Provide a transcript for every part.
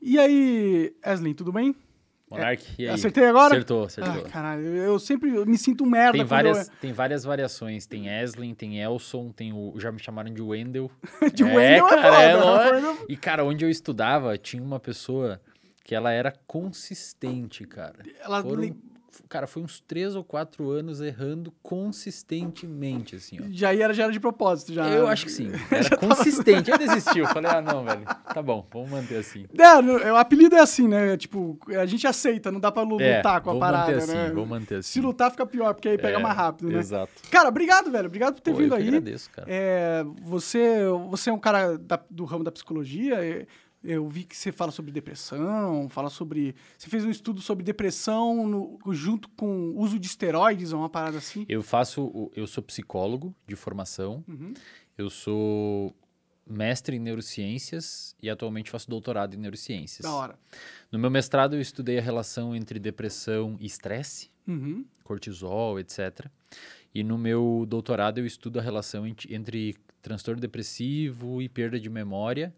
E aí, Eslin, tudo bem? Monark, é, e aí? Acertei agora? Acertou, ah, acertou. Ah, caralho, eu sempre me sinto um merda. Tem várias, eu... tem várias variações. Tem Eslin, tem Elson, tem o. Já me chamaram de Wendel. de é, Wendel é cara, é, foda, é né? E, cara, onde eu estudava, tinha uma pessoa que ela era consistente, cara. Ela Foram cara, foi uns três ou quatro anos errando consistentemente, assim, ó. Já era, já era de propósito, já. Eu acho que sim. Era consistente. Tava... eu desisti, eu falei, ah, não, velho, tá bom, vamos manter assim. É, é o apelido é assim, né? É, tipo, a gente aceita, não dá pra é, lutar é, com a parada, manter né? assim, né? Vou manter assim. Se lutar, fica pior, porque aí pega é, mais rápido, né? Exato. Cara, obrigado, velho. Obrigado por ter Pô, vindo eu aí. Eu agradeço, cara. É, você, você é um cara da, do ramo da psicologia. É, eu vi que você fala sobre depressão, fala sobre. Você fez um estudo sobre depressão no, junto com uso de esteroides, uma parada assim? Eu faço. Eu sou psicólogo de formação. Uhum. Eu sou mestre em neurociências e atualmente faço doutorado em neurociências. Da hora. No meu mestrado eu estudei a relação entre depressão e estresse, uhum. cortisol, etc. E no meu doutorado eu estudo a relação entre transtorno depressivo e perda de memória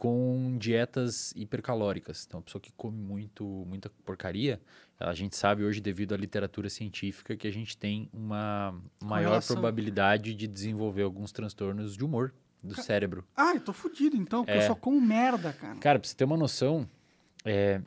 com dietas hipercalóricas. Então, a pessoa que come muito, muita porcaria, a gente sabe hoje, devido à literatura científica, que a gente tem uma maior relação... probabilidade de desenvolver alguns transtornos de humor do Ca... cérebro. Ah, eu tô fudido então, porque é... eu só como merda, cara. Cara, pra você ter uma noção, é...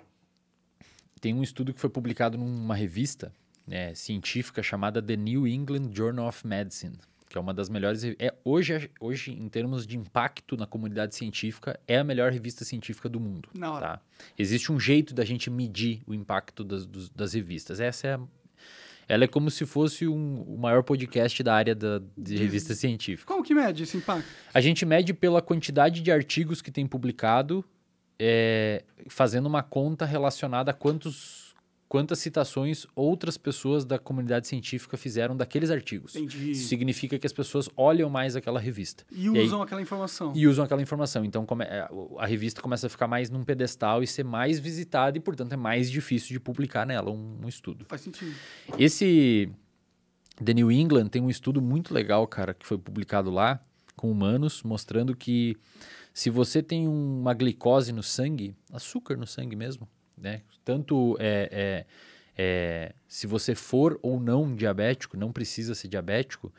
tem um estudo que foi publicado numa revista né, científica chamada The New England Journal of Medicine que é uma das melhores. É, hoje, é, hoje, em termos de impacto na comunidade científica, é a melhor revista científica do mundo. Na hora. Tá? Existe um jeito da gente medir o impacto das, dos, das revistas. Essa é a, ela é como se fosse um, o maior podcast da área da, de revista científica. Como que mede esse impacto? A gente mede pela quantidade de artigos que tem publicado, é, fazendo uma conta relacionada a quantos quantas citações outras pessoas da comunidade científica fizeram daqueles artigos. Entendi. significa que as pessoas olham mais aquela revista. E, e usam aí, aquela informação. E usam aquela informação. Então come, é, a revista começa a ficar mais num pedestal e ser mais visitada e, portanto, é mais difícil de publicar nela um, um estudo. Faz sentido. Esse The New England tem um estudo muito legal, cara, que foi publicado lá com humanos, mostrando que se você tem uma glicose no sangue, açúcar no sangue mesmo, né? Tanto é, é, é, se você for ou não diabético, não precisa ser diabético,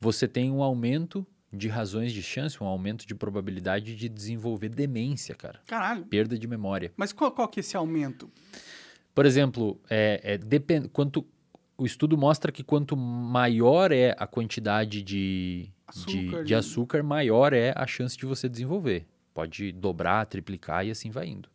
você tem um aumento de razões de chance, um aumento de probabilidade de desenvolver demência, cara. Caralho. Perda de memória. Mas qual, qual que é esse aumento? Por exemplo, é, é, depend... quanto... o estudo mostra que quanto maior é a quantidade de açúcar, de, de né? açúcar, maior é a chance de você desenvolver. Pode dobrar, triplicar e assim vai indo.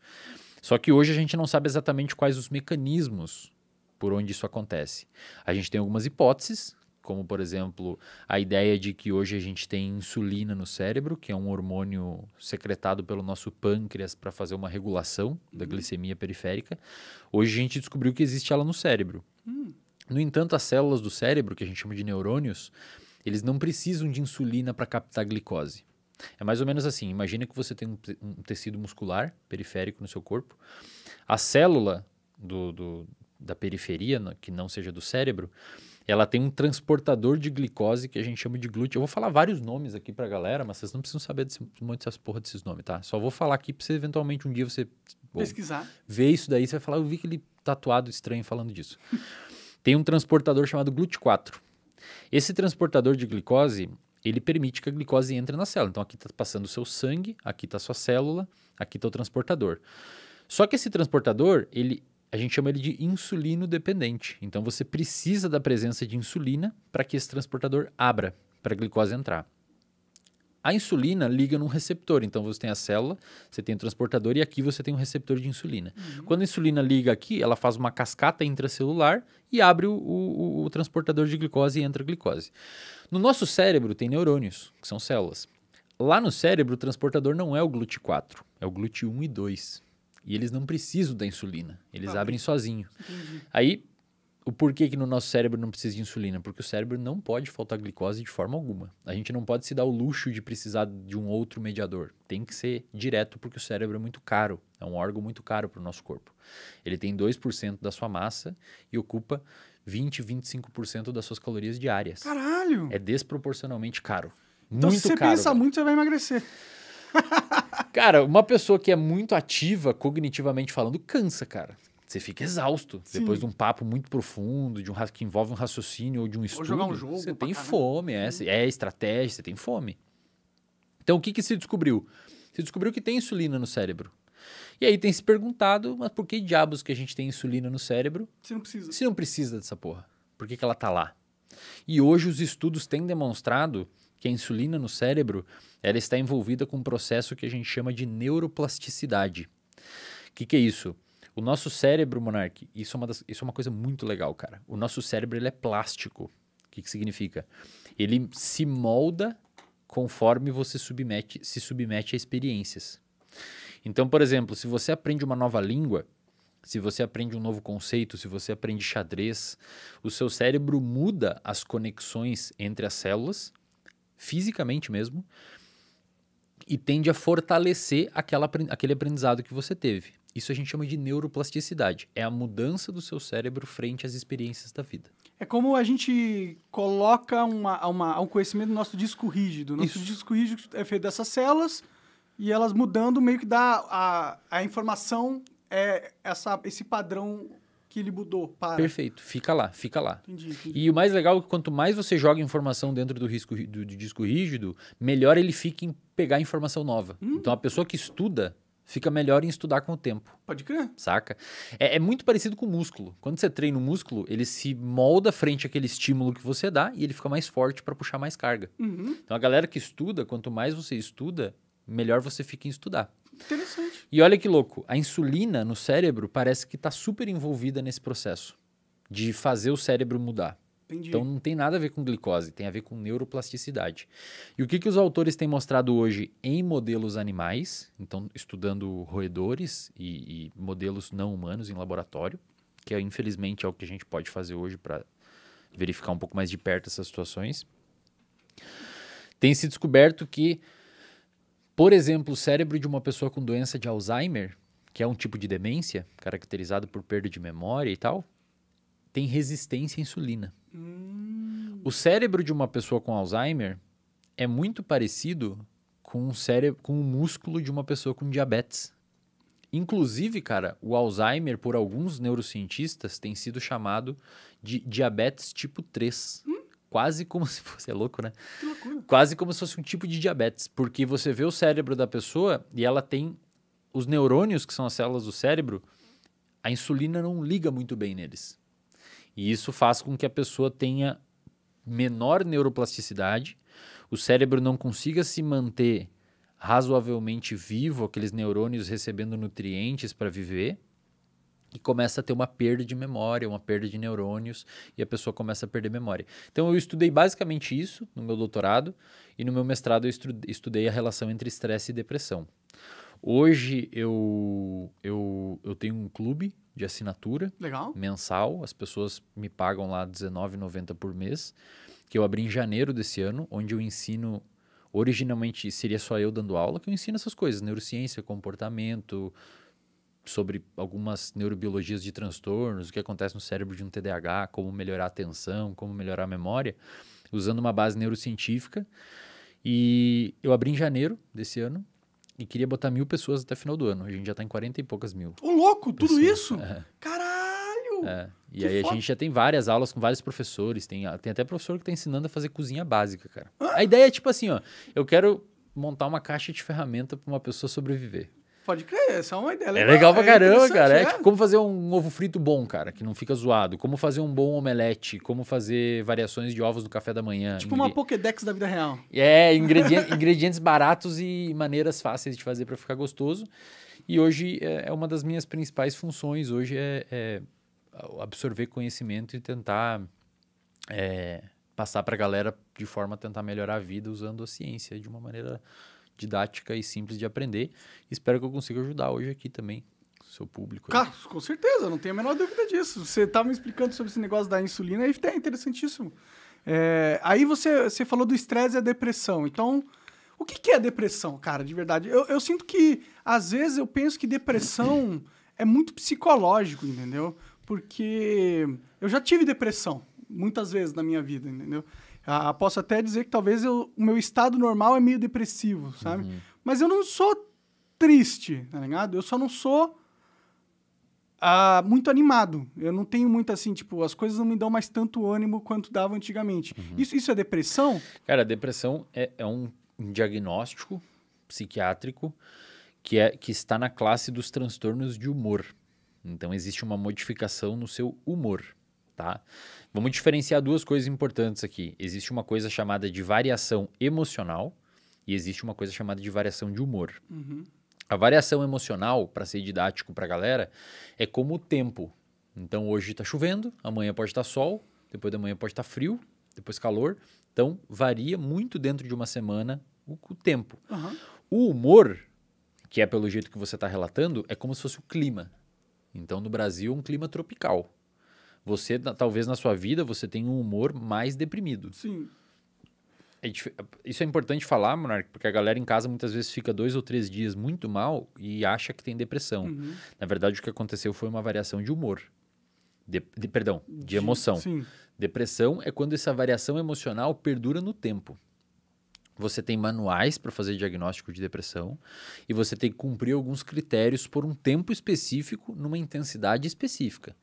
Só que hoje a gente não sabe exatamente quais os mecanismos por onde isso acontece. A gente tem algumas hipóteses, como por exemplo a ideia de que hoje a gente tem insulina no cérebro, que é um hormônio secretado pelo nosso pâncreas para fazer uma regulação da uhum. glicemia periférica. Hoje a gente descobriu que existe ela no cérebro. Hum. No entanto, as células do cérebro, que a gente chama de neurônios, eles não precisam de insulina para captar glicose. É mais ou menos assim: imagina que você tem um, um tecido muscular periférico no seu corpo, a célula do, do, da periferia, que não seja do cérebro, ela tem um transportador de glicose que a gente chama de glúteo. Eu vou falar vários nomes aqui pra galera, mas vocês não precisam saber desse, um monte dessas porra desses nomes, tá? Só vou falar aqui pra você eventualmente um dia você bom, tipo, pesquisar. Ver isso daí, você vai falar, eu vi aquele tatuado estranho falando disso. tem um transportador chamado GLUT4. Esse transportador de glicose, ele permite que a glicose entre na célula. Então aqui está passando o seu sangue, aqui está a sua célula, aqui está o transportador. Só que esse transportador, ele, a gente chama ele de insulino dependente. Então você precisa da presença de insulina para que esse transportador abra, para a glicose entrar. A insulina liga num receptor, então você tem a célula, você tem o transportador e aqui você tem um receptor de insulina. Uhum. Quando a insulina liga aqui, ela faz uma cascata intracelular e abre o, o, o transportador de glicose e entra a glicose. No nosso cérebro tem neurônios, que são células. Lá no cérebro, o transportador não é o GLUT4, é o GLUT1 e 2. E eles não precisam da insulina, eles tá. abrem sozinho. Entendi. Aí o porquê que no nosso cérebro não precisa de insulina? Porque o cérebro não pode faltar glicose de forma alguma. A gente não pode se dar o luxo de precisar de um outro mediador. Tem que ser direto porque o cérebro é muito caro. É um órgão muito caro para o nosso corpo. Ele tem 2% da sua massa e ocupa 20, 25% das suas calorias diárias. Caralho! É desproporcionalmente caro. Então, muito se você caro, pensa muito, você vai emagrecer. cara, uma pessoa que é muito ativa cognitivamente falando cansa, cara você fica exausto. Sim. Depois de um papo muito profundo, de um que envolve um raciocínio ou de um estudo. Ou jogar um jogo. Você tem caramba. fome, é, uhum. é estratégia, você tem fome. Então o que, que se descobriu? Se descobriu que tem insulina no cérebro. E aí tem se perguntado, mas por que diabos que a gente tem insulina no cérebro? Se não precisa. Se não precisa dessa porra. Por que, que ela tá lá? E hoje os estudos têm demonstrado que a insulina no cérebro ela está envolvida com um processo que a gente chama de neuroplasticidade. O que, que é isso? O nosso cérebro, Monark, isso é uma, das, isso é uma coisa muito legal, cara. O nosso cérebro ele é plástico. O que, que significa? Ele se molda conforme você submete, se submete a experiências. Então, por exemplo, se você aprende uma nova língua, se você aprende um novo conceito, se você aprende xadrez, o seu cérebro muda as conexões entre as células, fisicamente mesmo, e tende a fortalecer aquela, aquele aprendizado que você teve. Isso a gente chama de neuroplasticidade. É a mudança do seu cérebro frente às experiências da vida. É como a gente coloca uma, uma, um conhecimento no nosso disco rígido. Nosso Isso. disco rígido é feito dessas células e elas mudando meio que dá a, a informação, é essa, esse padrão que ele mudou para. Perfeito, fica lá, fica lá. Entendi, entendi. E o mais legal é que quanto mais você joga informação dentro do, risco, do, do disco rígido, melhor ele fica em pegar informação nova. Hum? Então a pessoa que estuda fica melhor em estudar com o tempo. Pode crer. Saca? É, é, muito parecido com o músculo. Quando você treina o músculo, ele se molda frente àquele estímulo que você dá e ele fica mais forte para puxar mais carga. Uhum. Então a galera que estuda, quanto mais você estuda, melhor você fica em estudar. Interessante. E olha que louco, a insulina no cérebro parece que está super envolvida nesse processo de fazer o cérebro mudar. Entendi. Então não tem nada a ver com glicose, tem a ver com neuroplasticidade. E o que, que os autores têm mostrado hoje em modelos animais, então estudando roedores e, e modelos não humanos em laboratório, que é, infelizmente é o que a gente pode fazer hoje para verificar um pouco mais de perto essas situações. Tem se descoberto que, por exemplo, o cérebro de uma pessoa com doença de Alzheimer, que é um tipo de demência caracterizado por perda de memória e tal, tem resistência à insulina. Hum. O cérebro de uma pessoa com Alzheimer é muito parecido com o, cérebro, com o músculo de uma pessoa com diabetes. Inclusive, cara, o Alzheimer, por alguns neurocientistas, tem sido chamado de diabetes tipo 3. Hum? Quase como se fosse. É louco, né? Que loucura. Quase como se fosse um tipo de diabetes. Porque você vê o cérebro da pessoa e ela tem os neurônios, que são as células do cérebro, a insulina não liga muito bem neles. E isso faz com que a pessoa tenha menor neuroplasticidade, o cérebro não consiga se manter razoavelmente vivo, aqueles neurônios recebendo nutrientes para viver, e começa a ter uma perda de memória, uma perda de neurônios, e a pessoa começa a perder memória. Então eu estudei basicamente isso no meu doutorado, e no meu mestrado eu estudei a relação entre estresse e depressão. Hoje eu, eu, eu tenho um clube de assinatura Legal. mensal. As pessoas me pagam lá R$19,90 por mês, que eu abri em janeiro desse ano, onde eu ensino. Originalmente seria só eu dando aula, que eu ensino essas coisas: neurociência, comportamento, sobre algumas neurobiologias de transtornos, o que acontece no cérebro de um TDAH, como melhorar a atenção, como melhorar a memória, usando uma base neurocientífica. E eu abri em janeiro desse ano e queria botar mil pessoas até final do ano. A gente já tá em 40 e poucas mil. Ô, louco, pessoas. tudo isso? É. Caralho! É. E aí foda. a gente já tem várias aulas com vários professores. Tem, tem até professor que tá ensinando a fazer cozinha básica, cara. A ideia é tipo assim, ó. Eu quero montar uma caixa de ferramenta para uma pessoa sobreviver. Pode crer, essa é uma ideia é legal. É legal pra é caramba, cara. É. é. Tipo como fazer um ovo frito bom, cara, que não fica zoado. Como fazer um bom omelete. Como fazer variações de ovos no café da manhã. Tipo Ingr... uma Pokédex da vida real. É, ingredientes, ingredientes baratos e maneiras fáceis de fazer para ficar gostoso. E hoje é, é uma das minhas principais funções. Hoje é, é absorver conhecimento e tentar é, passar para a galera de forma a tentar melhorar a vida usando a ciência de uma maneira didática e simples de aprender. Espero que eu consiga ajudar hoje aqui também seu público. Cara, com certeza, não tenho a menor dúvida disso. Você estava tá me explicando sobre esse negócio da insulina e é interessantíssimo. É, aí você, você falou do estresse e a depressão. Então, o que, que é depressão, cara, de verdade? Eu, eu sinto que, às vezes, eu penso que depressão é muito psicológico, entendeu? Porque eu já tive depressão muitas vezes na minha vida, entendeu? Ah, ah, posso até dizer que talvez eu, o meu estado normal é meio depressivo, sabe? Uhum. Mas eu não sou triste, tá ligado? Eu só não sou ah, muito animado. Eu não tenho muito assim, tipo, as coisas não me dão mais tanto ânimo quanto dava antigamente. Uhum. Isso, isso é depressão? Cara, depressão é, é um diagnóstico psiquiátrico que, é, que está na classe dos transtornos de humor. Então, existe uma modificação no seu humor tá? Vamos diferenciar duas coisas importantes aqui. Existe uma coisa chamada de variação emocional e existe uma coisa chamada de variação de humor. Uhum. A variação emocional, para ser didático para a galera, é como o tempo. Então hoje está chovendo, amanhã pode estar tá sol, depois da manhã pode estar tá frio, depois calor. Então varia muito dentro de uma semana o, o tempo. Uhum. O humor, que é pelo jeito que você está relatando, é como se fosse o clima. Então no Brasil um clima tropical. Você, talvez na sua vida, você tenha um humor mais deprimido. Sim. É isso é importante falar, Monark, porque a galera em casa muitas vezes fica dois ou três dias muito mal e acha que tem depressão. Uhum. Na verdade, o que aconteceu foi uma variação de humor. De, de, perdão, de emoção. Sim. Depressão é quando essa variação emocional perdura no tempo. Você tem manuais para fazer diagnóstico de depressão e você tem que cumprir alguns critérios por um tempo específico, numa intensidade específica.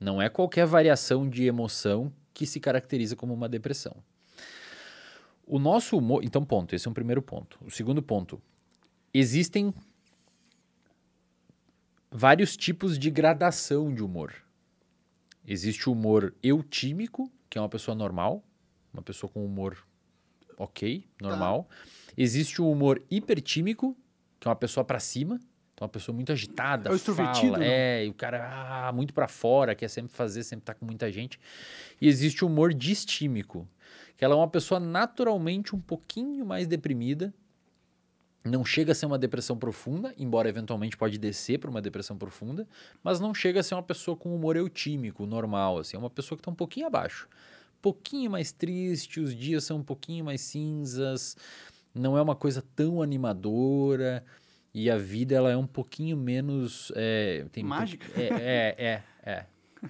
Não é qualquer variação de emoção que se caracteriza como uma depressão. O nosso humor. Então, ponto. Esse é um primeiro ponto. O segundo ponto. Existem vários tipos de gradação de humor. Existe o humor eutímico, que é uma pessoa normal, uma pessoa com humor ok, normal. Tá. Existe o humor hipertímico, que é uma pessoa para cima, então, uma pessoa muito agitada, é extrovertido, fala, né? é, e o cara ah, muito para fora, quer sempre fazer, sempre tá com muita gente. E existe o humor distímico, que ela é uma pessoa naturalmente um pouquinho mais deprimida, não chega a ser uma depressão profunda, embora eventualmente pode descer para uma depressão profunda, mas não chega a ser uma pessoa com humor eutímico, normal, assim, é uma pessoa que está um pouquinho abaixo, um pouquinho mais triste, os dias são um pouquinho mais cinzas, não é uma coisa tão animadora, e a vida, ela é um pouquinho menos... É, tem Mágica? É, é, é, é, é.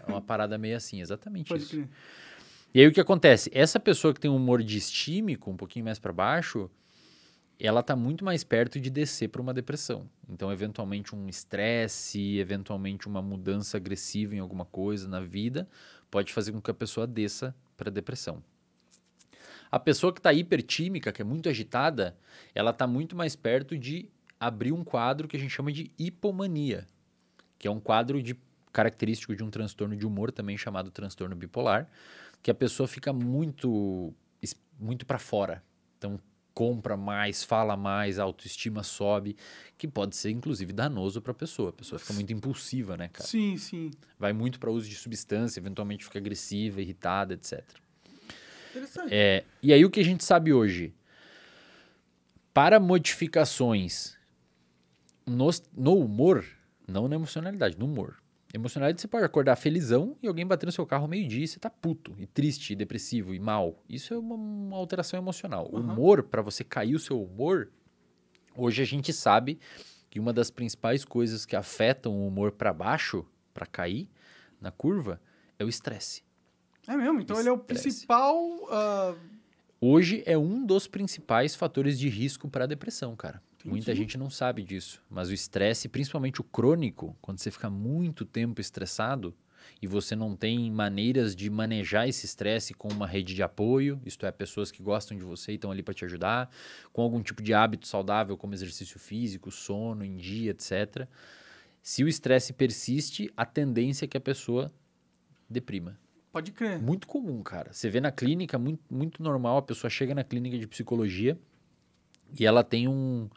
uma parada meio assim, exatamente Pode isso. Crer. E aí o que acontece? Essa pessoa que tem um humor distímico, um pouquinho mais para baixo, ela está muito mais perto de descer para uma depressão. Então, eventualmente um estresse, eventualmente uma mudança agressiva em alguma coisa na vida, pode fazer com que a pessoa desça para depressão. A pessoa que está hipertímica, que é muito agitada, ela está muito mais perto de abriu um quadro que a gente chama de hipomania, que é um quadro de, característico de um transtorno de humor também chamado transtorno bipolar, que a pessoa fica muito muito para fora. Então compra mais, fala mais, a autoestima sobe, que pode ser inclusive danoso para a pessoa. A pessoa fica muito impulsiva, né, cara? Sim, sim. Vai muito para uso de substância, eventualmente fica agressiva, irritada, etc. Interessante. É, e aí o que a gente sabe hoje? Para modificações no, no humor, não na emocionalidade, no humor. Emocionalidade, você pode acordar felizão e alguém bater no seu carro meio-dia e você tá puto, e triste, e depressivo, e mal. Isso é uma, uma alteração emocional. Uhum. Humor, para você cair o seu humor, hoje a gente sabe que uma das principais coisas que afetam o humor para baixo, para cair na curva, é o estresse. É mesmo? Então estresse. ele é o principal. Uh... Hoje é um dos principais fatores de risco para depressão, cara. Muita uhum. gente não sabe disso, mas o estresse, principalmente o crônico, quando você fica muito tempo estressado e você não tem maneiras de manejar esse estresse com uma rede de apoio, isto é, pessoas que gostam de você e estão ali para te ajudar, com algum tipo de hábito saudável, como exercício físico, sono em dia, etc. Se o estresse persiste, a tendência é que a pessoa deprima. Pode crer. Muito comum, cara. Você vê na clínica, muito, muito normal, a pessoa chega na clínica de psicologia e ela tem um,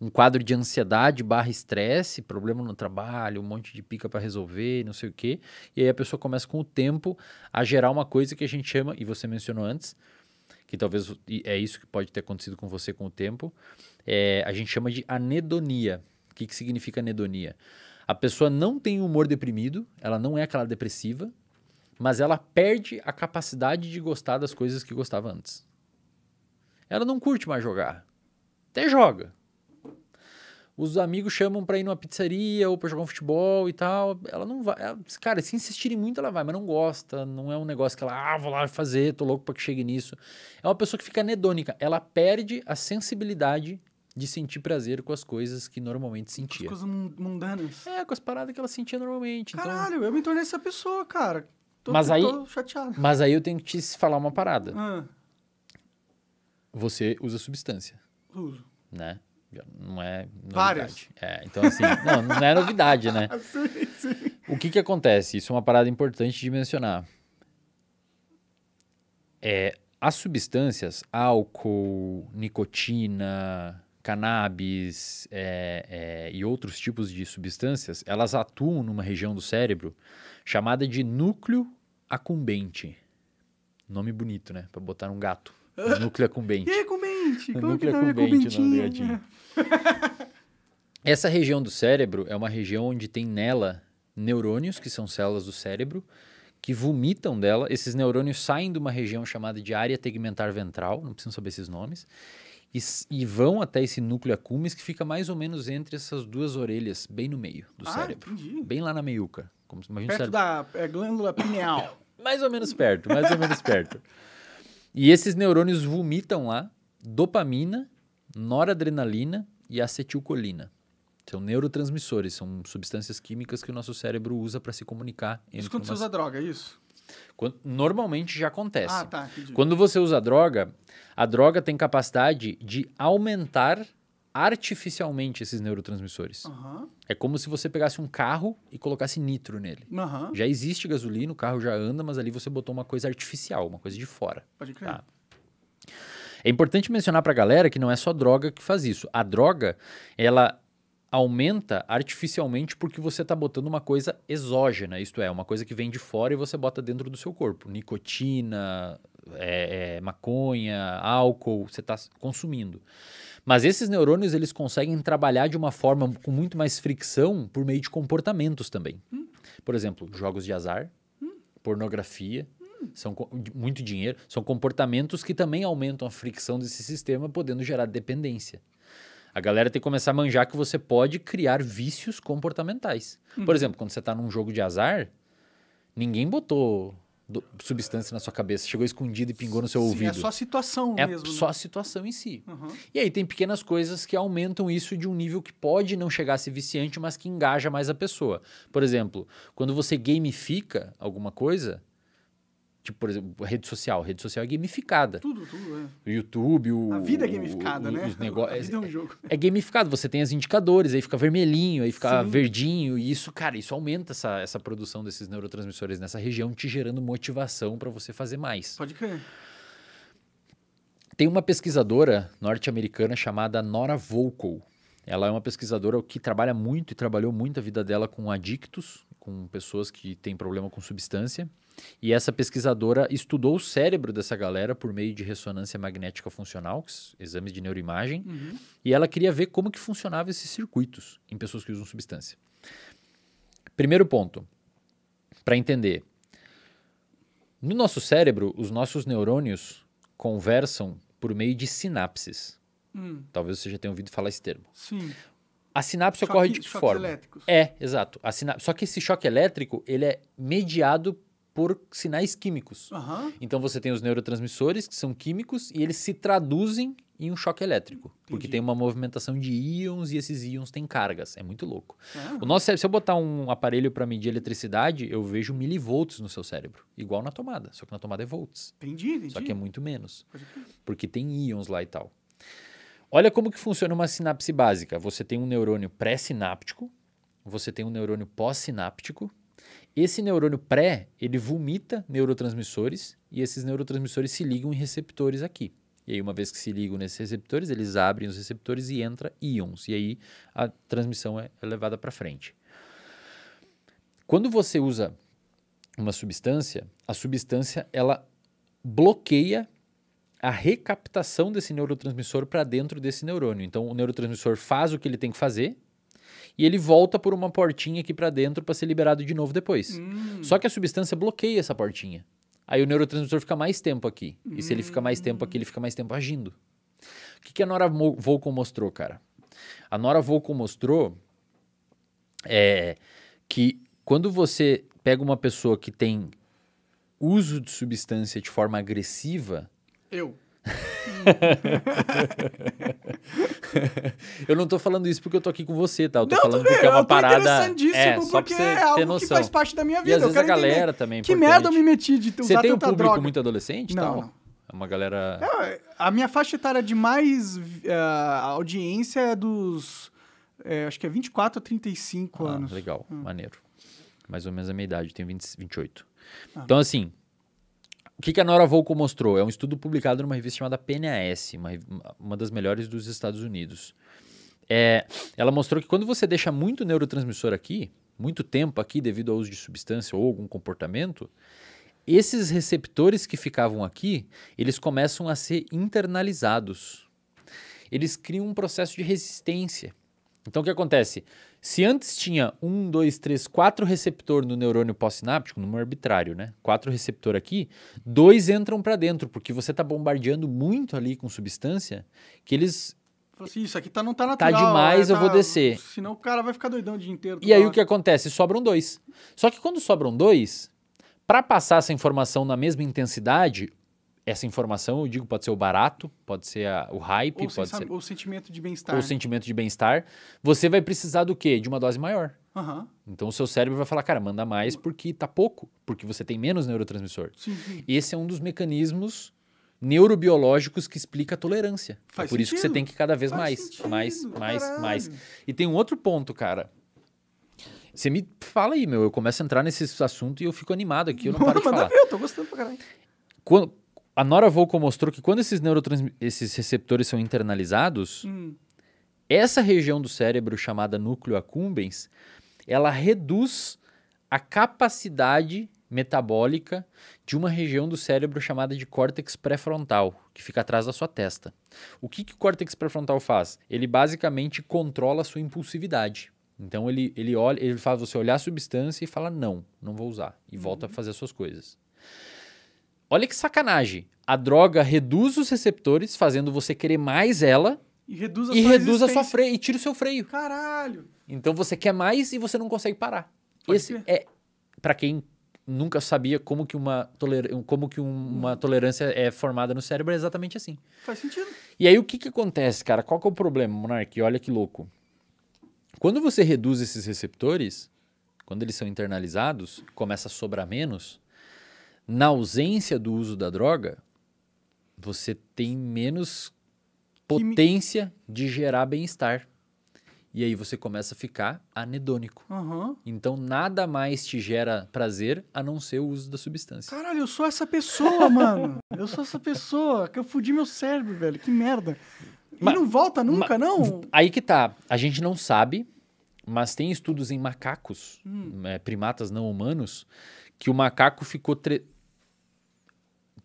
um quadro de ansiedade barra estresse, problema no trabalho, um monte de pica para resolver, não sei o quê. E aí a pessoa começa com o tempo a gerar uma coisa que a gente chama, e você mencionou antes, que talvez é isso que pode ter acontecido com você com o tempo, é, a gente chama de anedonia. O que, que significa anedonia? A pessoa não tem humor deprimido, ela não é aquela depressiva, mas ela perde a capacidade de gostar das coisas que gostava antes. Ela não curte mais jogar. Até joga, os amigos chamam para ir numa pizzaria ou para jogar um futebol e tal. Ela não vai. Ela, cara, se insistirem muito, ela vai, mas não gosta. Não é um negócio que ela, ah, vou lá fazer, tô louco para que chegue nisso. É uma pessoa que fica anedônica. Ela perde a sensibilidade de sentir prazer com as coisas que normalmente sentia. Com as coisas mundanas. É, com as paradas que ela sentia normalmente. Então Caralho, então... eu me tornei essa pessoa, cara. Tô, mas aí, tô chateado. Mas aí eu tenho que te falar uma parada. Ah. Você usa substância. Uso. Né? Não é novidade. Várias. É, então assim, não, não é novidade, né? Ah, sim, sim. O que que acontece? Isso é uma parada importante de mencionar. É, as substâncias, álcool, nicotina, cannabis é, é, e outros tipos de substâncias, elas atuam numa região do cérebro chamada de núcleo acumbente. Nome bonito, né? Para botar um gato. núcleo acumbente. E acumbente? Cumbente? É como núcleo que tá cumbente, não, é né, né? Essa região do cérebro é uma região onde tem nela neurônios, que são células do cérebro, que vomitam dela. Esses neurônios saem de uma região chamada de área tegmentar ventral, não precisam saber esses nomes, e, e vão até esse núcleo acumis que fica mais ou menos entre essas duas orelhas, bem no meio do ah, cérebro. Entendi. Bem lá na meiuca. Como, perto da é, glândula pineal. mais ou menos perto, mais ou menos perto. E esses neurônios vomitam lá dopamina, noradrenalina e acetilcolina. São neurotransmissores, são substâncias químicas que o nosso cérebro usa para se comunicar. entre Isso quando umas... você usa droga, é isso? Quando... normalmente já acontece. Ah, tá, quando você usa droga, a droga tem capacidade de aumentar artificialmente esses neurotransmissores. Uhum. É como se você pegasse um carro e colocasse nitro nele. Uhum. Já existe gasolina, o carro já anda, mas ali você botou uma coisa artificial, uma coisa de fora. Pode crer. Tá? É importante mencionar para a galera que não é só droga que faz isso. A droga, ela aumenta artificialmente porque você está botando uma coisa exógena, isto é, uma coisa que vem de fora e você bota dentro do seu corpo. Nicotina, é, é, maconha, álcool, você está consumindo. Mas esses neurônios eles conseguem trabalhar de uma forma com muito mais fricção por meio de comportamentos também. Hum. Por exemplo, jogos de azar, hum. pornografia, são muito dinheiro, são comportamentos que também aumentam a fricção desse sistema, podendo gerar dependência. A galera tem que começar a manjar que você pode criar vícios comportamentais. Uhum. Por exemplo, quando você está num jogo de azar, ninguém botou do, substância na sua cabeça, chegou escondido e pingou no seu Sim, é ouvido. É só a situação é mesmo. É só né? a situação em si. Uhum. E aí tem pequenas coisas que aumentam isso de um nível que pode não chegar a ser viciante, mas que engaja mais a pessoa. Por exemplo, quando você gamifica alguma coisa, Tipo, por exemplo, rede social. Rede social é gamificada. Tudo, tudo, é. O YouTube, o... A vida é gamificada, o, né? Os negócios. A vida é um é, jogo. É, é, gamificado. Você tem as indicadores, aí fica vermelhinho, aí fica Sim. verdinho. E isso, cara, isso aumenta essa, essa produção desses neurotransmissores nessa região, te gerando motivação para você fazer mais. Pode crer. Tem uma pesquisadora norte-americana chamada Nora Volkow. Ela é uma pesquisadora que trabalha muito e trabalhou muito a vida dela com adictos, com pessoas que têm problema com substância. E essa pesquisadora estudou o cérebro dessa galera por meio de ressonância magnética funcional, exames de neuroimagem, uhum. e ela queria ver como que funcionavam esses circuitos em pessoas que usam substância. Primeiro ponto, para entender. No nosso cérebro, os nossos neurônios conversam por meio de sinapses. Hum. Talvez você já tenha ouvido falar esse termo. Sim. A sinapse choque, ocorre de que forma? Elétricos. É, exato. A sinap... Só que esse choque elétrico, ele é mediado por sinais químicos. Uhum. Então você tem os neurotransmissores, que são químicos, e eles se traduzem em um choque elétrico. Entendi. Porque tem uma movimentação de íons e esses íons têm cargas. É muito louco. O nosso cérebro, se eu botar um aparelho para medir eletricidade, eu vejo milivolts no seu cérebro. Igual na tomada. Só que na tomada é volts. Entendi, entendi. Só que é muito menos. Porque tem íons lá e tal. Olha como que funciona uma sinapse básica. Você tem um neurônio pré-sináptico, você tem um neurônio pós-sináptico esse neurônio pré, ele vomita neurotransmissores e esses neurotransmissores se ligam em receptores aqui. E aí, uma vez que se ligam nesses receptores, eles abrem os receptores e entra íons. E aí a transmissão é, é levada para frente. Quando você usa uma substância, a substância ela bloqueia a recaptação desse neurotransmissor para dentro desse neurônio. Então, o neurotransmissor faz o que ele tem que fazer, e ele volta por uma portinha aqui para dentro para ser liberado de novo depois. Hum. Só que a substância bloqueia essa portinha. Aí o neurotransmissor fica mais tempo aqui. E se ele fica mais tempo aqui, ele fica mais tempo agindo. O que, que a Nora Volcom mostrou, cara? A Nora Volcom mostrou é, que quando você pega uma pessoa que tem uso de substância de forma agressiva. Eu eu não tô falando isso porque eu tô aqui com você, tá? Eu tô não, falando porque é uma parada. É, só porque é algo noção. que faz parte da minha vida. E às eu vezes a galera também. É que importante. merda eu me meti de usar Você tem um público droga. muito adolescente não, tal? Não. É uma galera. É, a minha faixa etária de mais uh, audiência é dos. É, acho que é 24 a 35 ah, anos. Legal, hum. maneiro. Mais ou menos a minha idade, tenho 20, 28. Ah. Então, assim, o que, que a Nora Volko mostrou? É um estudo publicado numa revista chamada PNAS, uma, uma das melhores dos Estados Unidos. É, ela mostrou que quando você deixa muito neurotransmissor aqui, muito tempo aqui devido ao uso de substância ou algum comportamento, esses receptores que ficavam aqui, eles começam a ser internalizados. Eles criam um processo de resistência. Então o que acontece? Se antes tinha um, dois, três, quatro receptor no neurônio pós-sináptico, número arbitrário, né? Quatro receptor aqui, dois entram para dentro, porque você está bombardeando muito ali com substância que eles assim, isso aqui tá, não tá, tá natural. Tá demais, é, tá, eu vou tá, descer. Senão o cara vai ficar doidão o dia inteiro. E aí tá o que acontece? Sobram dois. Só que quando sobram dois, para passar essa informação na mesma intensidade, essa informação, eu digo, pode ser o barato, pode ser a, o hype, ou pode ser... O sentimento de bem-estar. O sentimento de bem-estar. Você vai precisar do quê? De uma dose maior. Uhum. Então, o seu cérebro vai falar, cara, manda mais porque tá pouco, porque você tem menos neurotransmissor. Sim, sim. Esse é um dos mecanismos neurobiológicos que explica a tolerância. É Faz é por sentido. isso que você tem que cada vez Faz mais, sentido, mais, mais, caralho. mais. E tem um outro ponto, cara, você me fala aí, meu. Eu começo a entrar nesse assunto e eu fico animado aqui. Eu não paro de falar. Ver, eu tô gostando pra caralho. Quando, a Nora Volko mostrou que quando esses, esses receptores são internalizados, hum. essa região do cérebro chamada núcleo accumbens, ela reduz a capacidade metabólica de uma região do cérebro chamada de córtex pré-frontal, que fica atrás da sua testa. O que, que o córtex pré-frontal faz? Ele basicamente controla a sua impulsividade. Então ele, ele olha, ele faz você olhar a substância e fala não, não vou usar e uhum. volta a uhum. fazer as suas coisas. Olha que sacanagem. A droga reduz os receptores, fazendo você querer mais ela. E reduz a, e sua, reduz a sua freio e tira o seu freio. Caralho! Então você quer mais e você não consegue parar. Pode Esse ser. é para quem nunca sabia como que uma, toler... como que um, uma tolerância é formada no cérebro, é exatamente assim. Faz sentido. E aí o que, que acontece, cara? Qual que é o problema, Monark? Olha que louco. Quando você reduz esses receptores, quando eles são internalizados, começa a sobrar menos, na ausência do uso da droga, você tem menos potência me... de gerar bem-estar. E aí você começa a ficar anedônico. Uhum. Então nada mais te gera prazer a não ser o uso da substância. Caralho, eu sou essa pessoa, mano. Eu sou essa pessoa que eu fudi meu cérebro, velho. Que merda. E mas, não volta nunca, mas, não? Aí que tá. A gente não sabe, mas tem estudos em macacos, hum. É, primatas não humanos, que o macaco ficou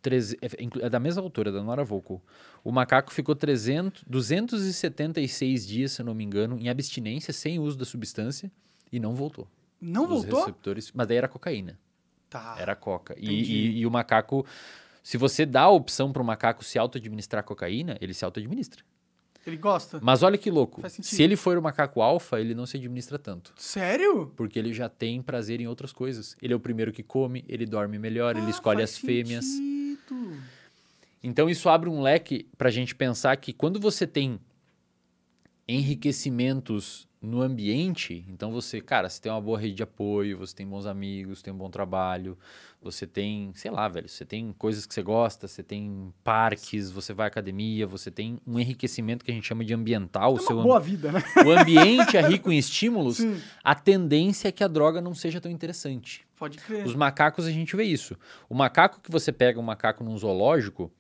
Treze... É, é da mesma autora, da Nora Volkow. O macaco ficou 300... 276 dias, se não me engano, em abstinência, sem uso da substância, e não voltou. Não Os voltou? Receptores... Mas daí era cocaína. Tá. Era coca. E, e, e, o macaco... Se você dá a opção para o macaco se auto-administrar cocaína, ele se auto-administra. Ele gosta. Mas olha que louco. Se ele for o macaco alfa, ele não se administra tanto. Sério? Porque ele já tem prazer em outras coisas. Ele é o primeiro que come, ele dorme melhor, ah, ele escolhe as fêmeas. Sentido. Então isso abre um leque para a gente pensar que quando você tem enriquecimentos no ambiente, então você, cara, você tem uma boa rede de apoio, você tem bons amigos, tem um bom trabalho, você tem, sei lá, velho, você tem coisas que você gosta, você tem parques, você vai à academia, você tem um enriquecimento que a gente chama de ambiental. É uma seu boa vida, né? O ambiente é rico em estímulos, Sim. a tendência é que a droga não seja tão interessante. Pode crer. Os macacos a gente vê isso. O macaco que você pega, um macaco num zoológico,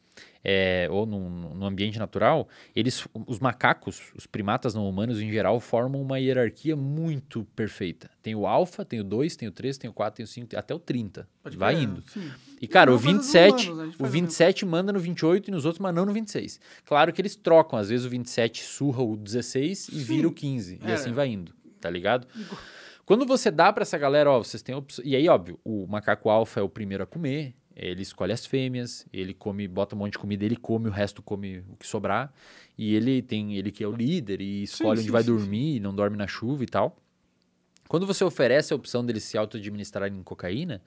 é, ou num, num, ambiente natural, eles, os macacos, os primatas não humanos em geral, formam uma hierarquia muito perfeita. Tem o alfa, tem o 2, tem o 3, tem o 4, tem o 5, até o 30. Pode vai ver, indo. Sim. E, cara, não, o 27, humanos, o 27 manda no 28 e nos outros, mas não no 26. Claro que eles trocam. Às vezes o 27 surra o 16 e sim. vira o 15. É. E assim vai indo, tá ligado? Quando você dá para essa galera, ó, vocês têm opção. E aí, óbvio, o macaco alfa é o primeiro a comer, ele escolhe as fêmeas, ele come, bota um monte de comida, ele come, o resto come o que sobrar. E ele tem, ele que é o líder e escolhe sim, onde sim, vai sim. dormir, não dorme na chuva e tal. Quando você oferece a opção dele se auto-administrar em cocaína,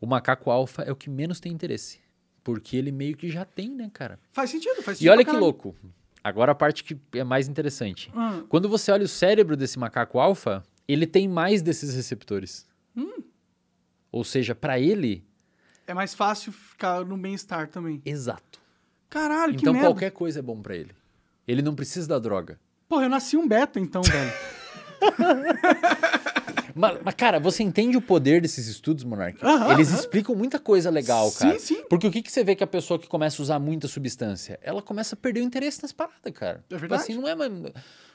o macaco alfa é o que menos tem interesse. Porque ele meio que já tem, né, cara? Faz sentido, faz sentido. E olha que louco. Agora a parte que é mais interessante. Hum. Quando você olha o cérebro desse macaco alfa, ele tem mais desses receptores. Hum. Ou seja, para ele, é mais fácil ficar no bem-estar também. Exato. Caralho, então, que merda. Então qualquer coisa é bom para ele. Ele não precisa da droga. Porra, eu nasci um beta então, velho. mas, mas, cara, você entende o poder desses estudos, Monark? Eles explicam muita coisa legal, cara. Sim, sim. Porque o que, que você vê que a pessoa que começa a usar muita substância? Ela começa a perder o interesse nas paradas, cara. É tipo verdade. Assim, não é mais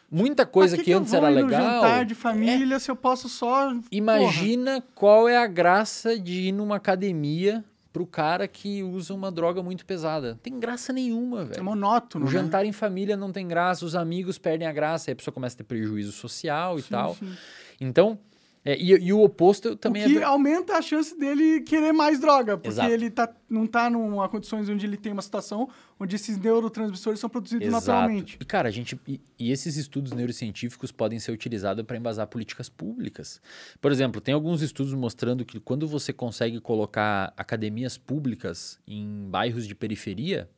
muita coisa que, que, antes era legal. jantar de é. família, é... se eu posso só. Imagina Porra. qual é a graça de ir numa academia pro cara que usa uma droga muito pesada. Não tem graça nenhuma, velho. É monótono. O né? jantar em família não tem graça, os amigos perdem a graça, aí a pessoa começa a ter prejuízo social e sim, tal. Sim. Então, é, e, e, o oposto também o é que é. Do... aumenta a chance dele querer mais droga, porque Exato. ele tá, não tá numa condições onde ele tem uma situação onde esses neurotransmissores são produzidos Exato. naturalmente. E, cara, a gente. E, e esses estudos neurocientíficos podem ser utilizados para embasar políticas públicas. Por exemplo, tem alguns estudos mostrando que quando você consegue colocar academias públicas em bairros de periferia,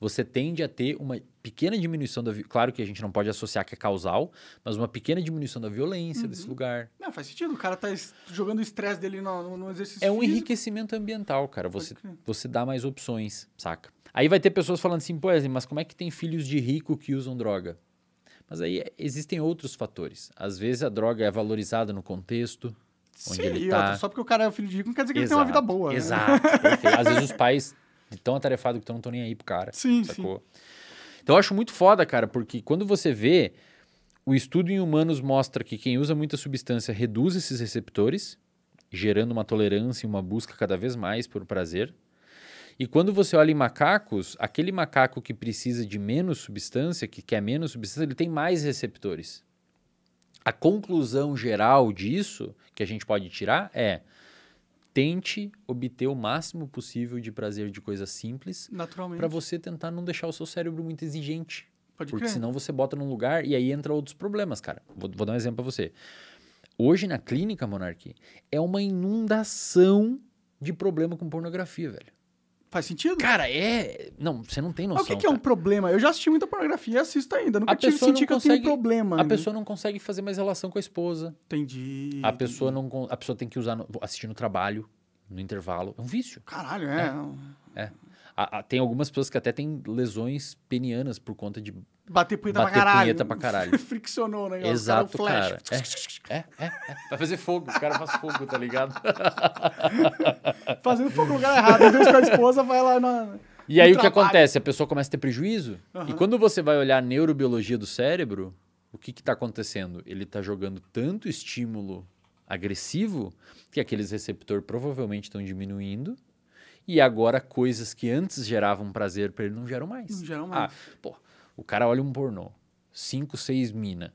você tende a ter uma pequena diminuição da. Claro que a gente não pode associar que é causal, mas uma pequena diminuição da violência uhum. desse lugar. Não, faz sentido. O cara tá jogando o estresse dele no, no exercício. É um físico. enriquecimento ambiental, cara. Você, você dá mais opções, saca? Aí vai ter pessoas falando assim, pô, mas como é que tem filhos de rico que usam droga? Mas aí existem outros fatores. Às vezes a droga é valorizada no contexto. Onde Sim, ele tá. Outra, só porque o cara é filho de rico não quer dizer que exato, ele tem uma vida boa. Né? Exato. Né? Às vezes os pais de tão atarefado que tu não tô nem aí pro cara. Sim, sacou? Sim. Então eu acho muito foda, cara, porque quando você vê, o estudo em humanos mostra que quem usa muita substância reduz esses receptores, gerando uma tolerância e uma busca cada vez mais por prazer. E quando você olha em macacos, aquele macaco que precisa de menos substância, que quer menos substância, ele tem mais receptores. A conclusão geral disso que a gente pode tirar é: tente obter o máximo possível de prazer de coisas simples. Naturalmente. Para você tentar não deixar o seu cérebro muito exigente. Pode porque crer. senão você bota num lugar e aí entra outros problemas, cara. Vou, vou dar um exemplo para você. Hoje na clínica, Monarque é uma inundação de problema com pornografia, velho. Faz sentido? Cara, é. Não, você não tem ah, noção. Mas o que, que é um problema? Eu já assisti muita pornografia e assisto ainda. Nunca a tive sentir que consegue, eu tenho problema. A né? pessoa não consegue fazer mais relação com a esposa. Entendi. A pessoa entendi. não. A pessoa tem que usar. No, assistir no trabalho, no intervalo. É um vício. Caralho, é. É. é. A, a, tem algumas pessoas que até têm lesões penianas por conta de. Bater punheta bater pra caralho. Punheta pra caralho. Friccionou o negócio. É Exato, cara. é, é, é, Vai fazer fogo. O cara faz fogo, tá ligado? Fazendo fogo no lugar errado. Deus com a esposa, vai lá na. E aí o que acontece? A pessoa começa a ter prejuízo. Uhum. E quando você vai olhar a neurobiologia do cérebro, o que está acontecendo? Ele está jogando tanto estímulo agressivo que aqueles receptores provavelmente estão diminuindo e agora coisas que antes geravam prazer para ele não geram mais. Não geram ah, mais. Ah, pô, o cara olha um pornô, cinco, seis mina.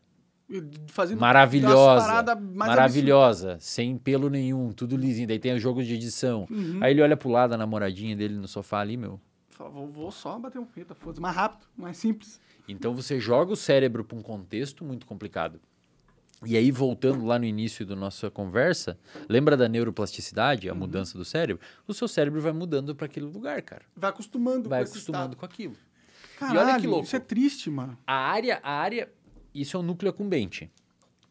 Fazendo maravilhosa, maravilhosa, absurda. sem pelo nenhum, tudo lisinho. Daí tem o jogo de edição. Uhum. Aí ele olha pro lado a namoradinha dele no sofá ali, meu. vou, vou só bater um pita, foda-se. Mais rápido, mais simples. Então você joga o cérebro para um contexto muito complicado. E aí, voltando lá no início da nossa conversa, lembra da neuroplasticidade, a uhum. mudança do cérebro? O seu cérebro vai mudando para aquele lugar, cara. Vai acostumando Vai com acostumando com aquilo. Caralho, e olha que louco. Isso é triste, mano. A área, a área, isso é o núcleo acumbente.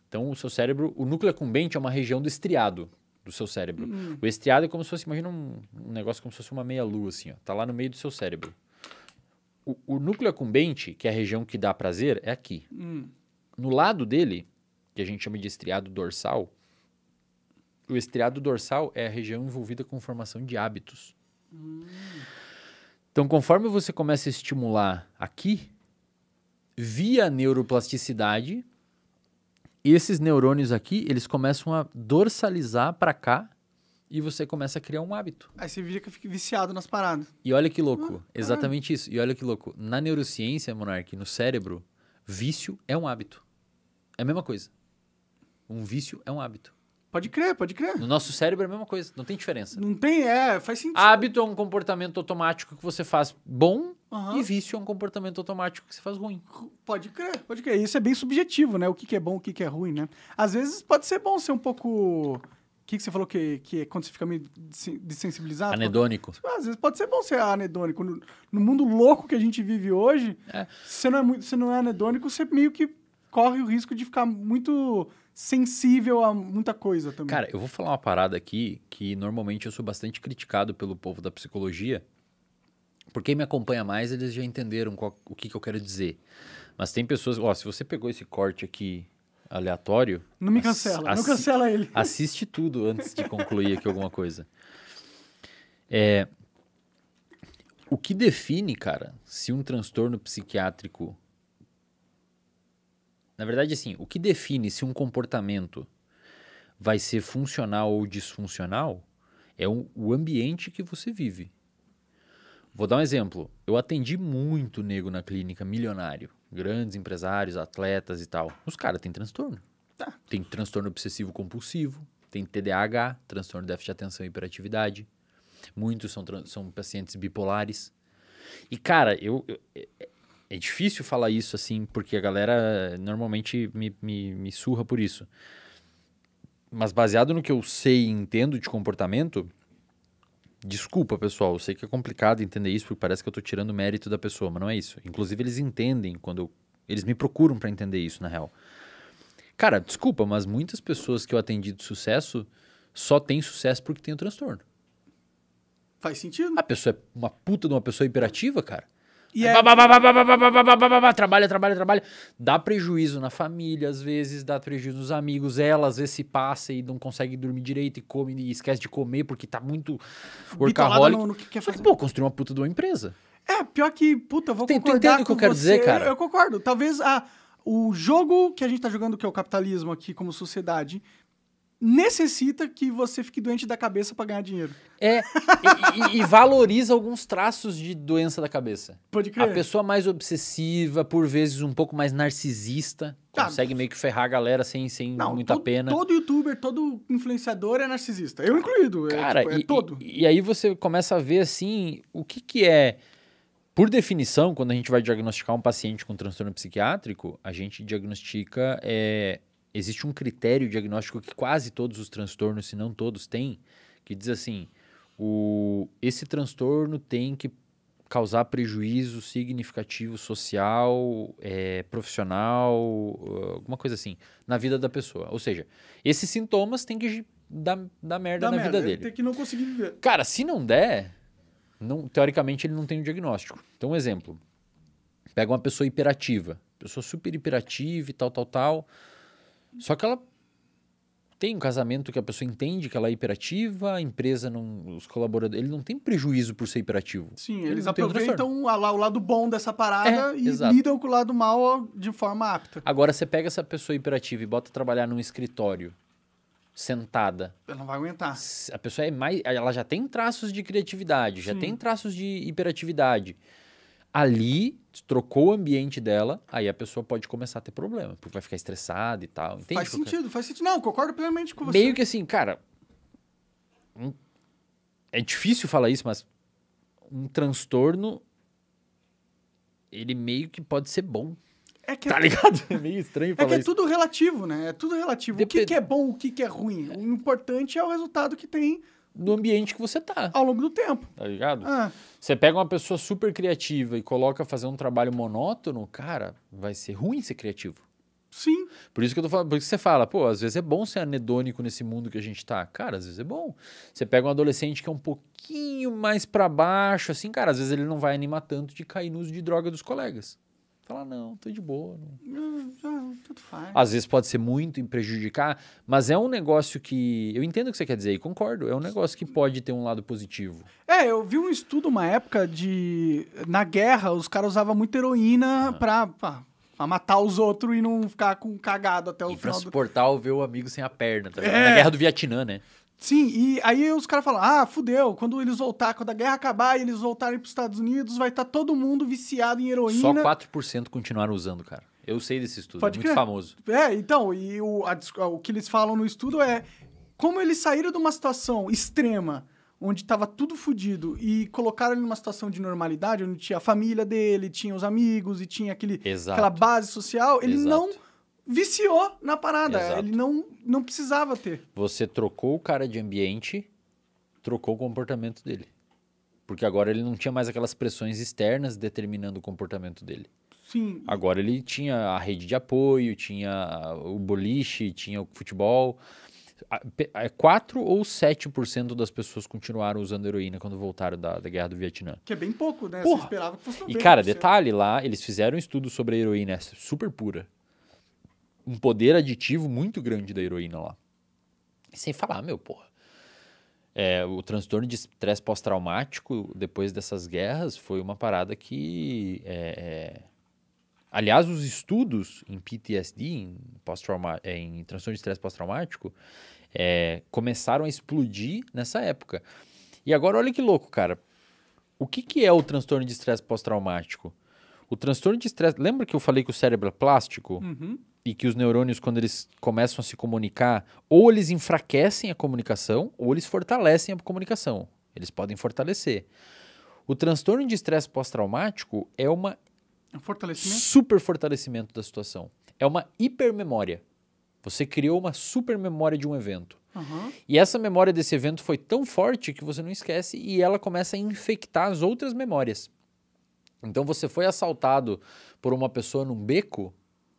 Então, o seu cérebro, o núcleo acumbente é uma região do estriado do seu cérebro. Uhum. O estriado é como se fosse, imagina um, um negócio como se fosse uma meia-lua, assim, ó. Tá lá no meio do seu cérebro. O, o núcleo acumbente, que é a região que dá prazer, é aqui. Uhum. No lado dele que a gente chama de estriado dorsal, o estriado dorsal é a região envolvida com formação de hábitos. Hum. Então, conforme você começa a estimular aqui, via neuroplasticidade, esses neurônios aqui, eles começam a dorsalizar para cá e você começa a criar um hábito. Aí você vira que fica viciado nas paradas. E olha que louco, ah, exatamente isso. E olha que louco, na neurociência, Monark, no cérebro, vício é um hábito. É a mesma coisa. Um vício é um hábito. Pode crer, pode crer. No nosso cérebro é a mesma coisa, não tem diferença. Não tem, é, faz sentido. Hábito é um comportamento automático que você faz bom uhum. e vício é um comportamento automático que você faz ruim. Pode crer, pode crer. Isso é bem subjetivo, né? O que, que é bom, o que, que é ruim, né? Às vezes pode ser bom ser um pouco o que, que você falou que, que é quando você fica meio desensibilizado? Anedônico. Tipo, às vezes pode ser bom ser anedônico. No, no mundo louco que a gente vive hoje, é. se você não é, muito, você não é anedônico, você meio que corre o risco de ficar muito sensível a muita coisa também. Cara, eu vou falar uma parada aqui que normalmente eu sou bastante criticado pelo povo da psicologia. Porque me acompanha mais, eles já entenderam qual, o que, que eu quero dizer. Mas tem pessoas, ó, se você pegou esse corte aqui aleatório. Não me cancela, não cancela ele. Assiste tudo antes de concluir aqui alguma coisa. É, o que define, cara, se um transtorno psiquiátrico na verdade, assim, o que define se um comportamento vai ser funcional ou disfuncional é o, o ambiente que você vive. Vou dar um exemplo. Eu atendi muito nego na clínica, milionário. Grandes empresários, atletas e tal. Os caras têm transtorno. Tá. Tem transtorno obsessivo compulsivo, tem TDAH, transtorno de déficit de atenção e hiperatividade. Muitos são, são pacientes bipolares. E, cara, eu, eu, é, é difícil falar isso assim, porque a galera normalmente me, me, me surra por isso. Mas baseado no que eu sei e entendo de comportamento, Desculpa, pessoal, eu sei que é complicado entender isso porque parece que eu estou tirando mérito da pessoa, mas não é isso. Inclusive, eles entendem quando. Eu... Eles me procuram para entender isso, na real. Cara, desculpa, mas muitas pessoas que eu atendi de sucesso só têm sucesso porque tem o transtorno. Faz sentido. A pessoa é uma puta de uma pessoa hiperativa, cara. E é... trabalha, trabalha, trabalha. Dá prejuízo na família, às vezes, dá prejuízo nos amigos. Ela, às vezes, se passa e não consegue dormir direito e come e esquece de comer porque tá muito workaholic. No, no que quer fazer. Mas, pô, construir uma puta de uma empresa. É, pior que, puta, vou Tem, concordar com o que eu quero você. dizer, cara? Eu concordo. Talvez a, o jogo que a gente tá jogando, que é o capitalismo aqui como sociedade, necessita que você fique doente da cabeça para ganhar dinheiro. É, e, e, valoriza alguns traços de doença da cabeça. Pode crer. A pessoa mais obsessiva, por vezes um pouco mais narcisista, ah, consegue meio que ferrar a galera sem, sem Não, muita todo, pena. Todo youtuber, todo influenciador é narcisista. Eu incluído. É, Cara, é, tipo, é e, todo. E, e aí você começa a ver assim, o que que é... Por definição, quando a gente vai diagnosticar um paciente com transtorno psiquiátrico, a gente diagnostica é, existe um critério diagnóstico que quase todos os transtornos, se não todos, têm, que diz assim: o, esse transtorno tem que causar prejuízo significativo social, é, profissional, alguma coisa assim, na vida da pessoa. Ou seja, esses sintomas têm que dar, dar merda Dá na merda, vida dele. Tem que não conseguir viver. Cara, se não der, não, teoricamente ele não tem o um diagnóstico. Então, um exemplo. Pega uma pessoa hiperativa, pessoa super hiperativa e tal, tal, tal só que ela tem um casamento que a pessoa entende que ela é hiperativa, a empresa não, os colaboradores, ele não tem prejuízo por ser hiperativo. Sim, ele eles aproveitam a, lá, o lado bom dessa parada é, e exato. lidam com o lado mal de forma apta. Agora você pega essa pessoa hiperativa e bota trabalhar num escritório sentada. Ela não vai aguentar. A pessoa é mais, ela já tem traços de criatividade, Sim. já tem traços de hiperatividade. Ali trocou o ambiente dela, aí a pessoa pode começar a ter problema, porque vai ficar estressada e tal. Entende? Faz sentido, faz sentido. Não, concordo plenamente com você. Meio que assim, cara. Um... É difícil falar isso, mas um transtorno. Ele meio que pode ser bom. É que tá é... ligado? É meio estranho é falar É que é tudo relativo, né? É tudo relativo. Dep... O que, que, é bom, o que, que é ruim. O importante é o resultado que tem do ambiente que você tá. Ao longo do tempo. Tá ligado? Ah. Você pega uma pessoa super criativa e coloca fazer um trabalho monótono, cara, vai ser ruim ser criativo. Sim. Por isso que eu tô falando, que você fala, pô, às vezes é bom ser anedônico nesse mundo que a gente tá. Cara, às vezes é bom. Você pega um adolescente que é um pouquinho mais para baixo, assim, cara, às vezes ele não vai animar tanto de cair no uso de droga dos colegas. Falar, não, tô de boa. Não. tudo faz. Às vezes pode ser muito em prejudicar, mas é um negócio que. Eu entendo o que você quer dizer e concordo. É um negócio que pode ter um lado positivo. É, eu vi um estudo uma época de. Na guerra, os caras usavam muito heroína ah. pra, pra matar os outros e não ficar com cagado até o e final. E pra suportar ver o amigo sem a perna. Tá é. Na guerra do Vietnã, né? Sim, e aí os caras falam: ah, fudeu, quando eles voltar, quando a guerra acabar e eles voltarem para os Estados Unidos, vai estar tá todo mundo viciado em heroína. Só 4% continuaram usando, cara. Eu sei desse estudo, é Pode é muito famoso. É, então, e o, a, o que eles falam no estudo é como eles saíram de uma situação extrema, onde estava tudo fodido, e colocaram ele numa situação de normalidade, onde tinha a família dele, tinha os amigos e tinha aquele, aquela base social, ele Exato. não viciou na parada. Exato. Ele não, não precisava ter. Você trocou o cara de ambiente, trocou o comportamento dele. Porque agora ele não tinha mais aquelas pressões externas determinando o comportamento dele. Sim. Agora ele tinha a rede de apoio, tinha o boliche, tinha o futebol. 4 é ou 7% das pessoas continuaram usando heroína quando voltaram da, da guerra do Vietnã. Que é bem pouco, né? Porra. Você esperava que fosse E, cara, detalhe, lá eles fizeram um estudo sobre a heroína é super pura um poder aditivo muito grande da heroína lá. Sem falar, meu, porra. É, o transtorno de estresse pós-traumático depois dessas guerras foi uma parada que. É, é... Aliás, os estudos em PTSD, em, é, em transtorno de estresse pós-traumático, é, começaram a explodir nessa época. E agora, olha que louco, cara. O que, que é o transtorno de estresse pós-traumático? O transtorno de estresse. Lembra que eu falei que o cérebro é plástico? Uhum. E que os neurônios, quando eles começam a se comunicar, ou eles enfraquecem a comunicação, ou eles fortalecem a comunicação. Eles podem fortalecer. O transtorno de estresse pós-traumático é uma é um fortalecimento? super fortalecimento da situação. É uma hipermemória. Você criou uma super memória de um evento. Uhum. E essa memória desse evento foi tão forte que você não esquece e ela começa a infectar as outras memórias. Então você foi assaltado por uma pessoa num beco,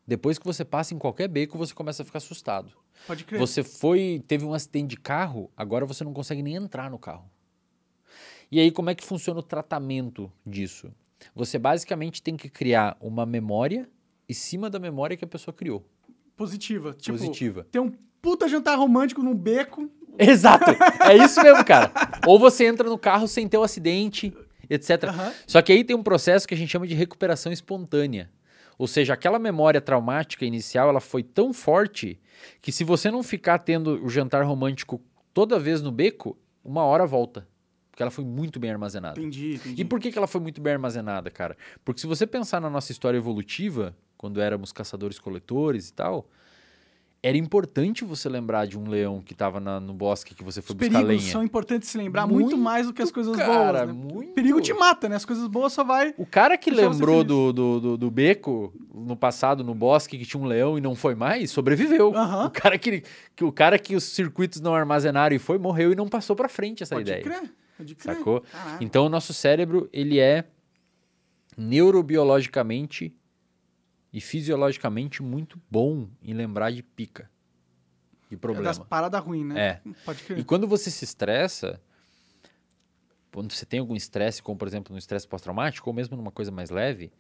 depois que você passa em qualquer beco, você começa a ficar assustado. Pode crer. Você foi, teve um acidente de carro, agora você não consegue nem entrar no carro. E aí como é que funciona o tratamento disso? Você basicamente tem que criar uma memória em cima da memória que a pessoa criou. Positiva. Tipo, Positiva. Tem um puta jantar romântico num beco. Exato. É isso mesmo, cara. Ou você entra no carro sem ter o um acidente, etc. Uhum. Só que aí tem um processo que a gente chama de recuperação espontânea. Ou seja, aquela memória traumática inicial, ela foi tão forte que se você não ficar tendo o jantar romântico toda vez no beco, uma hora volta. Porque ela foi muito bem armazenada. Entendi, entendi. E por que, que ela foi muito bem armazenada, cara? Porque se você pensar na nossa história evolutiva, quando éramos caçadores-coletores e tal, era importante você lembrar de um leão que estava no bosque que você foi Os buscar perigos lenha. perigos são importantes se lembrar muito, muito, mais do que as coisas cara, boas. Né? Muito. Perigo te mata, né? As coisas boas só vai. O cara que lembrou do, do, do, do, beco no passado no bosque que tinha um leão e não foi mais sobreviveu. Uh -huh. O cara que, que o cara que os circuitos não armazenaram e foi morreu e não passou para frente essa Pode ideia. Crer. Pode crer. Sacou? Caraca. Então o nosso cérebro ele é neurobiologicamente e fisiologicamente muito bom em lembrar de pica. De problema. É das paradas ruins, né? É. Pode crer. E quando você se estressa, quando você tem algum estresse, como por exemplo no estresse pós-traumático, ou mesmo numa coisa mais leve,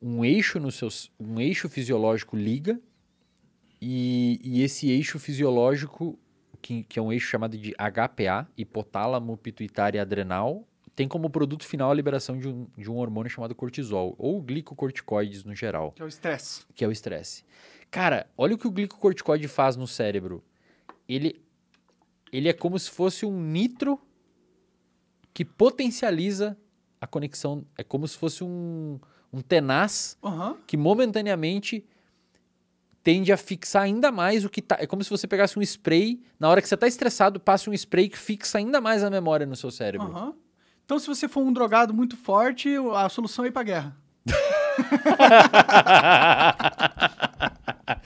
um eixo no seu, um eixo fisiológico liga e, e esse eixo fisiológico que, que, é um eixo chamado de HPA, hipotálamo pituitária adrenal, tem como produto final a liberação de um, de um hormônio chamado cortisol, ou glicocorticoides no geral. Que é o estresse. Que é o estresse. Cara, olha o que o glicocorticoide faz no cérebro. Ele, ele é como se fosse um nitro que potencializa a conexão. É como se fosse um, um tenaz uhum. que momentaneamente tende a fixar ainda mais o que tá. É como se você pegasse um spray, na hora que você está estressado, passe um spray que fixa ainda mais a memória no seu cérebro. Uhum. Então, se você for um drogado muito forte, a solução é ir pra guerra.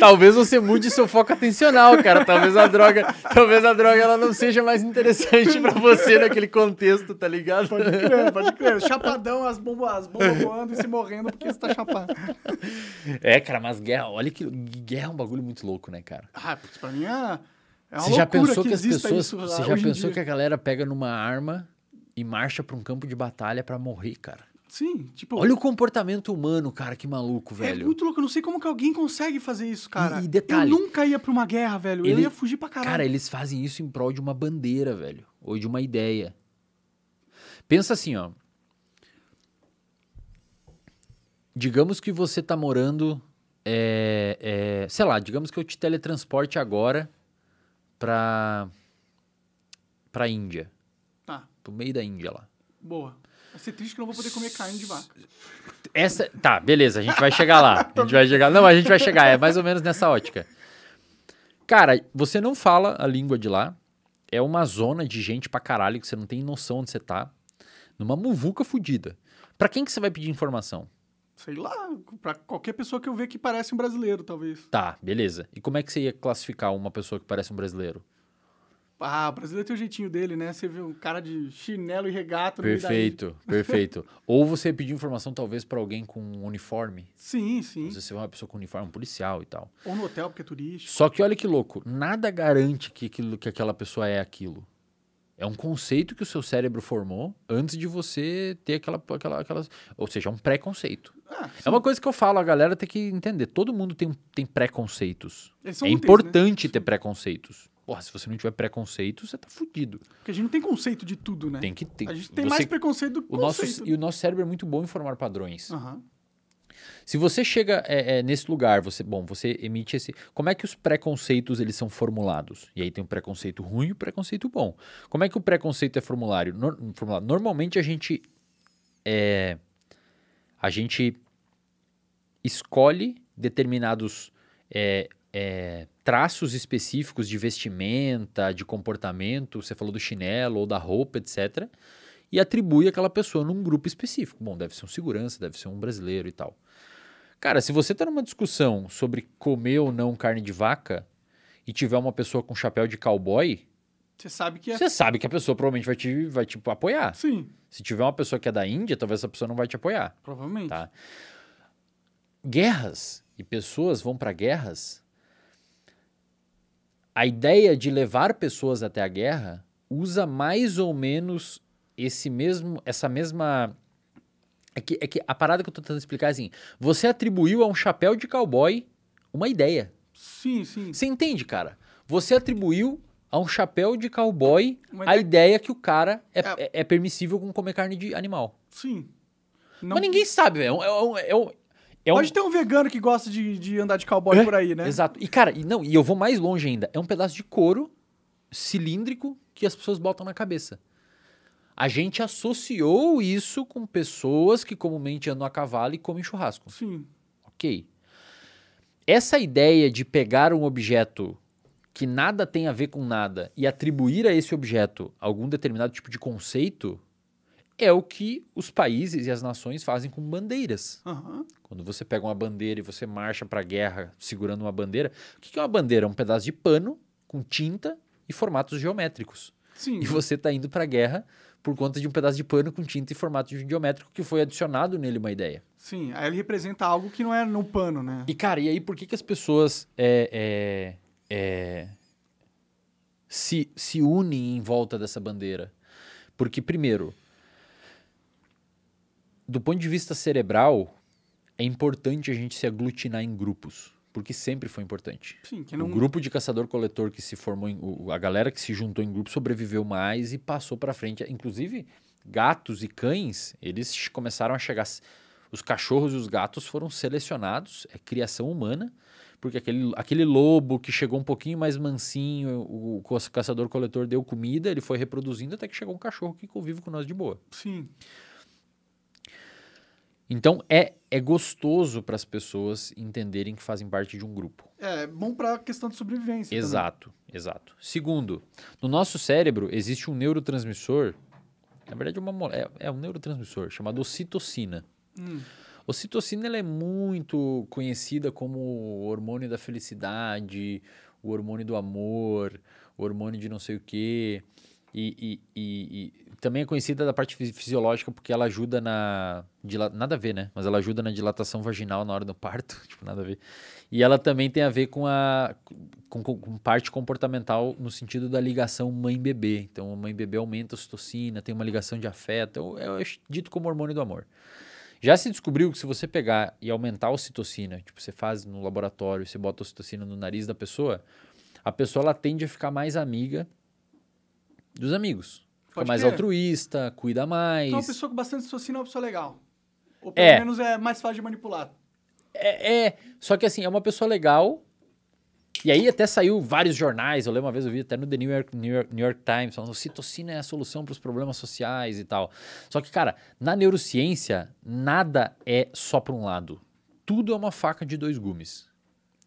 Talvez você mude seu foco atencional, cara. Talvez a droga, talvez a droga ela não seja mais interessante para você naquele contexto, tá ligado? Pode crer, pode crer. Chapadão, as bombas, voando e se morrendo porque você tá chapado. É, cara, mas guerra, olha que guerra é um bagulho muito louco, né, cara? Ah, putz, pra mim é, é uma você já pensou que, que as pessoas, isso, você já pensou que a galera pega numa arma e marcha para um campo de batalha para morrer, cara. Sim, tipo. Olha o comportamento humano, cara, que maluco, é velho. É muito louco, eu não sei como que alguém consegue fazer isso, cara. E, e detalhe. Eu nunca ia pra uma guerra, velho. Ele... Eu ia fugir pra caralho. Cara, eles fazem isso em prol de uma bandeira, velho. Ou de uma ideia. Pensa assim, ó. Digamos que você tá morando. É, é, sei lá, digamos que eu te teletransporte agora pra. pra Índia pro meio da Índia lá. Boa. Vai ser triste que eu não vou poder comer carne de vaca. Essa, tá, beleza, a gente vai chegar lá. A gente vai chegar. Não, a gente vai chegar, é mais ou menos nessa ótica. Cara, você não fala a língua de lá. É uma zona de gente pra caralho que você não tem noção onde você tá. Numa muvuca fodida. Pra quem que você vai pedir informação? Sei lá, pra qualquer pessoa que eu ver que parece um brasileiro, talvez. Tá, beleza. E como é que você ia classificar uma pessoa que parece um brasileiro? Ah, o brasileiro tem o jeitinho dele, né? Você vê um cara de chinelo e regato. Perfeito, perfeito. Ou você pedir informação, talvez, para alguém com um uniforme. Sim, sim. Às vezes você é uma pessoa com uniforme, um policial e tal. Ou no hotel, porque é turístico. Só que olha que louco, nada garante que, aquilo, que aquela pessoa é aquilo. É um conceito que o seu cérebro formou antes de você ter aquela. aquela, aquelas, ou seja, é um preconceito. Ah, é uma coisa que eu falo, a galera tem que entender. Todo mundo tem, tem preconceitos. É úteis, né? importante né? ter preconceitos. Porra, se você não tiver preconceito, você tá fudido. Porque a gente não tem conceito de tudo, né? Tem que ter. A gente tem você... mais preconceito do que o conceito. Nosso, e o nosso cérebro é muito bom em formar padrões. Uhum. Se você chega é, é, nesse lugar, você, bom, você emite esse. Como é que os preconceitos eles são formulados? E aí tem o preconceito ruim e o preconceito bom. Como é que o preconceito é formulário? formulado? Normalmente a gente é, a gente escolhe determinados é, é, traços específicos de vestimenta, de comportamento, você falou do chinelo ou da roupa, etc., e atribui aquela pessoa num grupo específico. Bom, deve ser um segurança, deve ser um brasileiro e tal. Cara, se você está numa discussão sobre comer ou não carne de vaca e tiver uma pessoa com chapéu de cowboy, você sabe que é. Você sabe que a pessoa provavelmente vai te, vai te apoiar. Sim. Se tiver uma pessoa que é da Índia, talvez essa pessoa não vai te apoiar. Provavelmente. Tá? Guerras e pessoas vão para guerras a ideia de levar pessoas até a guerra usa mais ou menos esse mesmo, essa mesma. É que, é que a parada que eu estou tentando explicar é assim: você atribuiu a um chapéu de cowboy uma ideia. Sim, sim. Você entende, cara? Você atribuiu a um chapéu de cowboy a ideia que o cara é, é, é... é permissível com comer carne de animal. Sim. Não... Mas ninguém sabe, velho. É, é, é é um... Pode ter um vegano que gosta de, de andar de cowboy é? por aí, né? Exato. E, cara, e, não, e eu vou mais longe ainda. É um pedaço de couro cilíndrico que as pessoas botam na cabeça. A gente associou isso com pessoas que comumente andam a cavalo e comem churrasco. Sim. Ok. Essa ideia de pegar um objeto que nada tem a ver com nada e atribuir a esse objeto algum determinado tipo de conceito é o que os países e as nações fazem com bandeiras. Uhum. Quando você pega uma bandeira e você marcha para a guerra segurando uma bandeira, o que é uma bandeira? É um pedaço de pano com tinta e formatos geométricos. Sim. E você está indo para a guerra por conta de um pedaço de pano com tinta e formato geométrico que foi adicionado nele uma ideia. Sim, aí ele representa algo que não é no pano, né? E cara, e aí por que, que as pessoas é, é, é, se, se unem em volta dessa bandeira? Porque, primeiro, do ponto de vista cerebral, é importante a gente se aglutinar em grupos. Porque sempre foi importante. Sim, não... O grupo de caçador-coletor que se formou, em, a galera que se juntou em grupo sobreviveu mais e passou para frente. Inclusive, gatos e cães, eles começaram a chegar. Os cachorros e os gatos foram selecionados, é criação humana, porque aquele, aquele lobo que chegou um pouquinho mais mansinho, o, o caçador-coletor deu comida, ele foi reproduzindo até que chegou um cachorro que convive com nós de boa. Sim. Então é, é gostoso para as pessoas entenderem que fazem parte de um grupo. É, é bom para a questão de sobrevivência. Exato, também. exato. Segundo, no nosso cérebro existe um neurotransmissor, na verdade é, uma, é, é um neurotransmissor chamado ocitocina. Hum. Ocitocina ela é muito conhecida como o hormônio da felicidade, o hormônio do amor, o hormônio de não sei o quê. E, e, e, também é conhecida da parte fisiológica porque ela ajuda na. Nada a ver, né? Mas ela ajuda na dilatação vaginal na hora do parto. Tipo, nada a ver. E ela também tem a ver com a com, com parte comportamental no sentido da ligação mãe-bebê. Então, a mãe-bebê aumenta a ocitocina, tem uma ligação de afeto. É, é, é dito como hormônio do amor. Já se descobriu que se você pegar e aumentar a ocitocina, tipo, você faz no laboratório, você bota a ocitocina no nariz da pessoa, a pessoa ela tende a ficar mais amiga dos amigos. Fica Pode mais altruísta, cuida mais. Então, uma pessoa com bastante raciocínio é uma pessoa legal. Ou pelo É. menos é mais fácil de manipular. É, é, só que assim, é uma pessoa legal. E aí até saiu vários jornais, eu lembro uma vez, eu vi até no The New York, New York, New York Times, falando citocina é a solução para os problemas sociais e tal. Só que, cara, na neurociência, nada é só para um lado. Tudo é uma faca de dois gumes.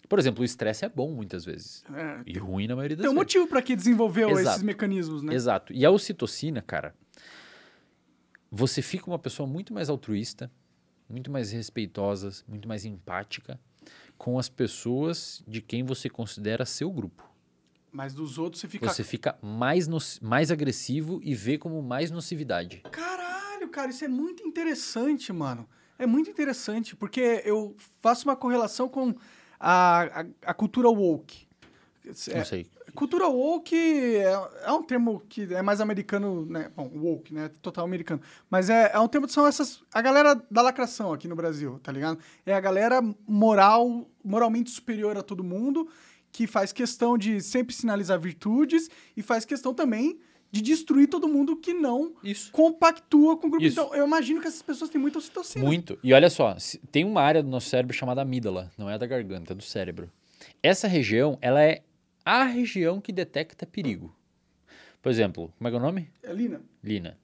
Por exemplo, o estresse é bom muitas vezes. É, e ruim na maioria das vezes. Tem um motivo para que desenvolveu Exato. esses mecanismos, né? Exato. E a ocitocina, cara, você fica uma pessoa muito mais altruísta, muito mais respeitosa, muito mais empática com as pessoas de quem você considera seu grupo. Mas dos outros você fica. Você fica mais, no... mais agressivo e vê como mais nocividade. Caralho, cara, isso é muito interessante, mano. É muito interessante, porque eu faço uma correlação com a, a, cultura woke. É, Não sei. É, cultura woke é, é, um termo que é mais americano, né? Bom, woke, né? Total americano. Mas é, é um termo que são essas... A galera da lacração aqui no Brasil, tá ligado? É a galera moral, moralmente superior a todo mundo, que faz questão de sempre sinalizar virtudes e faz questão também de destruir todo mundo que não Isso. compactua com o grupo. Isso. Então, eu imagino que essas pessoas têm muita ocitocina. Muito. E olha só, tem uma área do nosso cérebro chamada amígdala, não é da garganta, é do cérebro. Essa região, ela é a região que detecta perigo. Por exemplo, como é que é o nome? É Lina. Lina.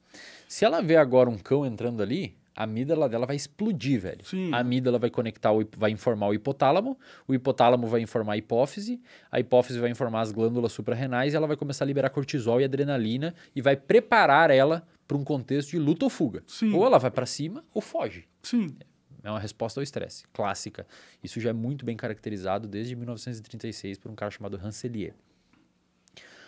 Se ela vê agora um cão entrando ali, a amígdala dela vai explodir, velho. Sim. A amígdala vai conectar, o, vai informar o hipotálamo, o hipotálamo vai informar a hipófise, a hipófise vai informar as glândulas suprarrenais e ela vai começar a liberar cortisol e adrenalina e vai preparar ela para um contexto de luta ou fuga. Sim. Ou ela vai para cima ou foge. Sim. É uma resposta ao estresse, clássica. Isso já é muito bem caracterizado desde 1936 por um cara chamado Hanselier.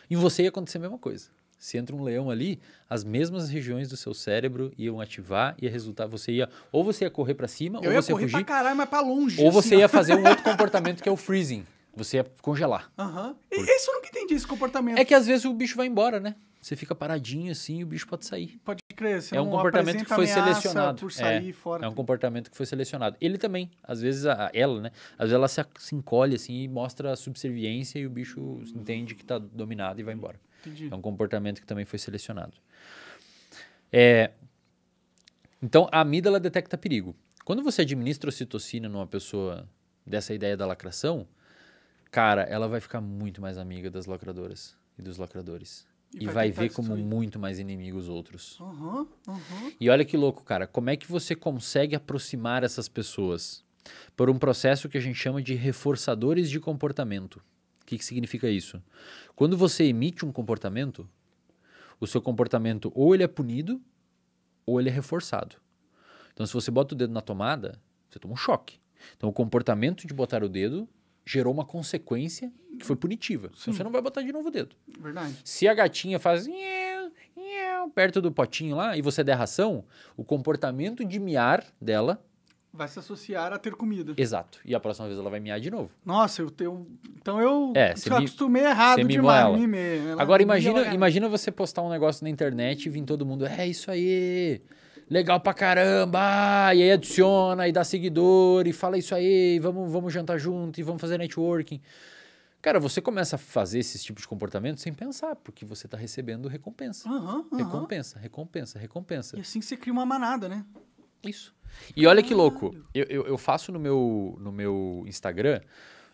Em você ia acontecer a mesma coisa. Se entra um leão ali, as mesmas regiões do seu cérebro iam ativar e ia resultar você ia ou você ia correr para cima eu ou você ia fugir. Pra caralho, mas pra longe. Ou assim, você ia fazer um outro comportamento que é o freezing. Você ia congelar. Aham. Uhum. Isso eu nunca entendi esse comportamento. É que às vezes o bicho vai embora, né? Você fica paradinho assim e o bicho pode sair. Pode crer. Você é um comportamento que foi selecionado. Por é, sair é, fora. é um comportamento que foi selecionado. Ele também, às vezes a, ela, né? Às vezes ela se, se encolhe assim e mostra a subserviência e o bicho entende que tá dominado e vai embora. Entendi. É um comportamento que também foi selecionado. É, então, a amígdala detecta perigo. Quando você administra ocitocina numa pessoa dessa ideia da lacração, cara, ela vai ficar muito mais amiga das lacradoras e dos lacradores. E, e vai, ver destruir. como muito mais inimigos outros. Uhum, uhum. E olha que louco, cara. Como é que você consegue aproximar essas pessoas? Por um processo que a gente chama de reforçadores de comportamento que, que significa isso? Quando você emite um comportamento, o seu comportamento ou ele é punido ou ele é reforçado. Então, se você bota o dedo na tomada, você toma um choque. Então, o comportamento de botar o dedo gerou uma consequência que foi punitiva. Então, você não vai botar de novo o dedo. Verdade. Se a gatinha faz perto do potinho lá e você der ração, o comportamento de miar dela Vai se associar a ter comida. Exato. E a próxima vez ela vai miar de novo. Nossa, eu tenho. Então eu é, me acostumei errado demais. Né? Ela. Mimei, ela Agora imagina, imagina você postar um negócio na internet e vir todo mundo, é isso aí, legal pra caramba! Ah", e aí adiciona e dá seguidor e fala isso aí, vamos, vamos jantar junto e vamos fazer networking. Cara, você começa a fazer esse tipo de comportamento sem pensar, porque você está recebendo recompensa. Uhum, uhum. Recompensa, recompensa, recompensa. E assim você cria uma manada, né? Isso. E olha que louco, eu, eu, eu faço no meu, no meu Instagram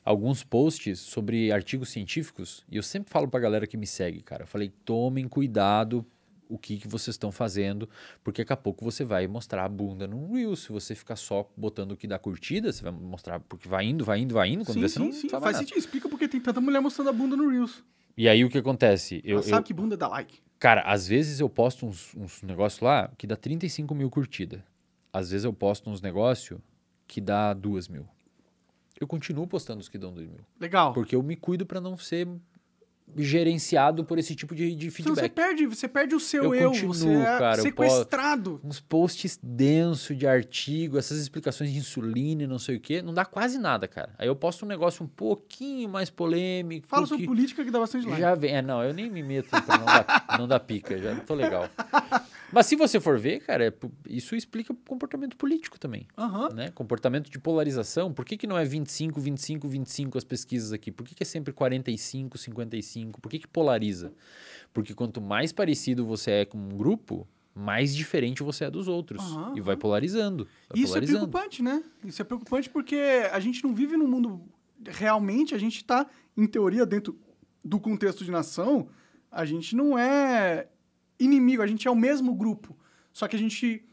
alguns posts sobre artigos científicos e eu sempre falo pra galera que me segue, cara. Eu falei, tomem cuidado o que, que vocês estão fazendo, porque daqui a pouco você vai mostrar a bunda num reels Se você ficar só botando o que dá curtida, você vai mostrar, porque vai indo, vai indo, vai indo. Quando sim, sim, não sim, faz sentido. Explica porque tem tanta mulher mostrando a bunda no Reels. E aí o que acontece? Eu, Ela eu, sabe que bunda dá like. Cara, às vezes eu posto uns, uns negócios lá que dá 35 mil curtidas às vezes eu posto uns negócios que dá duas mil. Eu continuo postando os que dão dois mil. Legal. Porque eu me cuido para não ser gerenciado por esse tipo de, de feedback. Então você perde, você perde o seu eu, eu continuo, você é cara, sequestrado. Posto, uns posts densos de artigo, essas explicações de insulina e não sei o quê, não dá quase nada, cara. Aí eu posto um negócio um pouquinho mais polêmico. Fala sobre política que dá bastante like. Já vem, é, não, eu nem me meto, então não, dá, não dá pica, já tô legal. Mas se você for ver, cara, é isso explica o comportamento político também. Uhum. Né? Comportamento de polarização. Por que, que não é 25, 25, 25 as pesquisas aqui? Por que, que é sempre 45, 55? Por que, que polariza? Porque quanto mais parecido você é com um grupo, mais diferente você é dos outros. Uhum. E vai polarizando. Vai Isso é polarizando. é preocupante, né? Isso é preocupante porque a gente não vive num mundo. Realmente, a gente está, em teoria, dentro do contexto de nação, a gente não é inimigo, a gente é o mesmo grupo. Só que a gente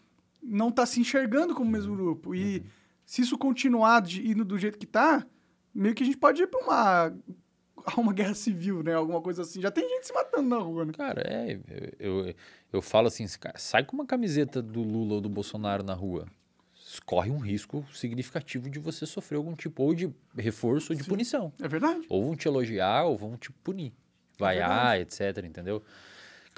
não está se enxergando como o mesmo grupo. E uhum. se isso continuar de, indo do jeito que está meio que a gente pode ir para uma uma guerra civil, né? Alguma coisa assim. Já tem gente se matando na rua, né? Cara, é. Eu, eu, eu falo assim, sai com uma camiseta do Lula ou do Bolsonaro na rua. Corre um risco significativo de você sofrer algum tipo ou de reforço ou de Sim, punição. É verdade. Ou vão te elogiar ou vão te punir. Vaiar, é ah, etc, entendeu?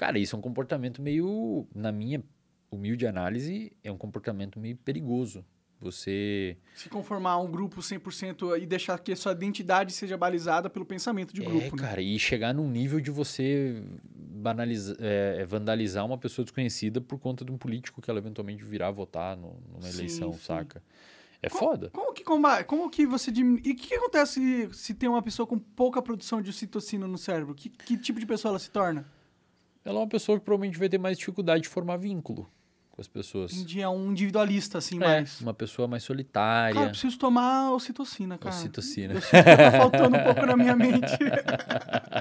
Cara, isso é um comportamento meio, na minha humilde análise, é um comportamento meio perigoso. Você. Se conformar a um grupo 100% e deixar que a sua identidade seja balizada pelo pensamento de é, grupo. É, né? cara, e chegar num nível de você banalizar, é, é, vandalizar uma pessoa desconhecida por conta de um político que ela eventualmente virá votar no, numa sim, eleição, sim. saca? É foda. Como que, combate, como que você diminui. E o que, que, acontece se, se tem uma pessoa com pouca produção de citocina no cérebro? Que, que tipo de pessoa ela se torna? ela é uma pessoa que provavelmente vai ter mais dificuldade de formar vínculo com as pessoas. É um individualista, assim, é, mais. Uma pessoa mais solitária. Cara, eu preciso tomar ocitocina, cara. Ocitocina. Eu sinto que tá faltando um pouco na minha mente.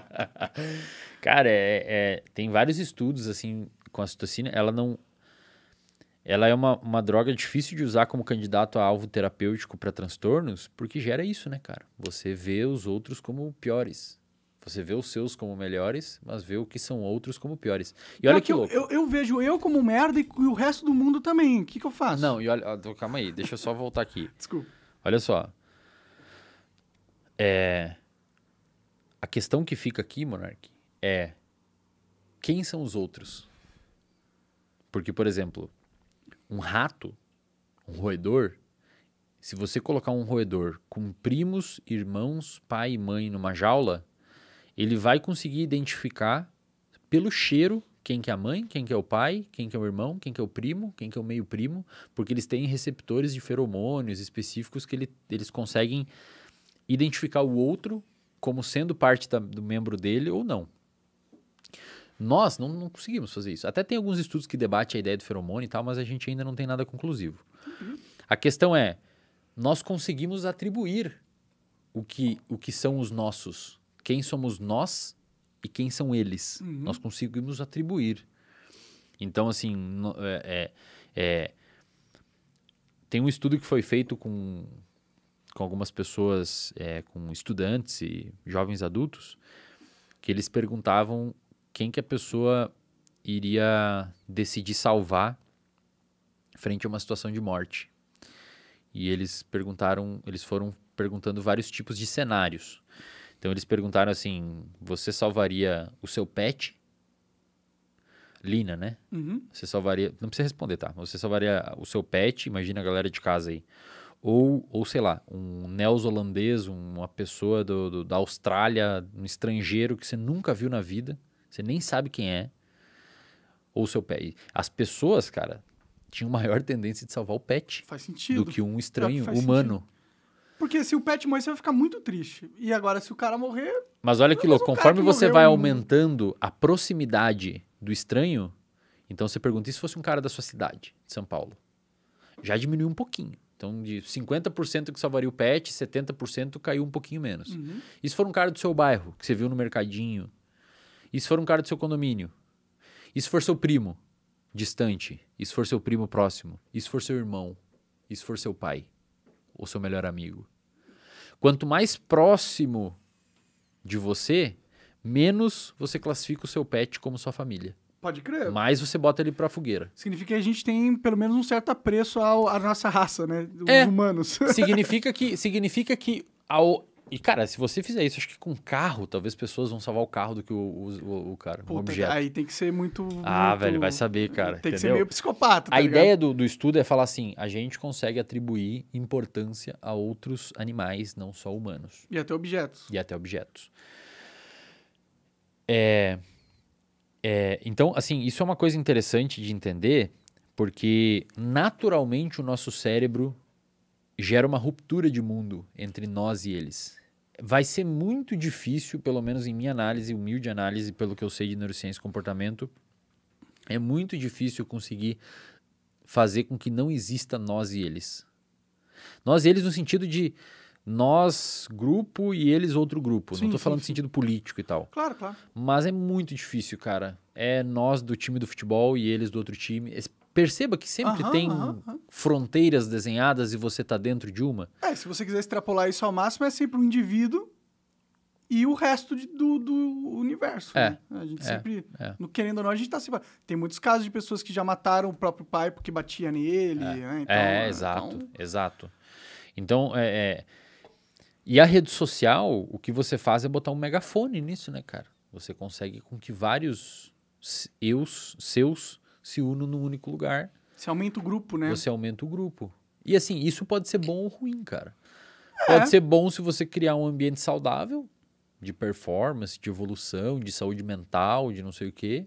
cara, é, é, tem vários estudos, assim, com a citocina, Ela não. Ela é uma, uma droga difícil de usar como candidato a alvo terapêutico para transtornos, porque gera isso, né, cara? Você vê os outros como piores. Você vê os seus como melhores, mas vê o que são outros como piores. E olha é que, que eu, louco. Eu, eu, vejo eu como merda e, e, o resto do mundo também. O que, que eu faço? Não, e olha. Ah, calma aí, deixa eu só voltar aqui. Desculpa. Olha só. É. A questão que fica aqui, Monark, é. Quem são os outros? Porque, por exemplo, um rato, um roedor, se você colocar um roedor com primos, irmãos, pai e mãe numa jaula ele vai conseguir identificar pelo cheiro quem que é a mãe, quem que é o pai, quem que é o irmão, quem que é o primo, quem que é o meio primo, porque eles têm receptores de feromônios específicos que ele, eles conseguem identificar o outro como sendo parte da, do membro dele ou não. Nós não, não, conseguimos fazer isso. Até tem alguns estudos que debatem a ideia do feromônio e tal, mas a gente ainda não tem nada conclusivo. Uhum. A questão é, nós conseguimos atribuir o que, o que são os nossos quem somos nós e quem são eles. Uhum. Nós conseguimos atribuir. Então, assim, é, é, é, tem um estudo que foi feito com, com algumas pessoas, é, com estudantes e jovens adultos, que eles perguntavam quem que a pessoa iria decidir salvar frente a uma situação de morte. E eles perguntaram, eles foram perguntando vários tipos de cenários. Então eles perguntaram assim: você salvaria o seu pet? Lina, né? Uhum. Você salvaria. Não precisa responder, tá? Você salvaria o seu pet, imagina a galera de casa aí. Ou, ou sei lá, um Holandês, uma pessoa do, do, da Austrália, um estrangeiro que você nunca viu na vida, você nem sabe quem é. Ou seu pet. As pessoas, cara, tinham maior tendência de salvar o pet. Faz sentido. Do que um estranho humano. Sentido. Porque se o pet morrer, você vai ficar muito triste. E agora, se o cara morrer. Mas olha é que louco, conforme você vai um... aumentando a proximidade do estranho, então você pergunta: e se fosse um cara da sua cidade, de São Paulo? Já diminuiu um pouquinho. Então, de 50% que salvaria o pet, 70% caiu um pouquinho menos. Uhum. E se for um cara do seu bairro, que você viu no mercadinho? E se for um cara do seu condomínio? E se for seu primo, distante? E se for seu primo próximo? E se for seu irmão? E se for seu pai? Ou seu melhor amigo? Quanto mais próximo de você, menos você classifica o seu pet como sua família. Pode crer. Mais você bota ele pra fogueira. Significa que a gente tem pelo menos um certo apreço à nossa raça, né? Os é. humanos. significa que, significa que ao e, cara, se você fizer isso, acho que com carro, talvez pessoas vão salvar o carro do que o, o, o cara, Puta, um objeto. Aí tem que ser muito... Ah, muito... velho, vai saber, cara. Tem entendeu? que ser meio psicopata, tá A ligado? ideia do, do estudo é falar assim, a gente consegue atribuir importância a outros animais, não só humanos. E até objetos. E até objetos. É... É, então, assim, isso é uma coisa interessante de entender, porque naturalmente o nosso cérebro gera uma ruptura de mundo entre nós e eles vai ser muito difícil, pelo menos em minha análise, humilde análise, pelo que eu sei de neurociência e comportamento, é muito difícil conseguir fazer com que não exista nós e eles. Nós e eles no sentido de nós, grupo, e eles, outro grupo. Sim, não estou falando sim, sim. sentido político e tal. Claro, claro. Mas é muito difícil, cara. É nós do time do futebol e eles do outro time. Perceba que sempre aham, tem aham, aham. fronteiras desenhadas e você está dentro de uma. É, se você quiser extrapolar isso ao máximo, é sempre um indivíduo e o resto de, do, do universo. É, né? A gente é, sempre, é. No, querendo ou não, a gente está sempre. Tem muitos casos de pessoas que já mataram o próprio pai porque batia nele. É, né? então, é né, exato, então... exato. Então, é, é, e a rede social, o que você faz é botar um megafone nisso, né, cara? Você consegue com que vários eus, seus se unam num único lugar. Você aumenta o grupo, né? Você aumenta o grupo. E assim, isso pode ser bom ou ruim, cara. É. Pode ser bom se você criar um ambiente saudável, de performance, de evolução, de saúde mental, de não sei o quê.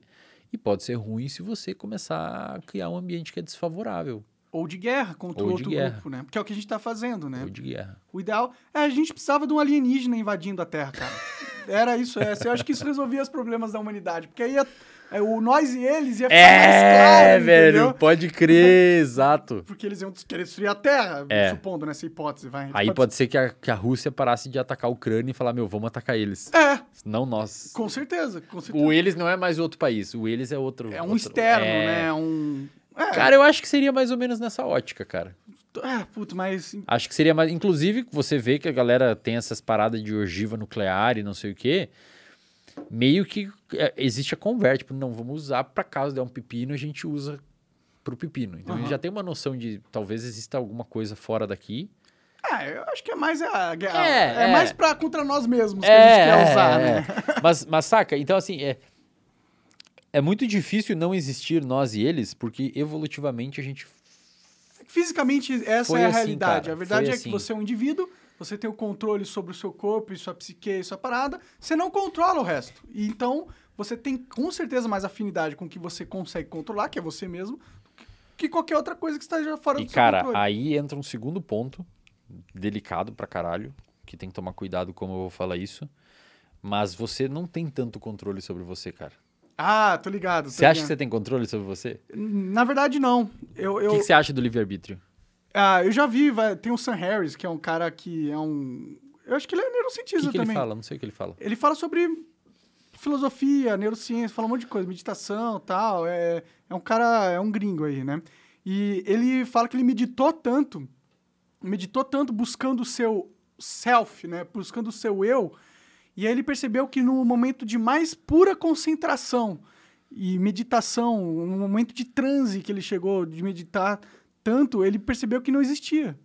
E pode ser ruim se você começar a criar um ambiente que é desfavorável. Ou de guerra contra o outro guerra. grupo, né? Porque é o que a gente tá fazendo, né? Ou de guerra. O ideal é a gente precisava de um alienígena invadindo a Terra, cara. Era isso, é. Assim, eu acho que isso resolvia os problemas da humanidade. Porque aí ia, é, o nós e eles ia é, ficar é, claro, velho, entendeu? pode crer, exato. Porque eles iam querer destruir a Terra, é. supondo nessa né, hipótese, vai. Aí pode, pode ser que a, que a Rússia parasse de atacar a Ucrânia e falar, meu, vamos atacar eles. É. Não nós. Com certeza, com certeza. O eles não é mais outro país, o eles é outro. É um outro, externo, é... né? É um... É. Cara, eu acho que seria mais ou menos nessa ótica, cara. Ah, puto, mas. Acho que seria mais. Inclusive, você vê que a galera tem essas paradas de ogiva nuclear e não sei o quê. Meio que é, existe a conversa, tipo, não, vamos usar para caso der um pepino, a gente usa pro pepino. Então uhum. a gente já tem uma noção de talvez exista alguma coisa fora daqui. Ah, eu acho que é mais a, a é, é, é, é. mais para contra nós mesmos que a é, gente quer usar, né? Mas, mas saca, então assim, é, é muito difícil não existir nós e eles, porque evolutivamente a gente Fisicamente, essa Foi é a assim, realidade. Cara. A verdade é assim. que você é um indivíduo, você tem o controle sobre o seu corpo e sua psique e sua parada, você não controla o resto. Então, você tem com certeza mais afinidade com o que você consegue controlar, que é você mesmo, que qualquer outra coisa que esteja fora e do cara, seu controle. E, cara, aí entra um segundo ponto, delicado pra caralho, que tem que tomar cuidado como eu vou falar isso, mas você não tem tanto controle sobre você, cara. Ah, tô ligado. você acha que você tem controle sobre você? Na verdade, não. Eu, eu... O que, você acha do livre-arbítrio? Ah, eu já vi, tem o Sam Harris, que é um cara que é um. Eu acho que ele é neurocientista que que também. Ele fala, não sei o que ele fala. Ele fala sobre filosofia, neurociência, fala um monte de coisa, meditação tal. É, é um cara, é um gringo aí, né? E ele fala que ele meditou tanto, meditou tanto buscando o seu self, né? Buscando o seu eu, e aí ele percebeu que no momento de mais pura concentração e meditação, um momento de transe que ele chegou de meditar tanto, ele percebeu que não existia.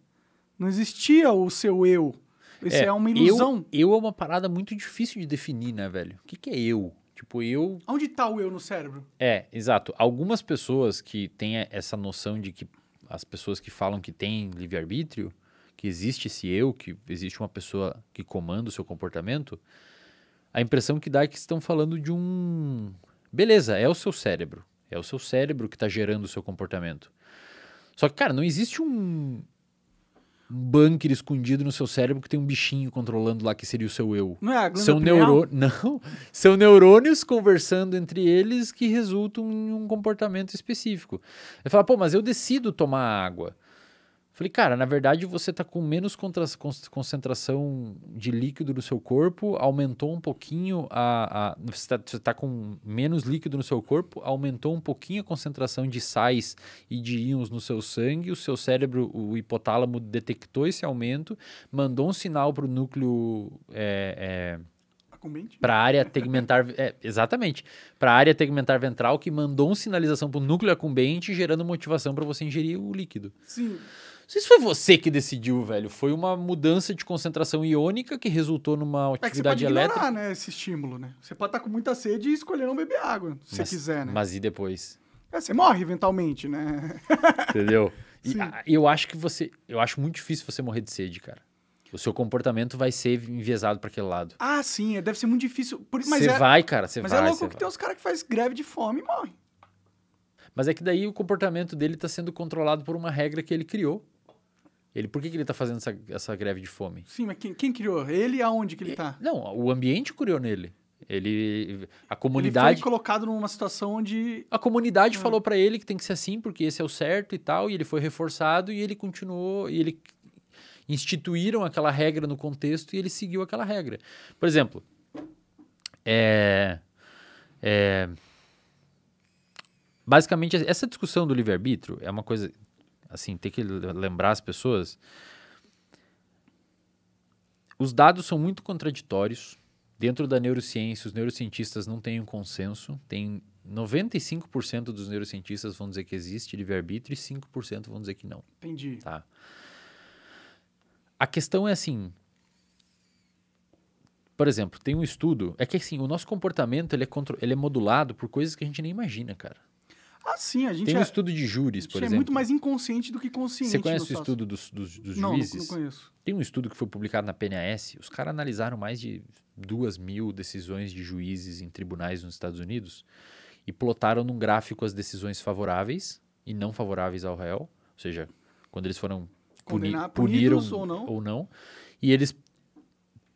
Não existia o seu eu. Isso é, é, uma ilusão. Eu, eu, é uma parada muito difícil de definir, né, velho? O que, que é eu? Tipo, eu. Onde está o eu no cérebro? É, exato. Algumas pessoas que têm essa noção de que as pessoas que falam que têm livre-arbítrio, que existe esse eu, que existe uma pessoa que comanda o seu comportamento, a impressão que dá é que estão falando de um. Beleza, é o seu cérebro. É o seu cérebro que está gerando o seu comportamento. Só que, cara, não existe um, um bunker escondido no seu cérebro que tem um bichinho controlando lá que seria o seu eu. Não é a são neuro... Não, são neurônios conversando entre eles que resultam em um comportamento específico. Você fala, pô, mas eu decido tomar água. Falei, cara, na verdade você está com menos concentração de líquido no seu corpo, aumentou um pouquinho a. a você está tá com menos líquido no seu corpo, aumentou um pouquinho a concentração de sais e de íons no seu sangue, o seu cérebro, o hipotálamo, detectou esse aumento, mandou um sinal para o núcleo. É, é, para a área tegmentar, é, exatamente, para a área tegmentar ventral que mandou uma sinalização para o núcleo acumbente, gerando motivação para você ingerir o líquido. Sim sei se foi você que decidiu, velho. Foi uma mudança de concentração iônica que resultou numa atividade é que você pode elétrica. Ignorar, né, esse estímulo, né? Você pode estar tá com muita sede e escolher não beber água, se mas, quiser, né? Mas e depois? É, você morre eventualmente, né? Entendeu? E a, eu acho que você. Eu acho muito difícil você morrer de sede, cara. O seu comportamento vai ser enviesado para aquele lado. Ah, sim, é, deve ser muito difícil. Você é, vai, cara, você vai. Mas é louco que vai. tem os caras que faz greve de fome e morrem. Mas é que daí o comportamento dele está sendo controlado por uma regra que ele criou. Ele, por que, que ele está fazendo essa, essa, greve de fome? Sim, mas quem, quem criou? Ele e aonde que ele está? Não, o ambiente criou nele. Ele, a comunidade. Ele foi colocado numa situação onde. A comunidade é. falou para ele que tem que ser assim, porque esse é o certo e tal, e ele foi reforçado e ele continuou, e ele instituíram aquela regra no contexto e ele seguiu aquela regra. Por exemplo, é, é, basicamente essa discussão do livre-arbítrio é uma coisa assim, ter que lembrar as pessoas. Os dados são muito contraditórios. Dentro da neurociência, os neurocientistas não têm um consenso. Tem 95% dos neurocientistas vão dizer que existe livre-arbítrio e 5% vão dizer que não. Entendi. Tá? A questão é assim, por exemplo, tem um estudo, é que assim, o nosso comportamento ele é, contro ele é modulado por coisas que a gente nem imagina, cara. Ah, sim, a gente Tem um é, estudo de júris, por é exemplo. é muito mais inconsciente do que consciente. Você conhece o estudo dos, dos, dos não, juízes? Não, não conheço. Tem um estudo que foi publicado na PNAS. Os caras analisaram mais de duas mil decisões de juízes em tribunais nos Estados Unidos e plotaram num gráfico as decisões favoráveis e não favoráveis ao réu. Ou seja, quando eles foram puni puniram ou não. ou não. E eles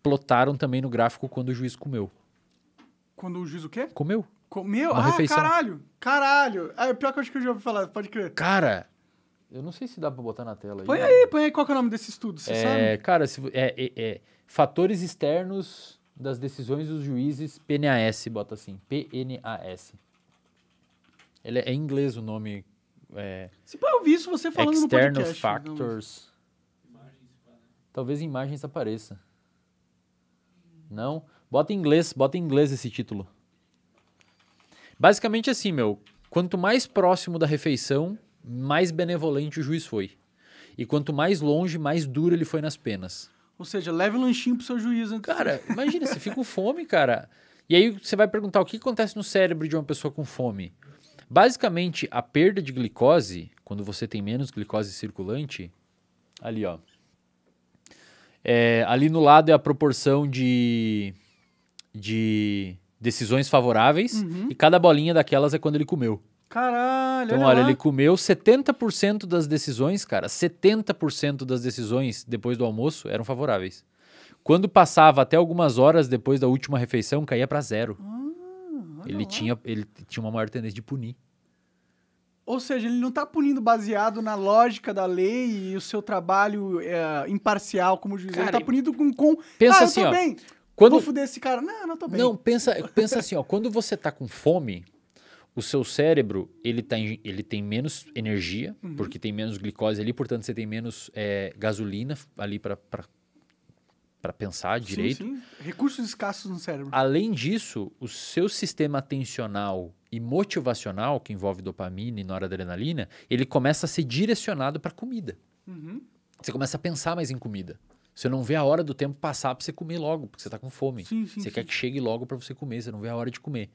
plotaram também no gráfico quando o juiz comeu. Quando o juiz o quê? Comeu. Comeu? Uma ah, refeição. caralho! Caralho! é pior que eu acho que eu já ouvi falar, pode crer. Cara, eu não sei se dá pra botar na tela. Põe aí, né? põe aí qual é o nome desse estudo, você é, sabe? Cara, se, é, é, é, fatores externos das decisões dos juízes, PNAS, bota assim, PNAS. Ele é, é, em inglês o nome. É, se pô, ouvir isso você falando External no podcast. Factors. Talvez imagens apareça. Não? Bota em inglês, bota em inglês esse título. Basicamente assim, meu, quanto mais próximo da refeição, mais benevolente o juiz foi. E quanto mais longe, mais duro ele foi nas penas. Ou seja, leve um lanchinho pro seu juiz antes. Cara, de... imagina, você fica com fome, cara. E aí você vai perguntar o que acontece no cérebro de uma pessoa com fome. Basicamente, a perda de glicose, quando você tem menos glicose circulante, ali ó. É, ali no lado é a proporção de. de decisões favoráveis uhum. e cada bolinha daquelas é quando ele comeu. Caralho, Então, olha, olha ele comeu 70% das decisões, cara. 70% das decisões depois do almoço eram favoráveis. Quando passava até algumas horas depois da última refeição, caía para zero. Ah, ele, tinha, ele tinha uma maior tendência de punir. Ou seja, ele não está punindo baseado na lógica da lei e o seu trabalho é, imparcial como juiz. Tá cara, ele está punindo com. com pensa ah, assim, ó, bem. Quando... Vou fuder esse cara. Não, não tô bem. Não, pensa, pensa assim, ó. Quando você tá com fome, o seu cérebro, ele, tá em, ele tem menos energia, uhum. porque tem menos glicose ali, portanto, você tem menos é, gasolina ali para para pensar direito. Sim, sim. Recursos escassos no cérebro. Além disso, o seu sistema atencional e motivacional, que envolve dopamina e noradrenalina, ele começa a ser direcionado para comida. Uhum. Você começa a pensar mais em comida. Você não vê a hora do tempo passar para você comer logo, porque você está com fome. Sim, sim, você sim. quer que chegue logo para você comer, você não vê a hora de comer.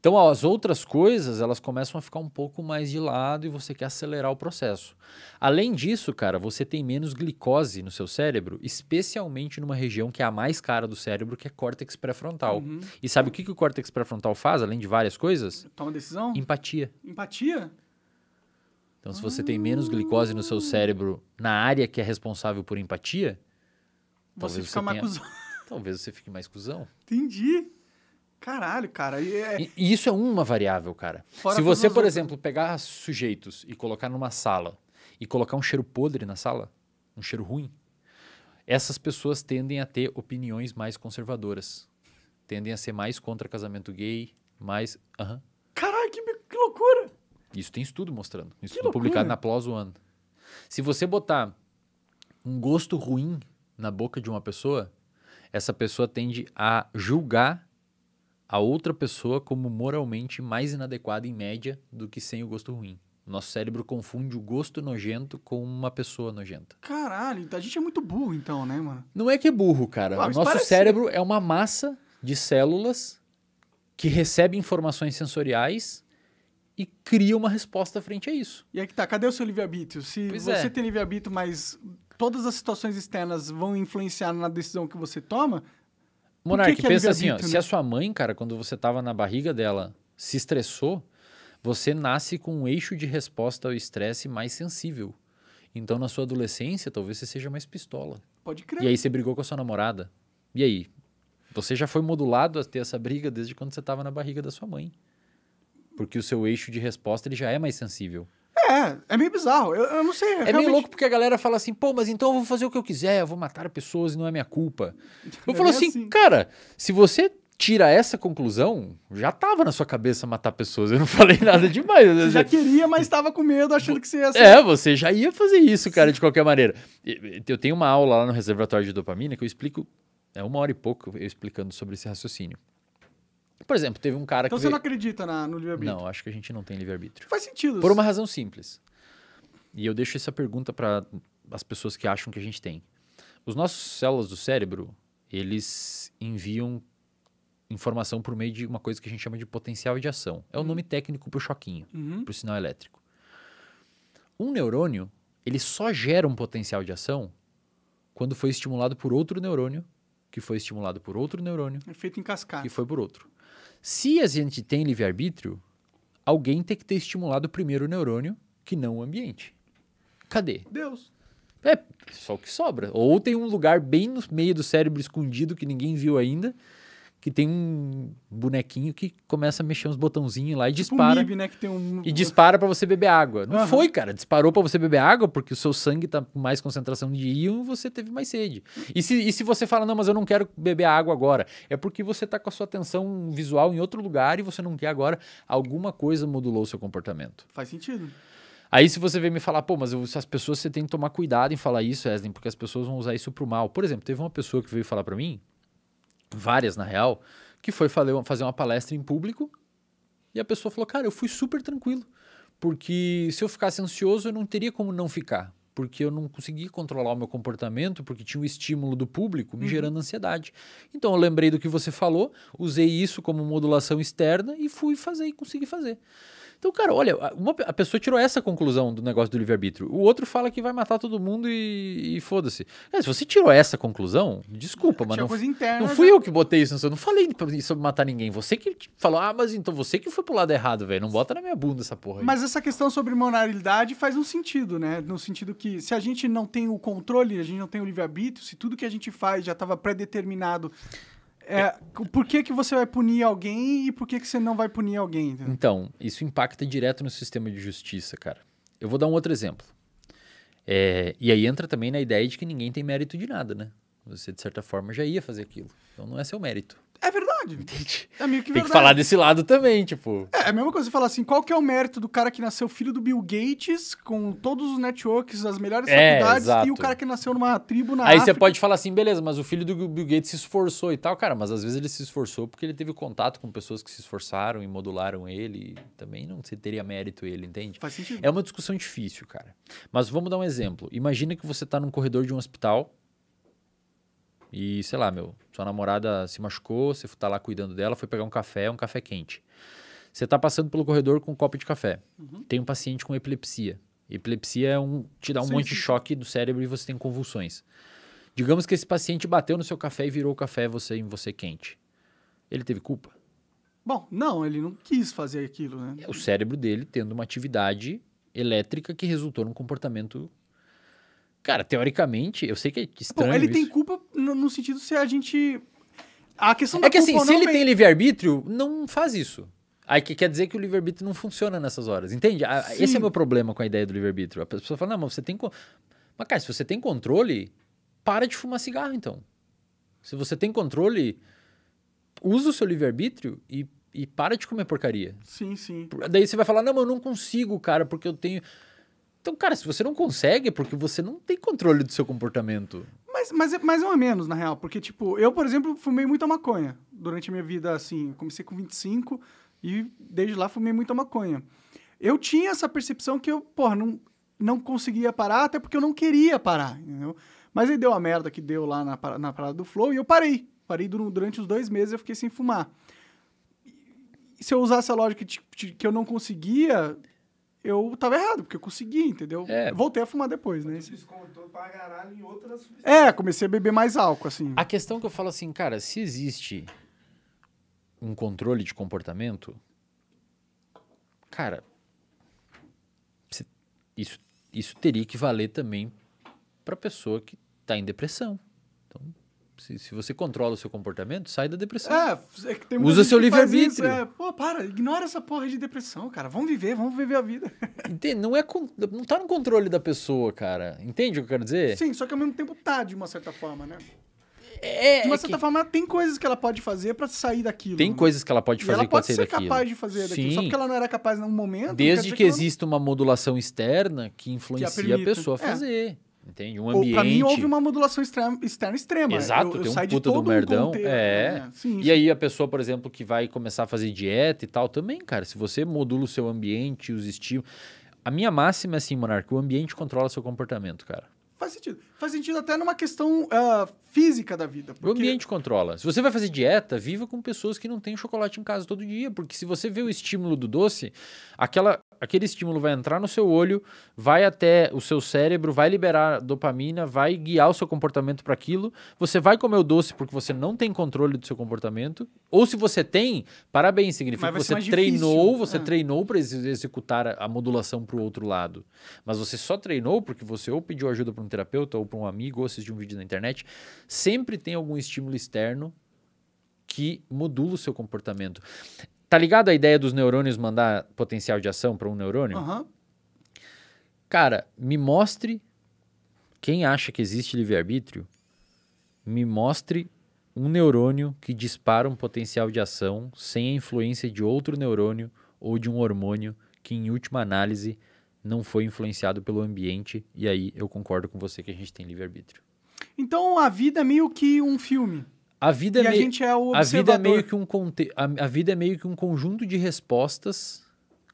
Então, as outras coisas, elas começam a ficar um pouco mais de lado e você quer acelerar o processo. Além disso, cara, você tem menos glicose no seu cérebro, especialmente numa região que é a mais cara do cérebro, que é córtex pré-frontal. Uhum. E sabe o que, que o córtex pré-frontal faz, além de várias coisas? Toma decisão? Empatia. Empatia? Então, se você tem menos glicose no seu ah. cérebro na área que é responsável por empatia, Talvez você mais tenha... cuzão. Talvez você fique mais cuzão. Entendi. Caralho, cara. E, é... e, e isso é uma variável, cara. Fora Se você, por exemplo, pegar sujeitos e colocar numa sala e colocar um cheiro podre na sala, um cheiro ruim, essas pessoas tendem a ter opiniões mais conservadoras. Tendem a ser mais contra casamento gay, mais. Uhum. Caralho, que, que loucura! Isso tem estudo mostrando. Estudo publicado na PLOS One. Se você botar um gosto ruim na boca de uma pessoa, essa pessoa tende a julgar a outra pessoa como moralmente mais inadequada em média do que sem o gosto ruim. Nosso cérebro confunde o gosto nojento com uma pessoa nojenta. Caralho, então a gente é muito burro então, né, mano? Não é que é burro, cara. nosso parece... cérebro é uma massa de células que recebe informações sensoriais e cria uma resposta frente a isso. E é que tá, cadê o seu livre-arbítrio? Se pois você é. tem livre-arbítrio, mas todas as situações externas vão influenciar na decisão que você toma. Monarque, que que é pensa assim, ó, se né? a sua mãe, cara, quando você estava na barriga dela, se estressou, você nasce com um eixo de resposta ao estresse mais sensível. Então, na sua adolescência, talvez você seja mais pistola. Pode crer. E aí você brigou com a sua namorada. E aí? Você já foi modulado a ter essa briga desde quando você estava na barriga da sua mãe. Porque o seu eixo de resposta ele já é mais sensível. É, é meio bizarro. Eu, eu não sei. É realmente... meio louco porque a galera fala assim, pô, mas então eu vou fazer o que eu quiser, eu vou matar pessoas e não é minha culpa. Eu é falo assim, assim, cara, se você tira essa conclusão, já tava na sua cabeça matar pessoas. Eu não falei nada demais. você já queria, mas estava com medo, achando que você ia ser... É, você já ia fazer isso, cara, de qualquer maneira. Eu tenho uma aula lá no reservatório de dopamina que eu explico, é uma hora e pouco eu explicando sobre esse raciocínio. Por exemplo, teve um cara então que. Então você veio... não acredita na, no livre-arbítrio? Não, acho que a gente não tem livre-arbítrio. Faz sentido. Por uma razão simples. E eu deixo essa pergunta para as pessoas que acham que a gente tem. Os nossos células do cérebro, eles enviam informação por meio de uma coisa que a gente chama de potencial de ação. É o uhum. nome técnico para o choquinho, uhum. para o sinal elétrico. Um neurônio, ele só gera um potencial de ação quando foi estimulado por outro neurônio, que foi estimulado por outro neurônio. Efeito é em cascata. Que foi por outro. Se a gente tem livre-arbítrio, alguém tem que ter estimulado primeiro o neurônio, que não o ambiente. Cadê? Deus. É, só o que sobra. Ou tem um lugar bem no meio do cérebro escondido que ninguém viu ainda, que tem um bonequinho que começa a mexer uns botãozinhos lá e tipo dispara. Um MIB, né, que tem um... E dispara para você beber água. Não uhum. foi, cara. Disparou para você beber água porque o seu sangue tá com mais concentração de íon e você teve mais sede. E se, e se você fala, não, mas eu não quero beber água agora, é porque você tá com a sua atenção visual em outro lugar e você não quer agora. Alguma coisa modulou o seu comportamento. Faz sentido. Aí se você vem me falar, pô, mas as pessoas você tem que tomar cuidado em falar isso, Wesley, porque as pessoas vão usar isso pro mal. Por exemplo, teve uma pessoa que veio falar para mim várias na real, que foi fazer uma palestra em público e a pessoa falou: Cara, eu fui super tranquilo, porque se eu ficasse ansioso, eu não teria como não ficar, porque eu não conseguia controlar o meu comportamento, porque tinha o estímulo do público me uhum. gerando ansiedade. Então eu lembrei do que você falou, usei isso como modulação externa e fui fazer e consegui fazer. Então, cara, olha, uma, a pessoa tirou essa conclusão do negócio do livre-arbítrio. O outro fala que vai matar todo mundo e, e foda-se. se você tirou essa conclusão, desculpa, mas não, interna, não fui né? eu que botei isso. Eu não falei sobre matar ninguém. Você que falou, ah, mas então você que foi pro lado errado, velho. Não bota na minha bunda essa porra aí. Mas essa questão sobre moralidade faz um sentido, né? No sentido que se a gente não tem o controle, a gente não tem o livre-arbítrio, se tudo que a gente faz já estava predeterminado é, por que, que você vai punir alguém e por que, que você não vai punir alguém? Entendeu? Então, isso impacta direto no sistema de justiça, cara. Eu vou dar um outro exemplo. É, e aí entra também na ideia de que ninguém tem mérito de nada, né? Você, de certa forma, já ia fazer aquilo. Então, não é seu mérito. É verdade. Entendi. É meio que Tem que falar desse lado também, tipo. É, é a mesma coisa você falar assim: qual que é o mérito do cara que nasceu filho do Bill Gates, com todos os networks, as melhores é, faculdades, exato. e o cara que nasceu numa tribo na Aí África. você pode falar assim: beleza, mas o filho do Bill Gates se esforçou e tal, cara, mas às vezes ele se esforçou porque ele teve contato com pessoas que se esforçaram e modularam ele. E também não se teria mérito ele, entende? Faz sentido. É uma discussão difícil, cara. Mas vamos dar um exemplo. Imagina que você tá num corredor de um hospital e sei lá, meu, sua namorada se machucou, você tá lá cuidando dela, foi pegar um café, é um café quente. Você tá passando pelo corredor com um copo de café. Uhum. Tem um paciente com epilepsia. Epilepsia é um te dá um sim, monte sim. de choque do cérebro e você tem convulsões. Digamos que esse paciente bateu no seu café e virou o café você em você quente. Ele teve culpa? Bom, não, ele não quis fazer aquilo, né? É o cérebro dele tendo uma atividade elétrica que resultou num comportamento Cara, teoricamente, eu sei que é estranho. Bom, ele isso. tem culpa no, no, sentido se a gente. A questão é da É que assim, se ele é tem livre-arbítrio, não faz isso. Aí que quer dizer que o livre-arbítrio não funciona nessas horas, entende? Sim. Esse é meu problema com a ideia do livre-arbítrio. A pessoa fala, não, mas você tem. Mas, cara, se você tem controle, para de fumar cigarro, então. Se você tem controle, usa o seu livre-arbítrio e, e para de comer porcaria. Sim, sim. Daí você vai falar, não, mas eu não consigo, cara, porque eu tenho. Então, cara, se você não consegue, é porque você não tem controle do seu comportamento. Mas, mas é mais ou menos, na real. Porque, tipo, eu, por exemplo, fumei muita maconha durante a minha vida, assim. Comecei com 25 e desde lá fumei muita maconha. Eu tinha essa percepção que eu, porra, não, não conseguia parar, até porque eu não queria parar, entendeu? Mas aí deu a merda que deu lá na, na parada do Flow e eu parei. Parei durante os dois meses, eu fiquei sem fumar. E se eu usasse a lógica de, de, que eu não conseguia, eu tava errado, porque eu consegui, entendeu? É. Voltei a fumar depois, né? Tu descontou pra caralho em outras É, comecei a beber mais álcool, assim. A questão que eu falo assim, cara, se existe um controle de comportamento, cara, isso, isso teria que valer também pra pessoa que tá em depressão. Então, se, se você controla o seu comportamento, sai da depressão. É, é que tem Usa seu livre-arbítrio. É, pô, para, ignora essa porra de depressão, cara. Vamos viver, vamos viver a vida. Entende? Não, é, não tá no controle da pessoa, cara. Entende o que eu quero dizer? Sim, só que ao mesmo tempo tá, de uma certa forma, né? É, de é uma certa que... forma, tem coisas que ela pode fazer para sair daquilo. Tem né? coisas que ela pode fazer para sair daquilo. Ela pode ser capaz de fazer Sim. daquilo, só porque ela não era capaz num momento. Desde que, que ela... exista uma modulação externa que influencia que a, a, pessoa a é. fazer. Entende? Um ambiente. para pra mim houve uma modulação externa extrema. Exato, eu, eu tem um puta do um merdão. é. Né? Sim, e sim. aí a pessoa, por exemplo, que vai começar a fazer dieta e tal, também, cara, se você modula o seu ambiente, os estímulos. A minha máxima é assim, Monarca, o ambiente controla seu comportamento, cara. Faz sentido. Faz sentido até numa questão uh, física da vida. Porque... O ambiente controla. Se você vai fazer dieta, viva com pessoas que não têm chocolate em casa todo dia. Porque se você vê o estímulo do doce, aquela aquele estímulo vai entrar no seu olho, vai até o seu cérebro, vai liberar dopamina, vai guiar o seu comportamento para aquilo. Você vai comer o doce porque você não tem controle do seu comportamento, ou se você tem, parabéns, significa que você treinou, você ah. treinou para executar a modulação para o outro lado. Mas você só treinou porque você ou pediu ajuda para um terapeuta ou para um amigo ou assistiu um vídeo na internet. Sempre tem algum estímulo externo que modula o seu comportamento. Tá ligado a ideia dos neurônios mandar potencial de ação para um neurônio? Uhum. Cara, me mostre quem acha que existe livre-arbítrio, me mostre um neurônio que dispara um potencial de ação sem a influência de outro neurônio ou de um hormônio que, em última análise, não foi influenciado pelo ambiente. E aí eu concordo com você que a gente tem livre-arbítrio. Então a vida é meio que um filme. A vida e é, a gente é o A vida é meio que um conte... a, vida é meio que um conjunto de respostas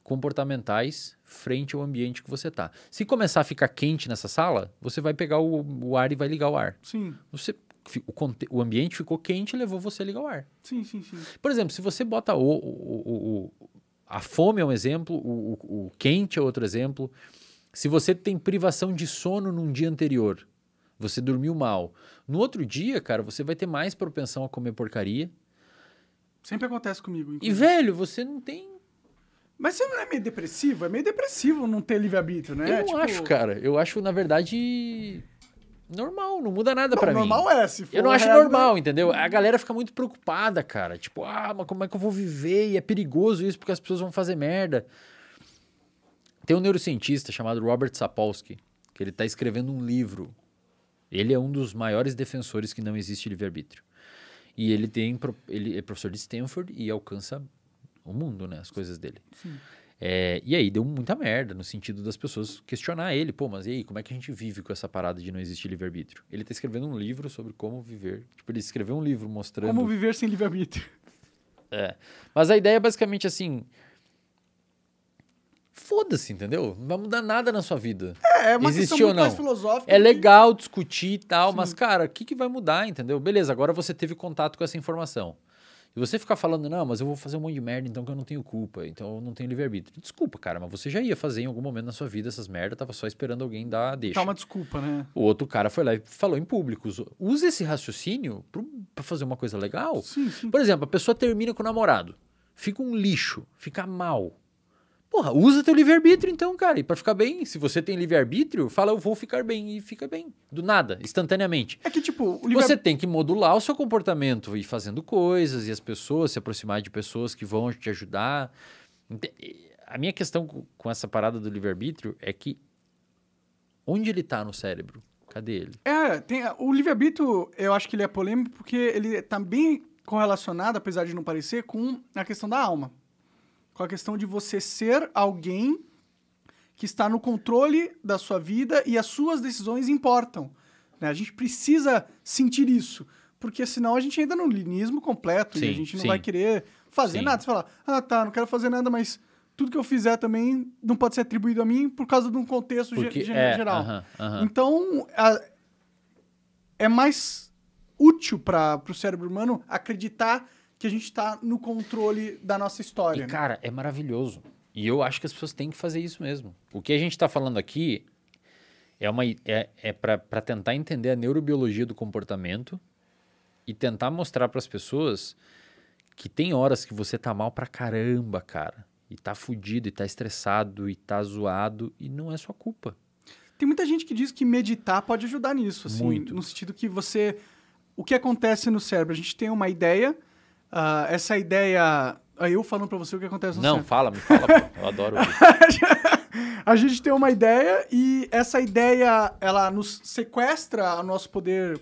comportamentais frente ao ambiente que você está Se começar a ficar quente nessa sala, você vai pegar o, o ar e vai ligar o ar. Sim. Você o, o ambiente ficou quente e levou você a ligar o ar. Sim, sim, sim. Por exemplo, se você bota o, o, o a fome é um exemplo, o, o, o quente é outro exemplo. Se você tem privação de sono num dia anterior, você dormiu mal. No outro dia, cara, você vai ter mais propensão a comer porcaria. Sempre acontece comigo. Inclusive. E, velho, você não tem. Mas você não é meio depressivo? É meio depressivo não ter livre-arbítrio, né? Eu é, não tipo... acho, cara. Eu acho, na verdade, normal. Não muda nada para mim. Normal é, se for. Eu não acho real, normal, não... entendeu? A galera fica muito preocupada, cara. Tipo, ah, mas como é que eu vou viver? E é perigoso isso porque as pessoas vão fazer merda. Tem um neurocientista chamado Robert Sapolsky, que ele tá escrevendo um livro ele é um dos maiores defensores que não existe livre-arbítrio. E ele tem ele é professor de Stanford e alcança o mundo, né? As coisas dele. Sim. É, e aí deu muita merda no sentido das pessoas questionar ele. Pô, mas e aí, como é que a gente vive com essa parada de não existir livre-arbítrio? Ele está escrevendo um livro sobre como viver. Tipo, ele escreveu um livro mostrando... Como viver sem livre-arbítrio. É. Mas a ideia é basicamente assim foda-se, entendeu? Não vai mudar nada na sua vida. É, é uma Existe questão mais filosófica. É que... legal discutir e tal, Sim. mas, cara, o que, que vai mudar, entendeu? Beleza, agora você teve contato com essa informação. E você ficar falando, não, mas eu vou fazer um monte de merda, então que eu não tenho culpa, então eu não tenho livre-arbítrio. Desculpa, cara, mas você já ia fazer em algum momento na sua vida essas merdas, tava só esperando alguém dar deixa. Tá uma desculpa, né? O outro cara foi lá e falou em público. Usa esse raciocínio para fazer uma coisa legal. Sim, sim. Por exemplo, a pessoa termina com o namorado, fica um lixo, fica mal. Porra, usa teu livre-arbítrio então, cara. E pra ficar bem, se você tem livre-arbítrio, fala eu vou ficar bem e fica bem. Do nada, instantaneamente. É que, tipo, o livre Você tem que modular o seu comportamento, ir fazendo coisas, e as pessoas, se aproximar de pessoas que vão te ajudar. A minha questão com essa parada do livre-arbítrio é que onde ele tá no cérebro? Cadê ele? É, tem, o livre-arbítrio, eu acho que ele é polêmico porque ele tá bem correlacionado, apesar de não parecer, com a questão da alma com a questão de você ser alguém que está no controle da sua vida e as suas decisões importam. Né? A gente precisa sentir isso, porque senão a gente entra no linismo completo sim, e a gente não sim. vai querer fazer sim. nada. Você fala, ah tá, não quero fazer nada, mas tudo que eu fizer também não pode ser atribuído a mim por causa de um contexto porque, ge é, geral. Uh -huh, uh -huh. Então, a, é mais útil para o cérebro humano acreditar que a gente está no controle da nossa história. E, né? Cara, é maravilhoso. E eu acho que as pessoas têm que fazer isso mesmo. O que a gente está falando aqui é, uma, é, é para tentar entender a neurobiologia do comportamento e tentar mostrar para as pessoas que tem horas que você tá mal para caramba, cara. E tá fudido, e tá estressado, e tá zoado, e não é sua culpa. Tem muita gente que diz que meditar pode ajudar nisso, assim, Muito. no sentido que você o que acontece no cérebro? A gente tem uma ideia, Uh, essa ideia. Aí eu falando pra você o que acontece Não, fala, me fala, Eu adoro A gente tem uma ideia e essa ideia, ela nos sequestra o nosso poder,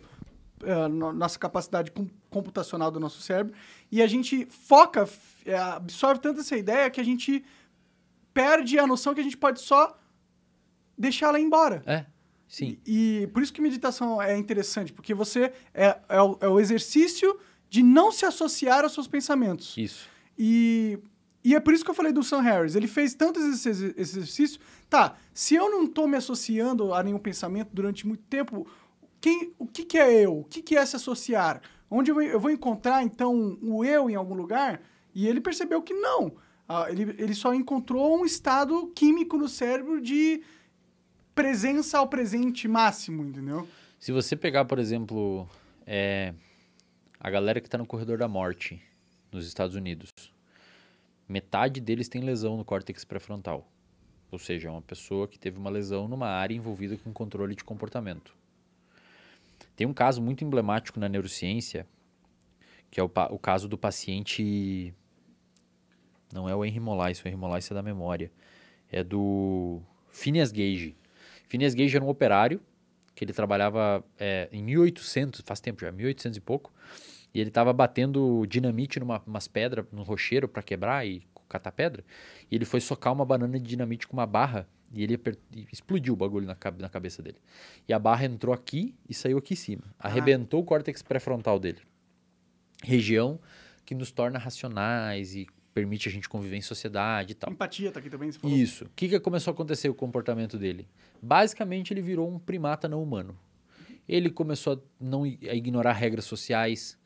eh, nossa capacidade computacional do nosso cérebro. E a gente foca, eh, absorve tanto essa ideia que a gente perde a noção que a gente pode só deixar ela ir embora. É. Sim. E, e por isso que meditação é interessante, porque você é, é o, é o exercício de não se associar aos seus pensamentos. Isso. E, e é por isso que eu falei do Sam Harris. Ele fez tantos esse exercícios. Tá, se eu não estou me associando a nenhum pensamento durante muito tempo, quem, o que, que é eu? O que, que é se associar? Onde eu, eu vou encontrar, então, o eu em algum lugar? E ele percebeu que não. Ah, ele, ele só encontrou um estado químico no cérebro de presença ao presente máximo, entendeu? Se você pegar, por exemplo, é, a galera que está no corredor da morte nos Estados Unidos, metade deles tem lesão no córtex pré-frontal. Ou seja, é uma pessoa que teve uma lesão numa área envolvida com controle de comportamento. Tem um caso muito emblemático na neurociência, que é o, o caso do paciente. Não é o Henry Molaise, o Henry Molaise é da memória. É do Phineas Gage. Phineas Gage era um operário que ele trabalhava é, em 1800, faz tempo já, 1800 e pouco e ele tava batendo dinamite numa umas pedras, num rocheiro para quebrar e catar pedra. E ele foi socar uma banana de dinamite com uma barra e ele e explodiu o bagulho na, na, cabeça dele. E a barra entrou aqui e saiu aqui em cima. Ah. Arrebentou ah. o córtex pré-frontal dele. Região que nos torna racionais e permite a gente conviver em sociedade e tal. Empatia tá aqui também, você falou. Isso. O que, que começou a acontecer o comportamento dele? Basicamente, ele virou um primata não humano. Ele começou a, não, a ignorar regras sociais,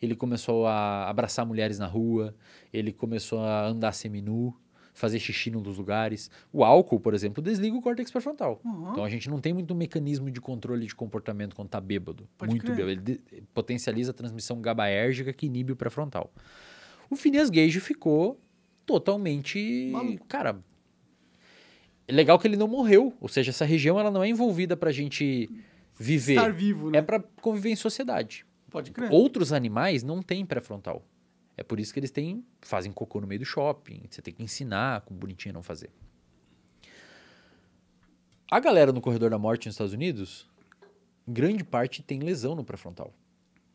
ele começou a abraçar mulheres na rua, ele começou a andar seminu, fazer xixi num dos lugares. O álcool, por exemplo, desliga o córtex pré-frontal. Uhum. Então a gente não tem muito mecanismo de controle de comportamento quando está bêbado. Pode muito crer. bêbado. Ele potencializa a transmissão gabaérgica que inibe o pré-frontal. O Phineas Gage ficou totalmente. Maluco. Cara. Legal que ele não morreu, ou seja, essa região ela não é envolvida pra gente viver. Estar vivo, né? É pra conviver em sociedade. Pode crer. Outros animais não têm pré-frontal. É por isso que eles têm, fazem cocô no meio do shopping. Você tem que ensinar como bonitinho não fazer. A galera no corredor da morte nos Estados Unidos, grande parte tem lesão no pré-frontal.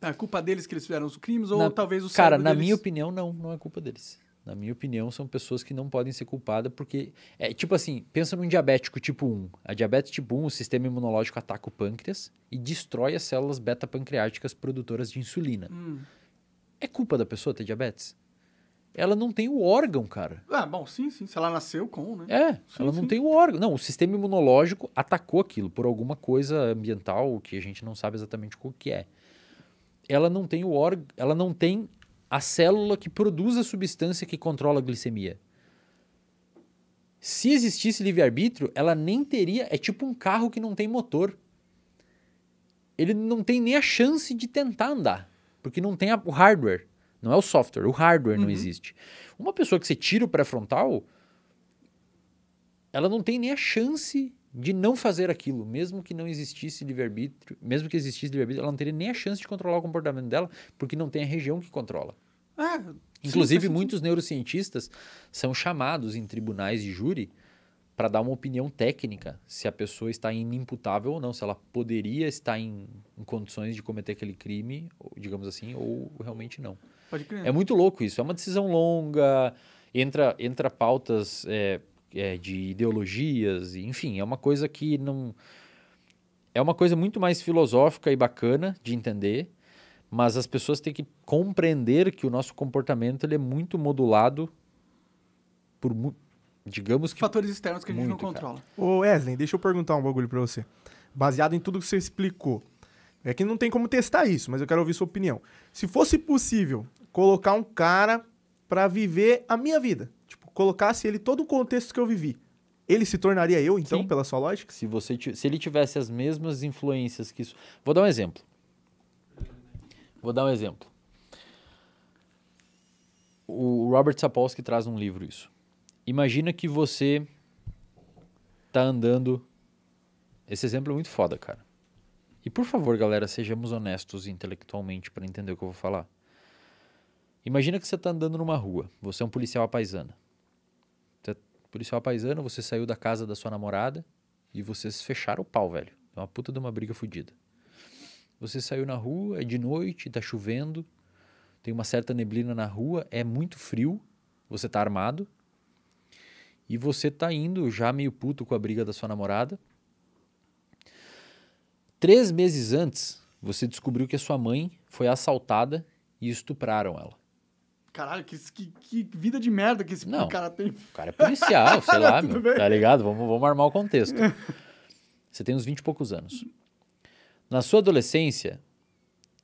É culpa deles que eles fizeram os crimes ou na, talvez o Cara, na deles... minha opinião, não, não é culpa deles na minha opinião, são pessoas que não podem ser culpadas porque. É tipo assim, pensa num diabético tipo 1. A diabetes tipo 1, o sistema imunológico ataca o pâncreas e destrói as células beta-pancreáticas produtoras de insulina. Hum. É culpa da pessoa ter diabetes? Ela não tem o órgão, cara. Ah, bom, sim, sim. Se ela nasceu com, né? É, sim, ela não sim. tem o órgão. Não, o sistema imunológico atacou aquilo por alguma coisa ambiental que a gente não sabe exatamente o que é. Ela não tem o órgão, ela não tem a célula que produz a substância que controla a glicemia. Se existisse livre-arbítrio, ela nem teria. É tipo um carro que não tem motor. Ele não tem nem a chance de tentar andar, porque não tem a, o hardware. Não é o software, o hardware uhum. não existe. Uma pessoa que você tira o pré-frontal, ela não tem nem a chance de não fazer aquilo, mesmo que não existisse livre-arbítrio, mesmo que existisse livre-arbítrio, ela não teria nem a chance de controlar o comportamento dela, porque não tem a região que controla. Ah, Inclusive, sim, muitos neurocientistas são chamados em tribunais de júri para dar uma opinião técnica se a pessoa está inimputável ou não, se ela poderia estar em, em condições de cometer aquele crime, digamos assim, ou realmente não. É muito louco isso. É uma decisão longa, entra, entra pautas é, é, de ideologias, enfim, é uma coisa que não. É uma coisa muito mais filosófica e bacana de entender, mas as pessoas têm que compreender que o nosso comportamento ele é muito modulado por, digamos que. Fatores externos que a gente muito, não controla. Cara. Ô, Wesley, deixa eu perguntar um bagulho pra você. Baseado em tudo que você explicou. É que não tem como testar isso, mas eu quero ouvir sua opinião. Se fosse possível colocar um cara para viver a minha vida, colocasse ele todo o contexto que eu vivi, ele se tornaria eu, então, Sim. pela sua lógica? Se, você se ele tivesse as mesmas influências que isso. Vou dar um exemplo. Vou dar um exemplo. O Robert Sapolsky traz um livro isso. Imagina que você tá andando. Esse exemplo é muito foda, cara. E por favor, galera, sejamos honestos intelectualmente para entender o que eu vou falar. Imagina que você tá andando numa rua, você é um policial à paisana policial paisano, você saiu da casa da sua namorada e vocês fecharam o pau, velho. É Uma puta de uma briga fodida. Você saiu na rua, é de noite, tá chovendo, tem uma certa neblina na rua, é muito frio, você tá armado. E você tá indo já meio puto com a briga da sua namorada. Três meses antes, você descobriu que a sua mãe foi assaltada e estupraram ela. Caralho, que, que, que, vida de merda que esse não, cara tem. O cara é policial, sei lá, meu, tá ligado? Vamos, vamos armar o contexto. Você tem uns 20 e poucos anos. Na sua adolescência,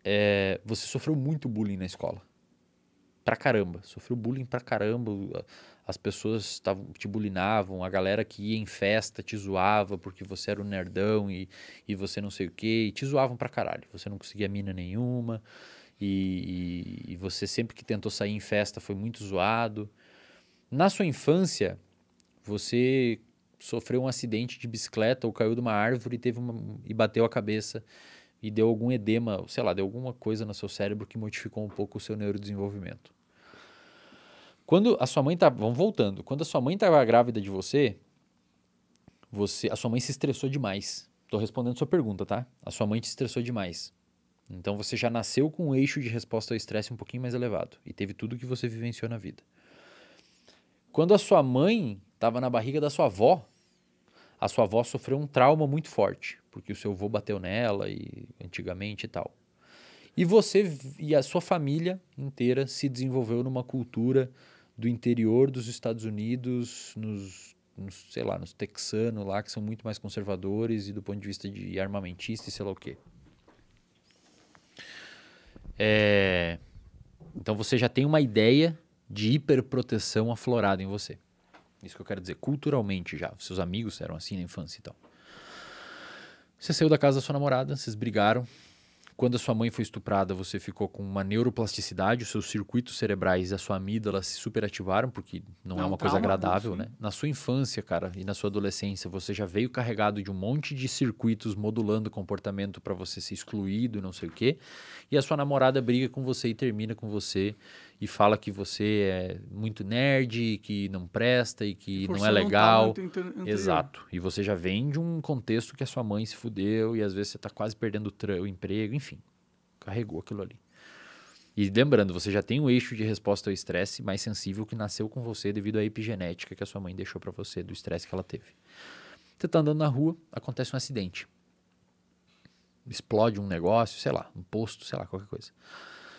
é, você sofreu muito bullying na escola. Pra caramba. Sofreu bullying pra caramba. As pessoas tavam, te bulinavam, a galera que ia em festa te zoava porque você era um nerdão e, e você não sei o quê. E te zoavam pra caralho. Você não conseguia mina nenhuma e, e, você sempre que tentou sair em festa foi muito zoado. Na sua infância, você sofreu um acidente de bicicleta ou caiu de uma árvore e, teve uma, e bateu a cabeça e deu algum edema, sei lá, deu alguma coisa no seu cérebro que modificou um pouco o seu neurodesenvolvimento. Quando a sua mãe tá, vamos voltando, quando a sua mãe estava grávida de você, você, a sua mãe se estressou demais. Estou respondendo a sua pergunta, tá? A sua mãe te estressou demais. Então você já nasceu com um eixo de resposta ao estresse um pouquinho mais elevado e teve tudo que você vivenciou na vida. Quando a sua mãe estava na barriga da sua avó, a sua avó sofreu um trauma muito forte, porque o seu avô bateu nela e antigamente e tal. E você e a sua família inteira se desenvolveu numa cultura do interior dos Estados Unidos, nos, nos sei lá, nos texanos lá, que são muito mais conservadores e do ponto de vista de armamentista e sei lá o quê. É... Então você já tem uma ideia de hiperproteção aflorada em você. Isso que eu quero dizer, culturalmente já. Seus amigos eram assim na infância e então. tal. Você saiu da casa da sua namorada, vocês brigaram, quando a sua mãe foi estuprada, você ficou com uma neuroplasticidade, os seus circuitos cerebrais e a sua amígdala se superativaram, porque não, é uma tá coisa agradável, né? Na sua infância, cara, e na sua adolescência, você já veio carregado de um monte de circuitos modulando o comportamento para você ser excluído, não sei o quê. E a sua namorada briga com você e termina com você e fala que você é muito nerd, que não presta e que não é legal. Exato. E você já vem de um contexto que a sua mãe se fudeu e às vezes você está quase perdendo o, o emprego, enfim. Carregou aquilo ali. E lembrando, você já tem um eixo de resposta ao estresse mais sensível que nasceu com você devido à epigenética que a sua mãe deixou para você do estresse que ela teve. Você está andando na rua, acontece um acidente. Explode um negócio, sei lá, um posto, sei lá, qualquer coisa.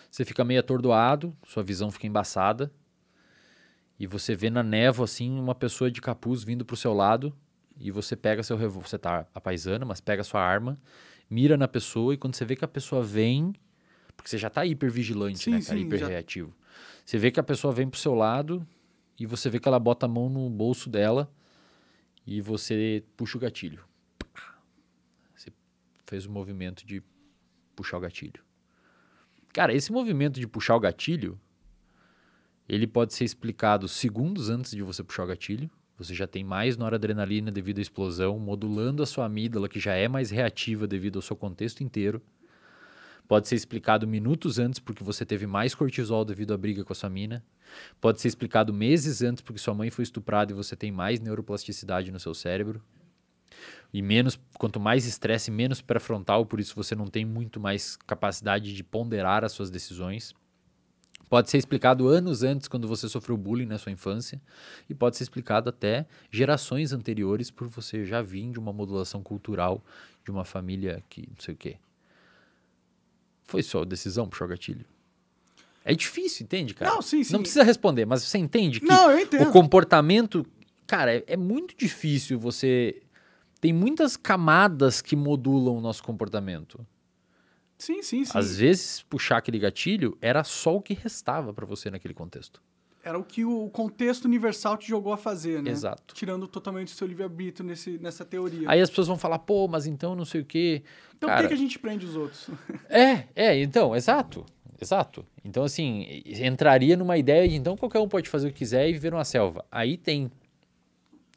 Você fica meio atordoado, sua visão fica embaçada. E você vê na névoa, assim, uma pessoa de capuz vindo pro seu lado. E você pega seu revólver. Você tá apaisando, mas pega sua arma, mira na pessoa. E quando você vê que a pessoa vem. Porque você já tá hipervigilante, sim, né, cara? hiperreativo. Já... Você vê que a pessoa vem pro seu lado. E você vê que ela bota a mão no bolso dela. E você puxa o gatilho. Você fez o movimento de puxar o gatilho. Cara, esse movimento de puxar o gatilho, ele pode ser explicado segundos antes de você puxar o gatilho. Você já tem mais noradrenalina devido à explosão, modulando a sua amígdala, que já é mais reativa devido ao seu contexto inteiro. Pode ser explicado minutos antes porque você teve mais cortisol devido à briga com a sua mina. Pode ser explicado meses antes porque sua mãe foi estuprada e você tem mais neuroplasticidade no seu cérebro e menos quanto mais estresse, menos pré-frontal, por isso você não tem muito mais capacidade de ponderar as suas decisões. Pode ser explicado anos antes quando você sofreu bullying na sua infância e pode ser explicado até gerações anteriores por você já vir de uma modulação cultural de uma família que não sei o quê. Foi só decisão, puxou gatilho. É difícil, entende, cara? Não, sim, sim. Não precisa responder, mas você entende que não, eu o comportamento, cara, é, é muito difícil você tem muitas camadas que modulam o nosso comportamento. Sim, sim, sim. Às vezes, puxar aquele gatilho era só o que restava para você naquele contexto. Era o que o contexto universal te jogou a fazer, né? Exato. Tirando totalmente o seu livre-arbítrio nessa teoria. Aí as pessoas vão falar, pô, mas então não sei o quê. Então Cara, por que, que a gente prende os outros? é, é, então, exato. Exato. Então, assim, entraria numa ideia de então qualquer um pode fazer o que quiser e viver numa selva. Aí tem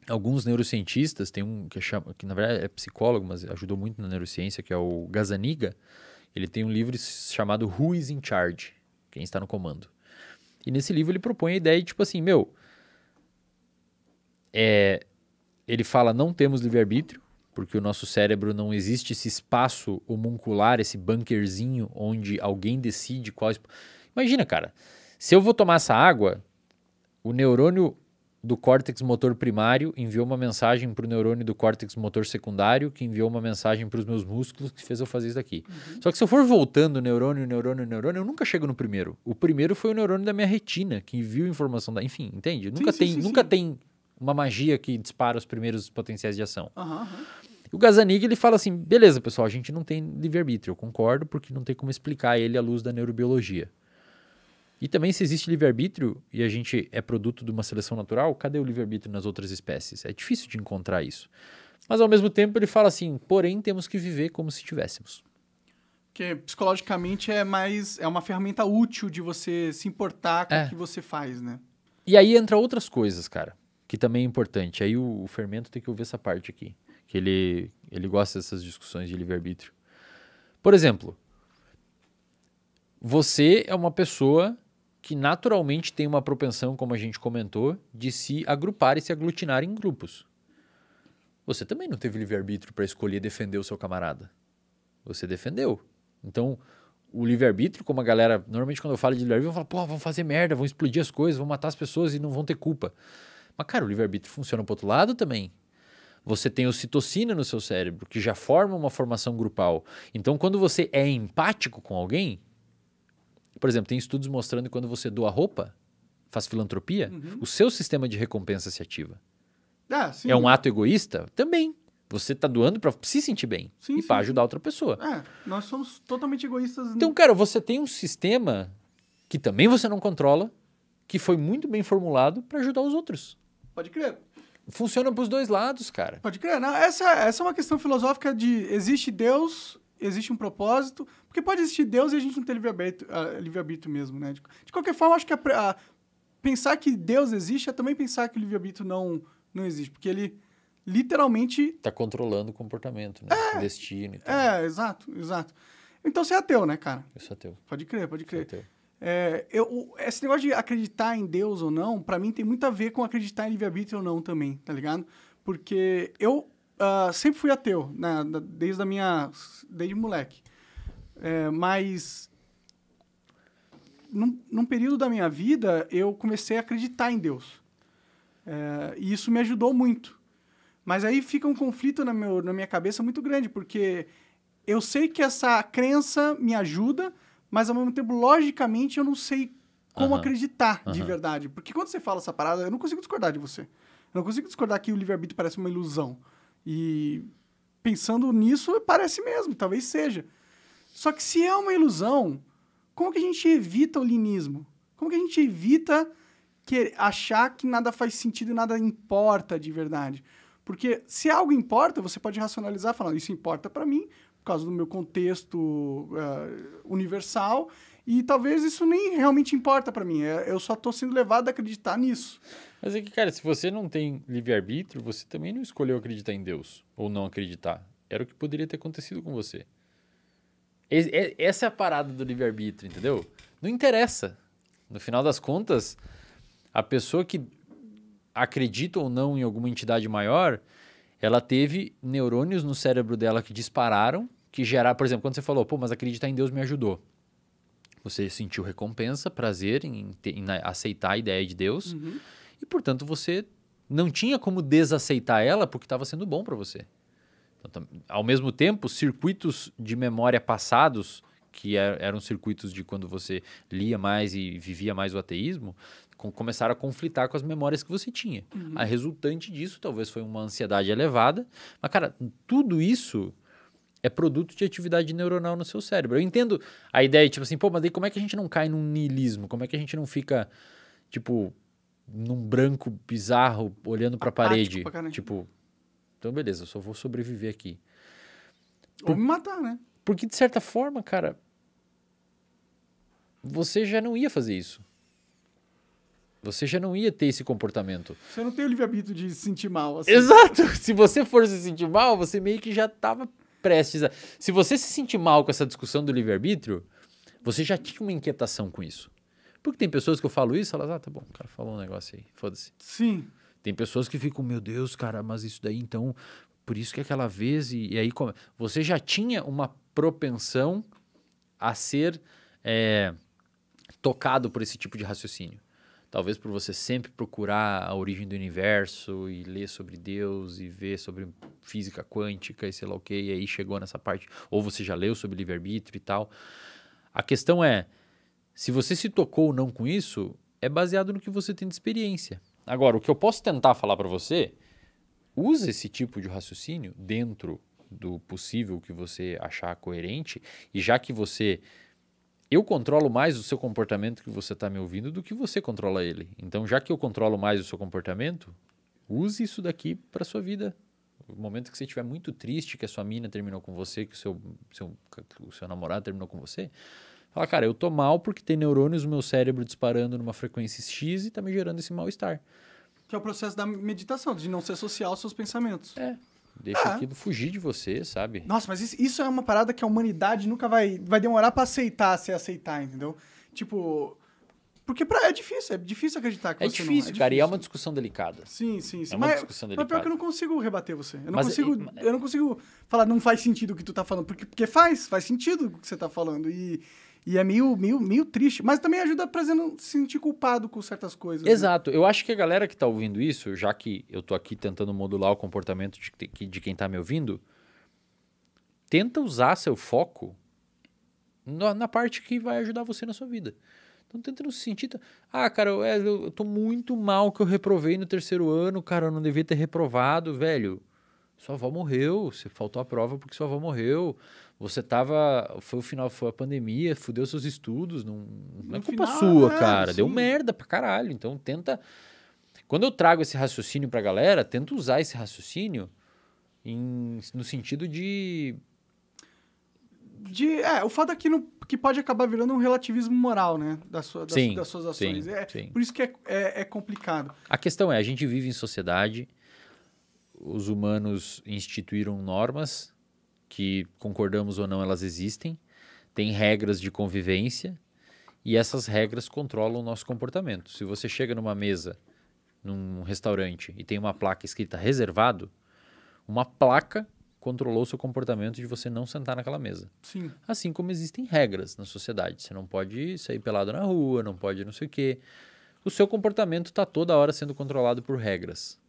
alguns neurocientistas, tem um que, chama, que na verdade é psicólogo, mas ajudou muito na neurociência, que é o Gazaniga. Ele tem um livro chamado Who is in Charge? Quem está no comando. E nesse livro ele propõe a ideia de, tipo assim, meu, é, ele fala não temos livre-arbítrio, porque o nosso cérebro não existe esse espaço homuncular, esse bunkerzinho onde alguém decide quais... Imagina, cara, se eu vou tomar essa água, o neurônio do córtex motor primário enviou uma mensagem para o neurônio do córtex motor secundário, que enviou uma mensagem para os meus músculos, que fez eu fazer isso daqui. Uhum. Só que se eu for voltando neurônio, neurônio, neurônio, eu nunca chego no primeiro. O primeiro foi o neurônio da minha retina, que enviou informação da. Enfim, entende? Sim, nunca sim, tem, sim, nunca tem uma magia que dispara os primeiros potenciais de ação. uhum. O Gazanig ele fala assim: beleza, pessoal, a gente não tem livre-arbítrio, eu concordo, porque não tem como explicar ele à luz da neurobiologia. E também, se existe livre-arbítrio e a gente é produto de uma seleção natural, cadê o livre-arbítrio nas outras espécies? É difícil de encontrar isso. Mas, ao mesmo tempo, ele fala assim: porém, temos que viver como se tivéssemos. Que psicologicamente é mais. É uma ferramenta útil de você se importar com é. o que você faz, né? E aí entra outras coisas, cara, que também é importante. Aí o, o fermento tem que ouvir essa parte aqui. Que ele, ele gosta dessas discussões de livre-arbítrio. Por exemplo, você é uma pessoa que naturalmente tem uma propensão, como a gente comentou, de se agrupar e se aglutinar em grupos. Você também não teve livre-arbítrio para escolher defender o seu camarada. Você defendeu. Então, o livre-arbítrio, como a galera, normalmente quando eu falo de livre-arbítrio, fala: pô, vão fazer merda, vão explodir as coisas, vão matar as pessoas e não vão ter culpa. Mas, cara, o livre-arbítrio funciona pro outro lado também. Você tem ocitocina no seu cérebro, que já forma uma formação grupal. Então, quando você é empático com alguém, por exemplo, tem estudos mostrando que quando você doa roupa, faz filantropia, uhum. o seu sistema de recompensa se ativa. Ah, é um ato egoísta? Também. Você está doando para se sentir bem sim, e para ajudar outra pessoa. É, nós somos totalmente egoístas. Então, cara, você tem um sistema que também você não controla, que foi muito bem formulado para ajudar os outros. Pode crer. Funciona para os dois lados, cara. Pode crer. Não, essa, essa é uma questão filosófica de existe Deus existe um propósito, porque pode existir Deus e a gente não ter livre-arbítrio uh, ah, livre mesmo, né? De, de, qualquer forma, acho que a, a, pensar que Deus existe é também pensar que o livre-arbítrio não, não existe, porque ele literalmente... Está controlando o comportamento, né? É, o destino e tal. É, exato, exato. Então você é ateu, né, cara? Eu sou ateu. Pode crer, pode crer. Sou ateu. É, eu, esse negócio de acreditar em Deus ou não, para mim tem muito a ver com acreditar em livre-arbítrio ou não também, tá ligado? Porque eu uh, sempre fui ateu, né? Desde a minha... Desde moleque. É, mas... Num, num, período da minha vida, eu comecei a acreditar em Deus. É, e isso me ajudou muito. Mas aí fica um conflito na, meu, na minha cabeça muito grande, porque eu sei que essa crença me ajuda, mas ao mesmo tempo, logicamente, eu não sei como acreditar de verdade. Porque quando você fala essa parada, eu não consigo discordar de você. Eu não consigo discordar que o livre-arbítrio parece uma ilusão. E pensando nisso, parece mesmo, talvez seja. Só que se é uma ilusão, como que a gente evita o linismo? Como que a gente evita que, achar que nada faz sentido e nada importa de verdade? Porque se algo importa, você pode racionalizar falando, isso importa para mim, por causa do meu contexto uh, universal, e talvez isso nem realmente importa para mim, é, eu só estou sendo levado a acreditar nisso. Mas é que, cara, se você não tem livre-arbítrio, você também não escolheu acreditar em Deus ou não acreditar. Era o que poderia ter acontecido com você. Essa é a parada do livre-arbítrio, entendeu? Não interessa. No final das contas, a pessoa que acredita ou não em alguma entidade maior, ela teve neurônios no cérebro dela que dispararam, que geraram, por exemplo, quando você falou, pô, mas acreditar em Deus me ajudou. Você sentiu recompensa, prazer em, ter, em né, aceitar a ideia de Deus. Uhum e, portanto, você não tinha como desaceitar ela porque estava sendo bom para você. Então, ao mesmo tempo, circuitos de memória passados, que é, eram circuitos de quando você lia mais e vivia mais o ateísmo, começaram a conflitar com as memórias que você tinha. Uhum. A resultante disso talvez foi uma ansiedade elevada. Mas, cara, tudo isso é produto de atividade neuronal no seu cérebro. Eu entendo a ideia, tipo assim, pô, mas daí como é que a gente não cai num niilismo? Como é que a gente não fica, tipo, num branco bizarro, olhando para a parede. Tipo, então beleza, eu só vou sobreviver aqui. Por... Ou me matar, né? Porque de certa forma, cara, você já não ia fazer isso. Você já não ia ter esse comportamento. Você não tem o livre-arbítrio de se sentir mal. Assim. Exato! Se você for se sentir mal, você meio que já estava prestes a. Se você se sentir mal com essa discussão do livre-arbítrio, você já tinha uma inquietação com isso. Porque tem pessoas que eu falo isso, elas, ah, tá bom, o cara falou um negócio aí, foda-se. Sim. Tem pessoas que ficam, meu Deus, cara, mas isso daí então, por isso que aquela vez. E, e aí, como, você já tinha uma propensão a ser é, tocado por esse tipo de raciocínio. Talvez por você sempre procurar a origem do universo e ler sobre Deus e ver sobre física quântica e sei lá o que, e aí chegou nessa parte. Ou você já leu sobre livre-arbítrio e tal. A questão é se você se tocou ou não com isso, é baseado no que você tem de experiência. Agora, o que eu posso tentar falar para você, use esse tipo de raciocínio dentro do possível que você achar coerente, e já que você eu controlo mais o seu comportamento que você está me ouvindo do que você controla ele. Então, já que eu controlo mais o seu comportamento, use isso daqui para sua vida. O momento que você estiver muito triste, que a sua mina terminou com você, que o seu, seu, o seu namorado terminou com você, Fala, cara, eu tô mal porque tem neurônios no meu cérebro disparando numa frequência X e tá me gerando esse mal-estar. Que é o processo da meditação, de não ser social aos seus pensamentos. É. Deixa ah. aquilo fugir de você, sabe? Nossa, mas isso, isso é uma parada que a humanidade nunca vai, vai demorar para aceitar, se aceitar, entendeu? Tipo, porque pra, é difícil, é difícil acreditar que é você difícil, não, é difícil, é cara, e é uma discussão delicada. Sim, sim, sim. É uma mas, discussão delicada. Mas pior que eu não consigo rebater você. Eu não, mas, é consigo, eu não consigo falar, não faz sentido o que tu tá falando. Porque, porque faz, faz sentido o que você tá falando. E, e é meio, meio, meio triste, mas também ajuda pra você não se sentir culpado com certas coisas. Né? Exato. Né? Eu acho que a galera que tá ouvindo isso, já que eu tô aqui tentando modular o comportamento de, de quem tá me ouvindo, tenta usar seu foco na, na parte que vai ajudar você na sua vida. Então tenta não se sentir. Ah, cara, eu, eu, é, eu tô muito mal que eu reprovei no terceiro ano, cara, eu não devia ter reprovado, velho. Sua avó morreu, você faltou a prova porque sua avó morreu. Você tava. Foi o final, foi a pandemia, fudeu seus estudos. Não, não é culpa final, sua, é, cara. Sim. Deu merda pra caralho. Então tenta. Quando eu trago esse raciocínio pra galera, tenta usar esse raciocínio em, no sentido de de, é, o fato é que, não, que pode acabar virando um relativismo moral, né? Da sua, das, sim, das suas ações. Sim, é, sim. Por isso que é, é, é, complicado. A questão é, a gente vive em sociedade, os humanos instituíram normas que concordamos ou não, elas existem, tem regras de convivência e essas regras controlam o nosso comportamento. Se você chega numa mesa, num restaurante e tem uma placa escrita reservado, uma placa controlou seu comportamento de você não sentar naquela mesa. Sim. Assim como existem regras na sociedade. Você não pode sair pelado na rua, não pode não sei o quê. O seu comportamento está toda hora sendo controlado por regras.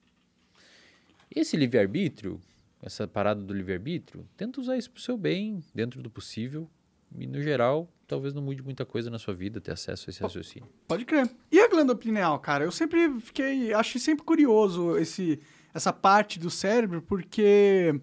Esse livre-arbítrio, essa parada do livre-arbítrio, tenta usar isso para o seu bem, dentro do possível. E, no geral, talvez não mude muita coisa na sua vida ter acesso a esse raciocínio. Pode crer. E a glândula pineal, cara? Eu sempre fiquei... Achei sempre curioso esse, essa parte do cérebro, porque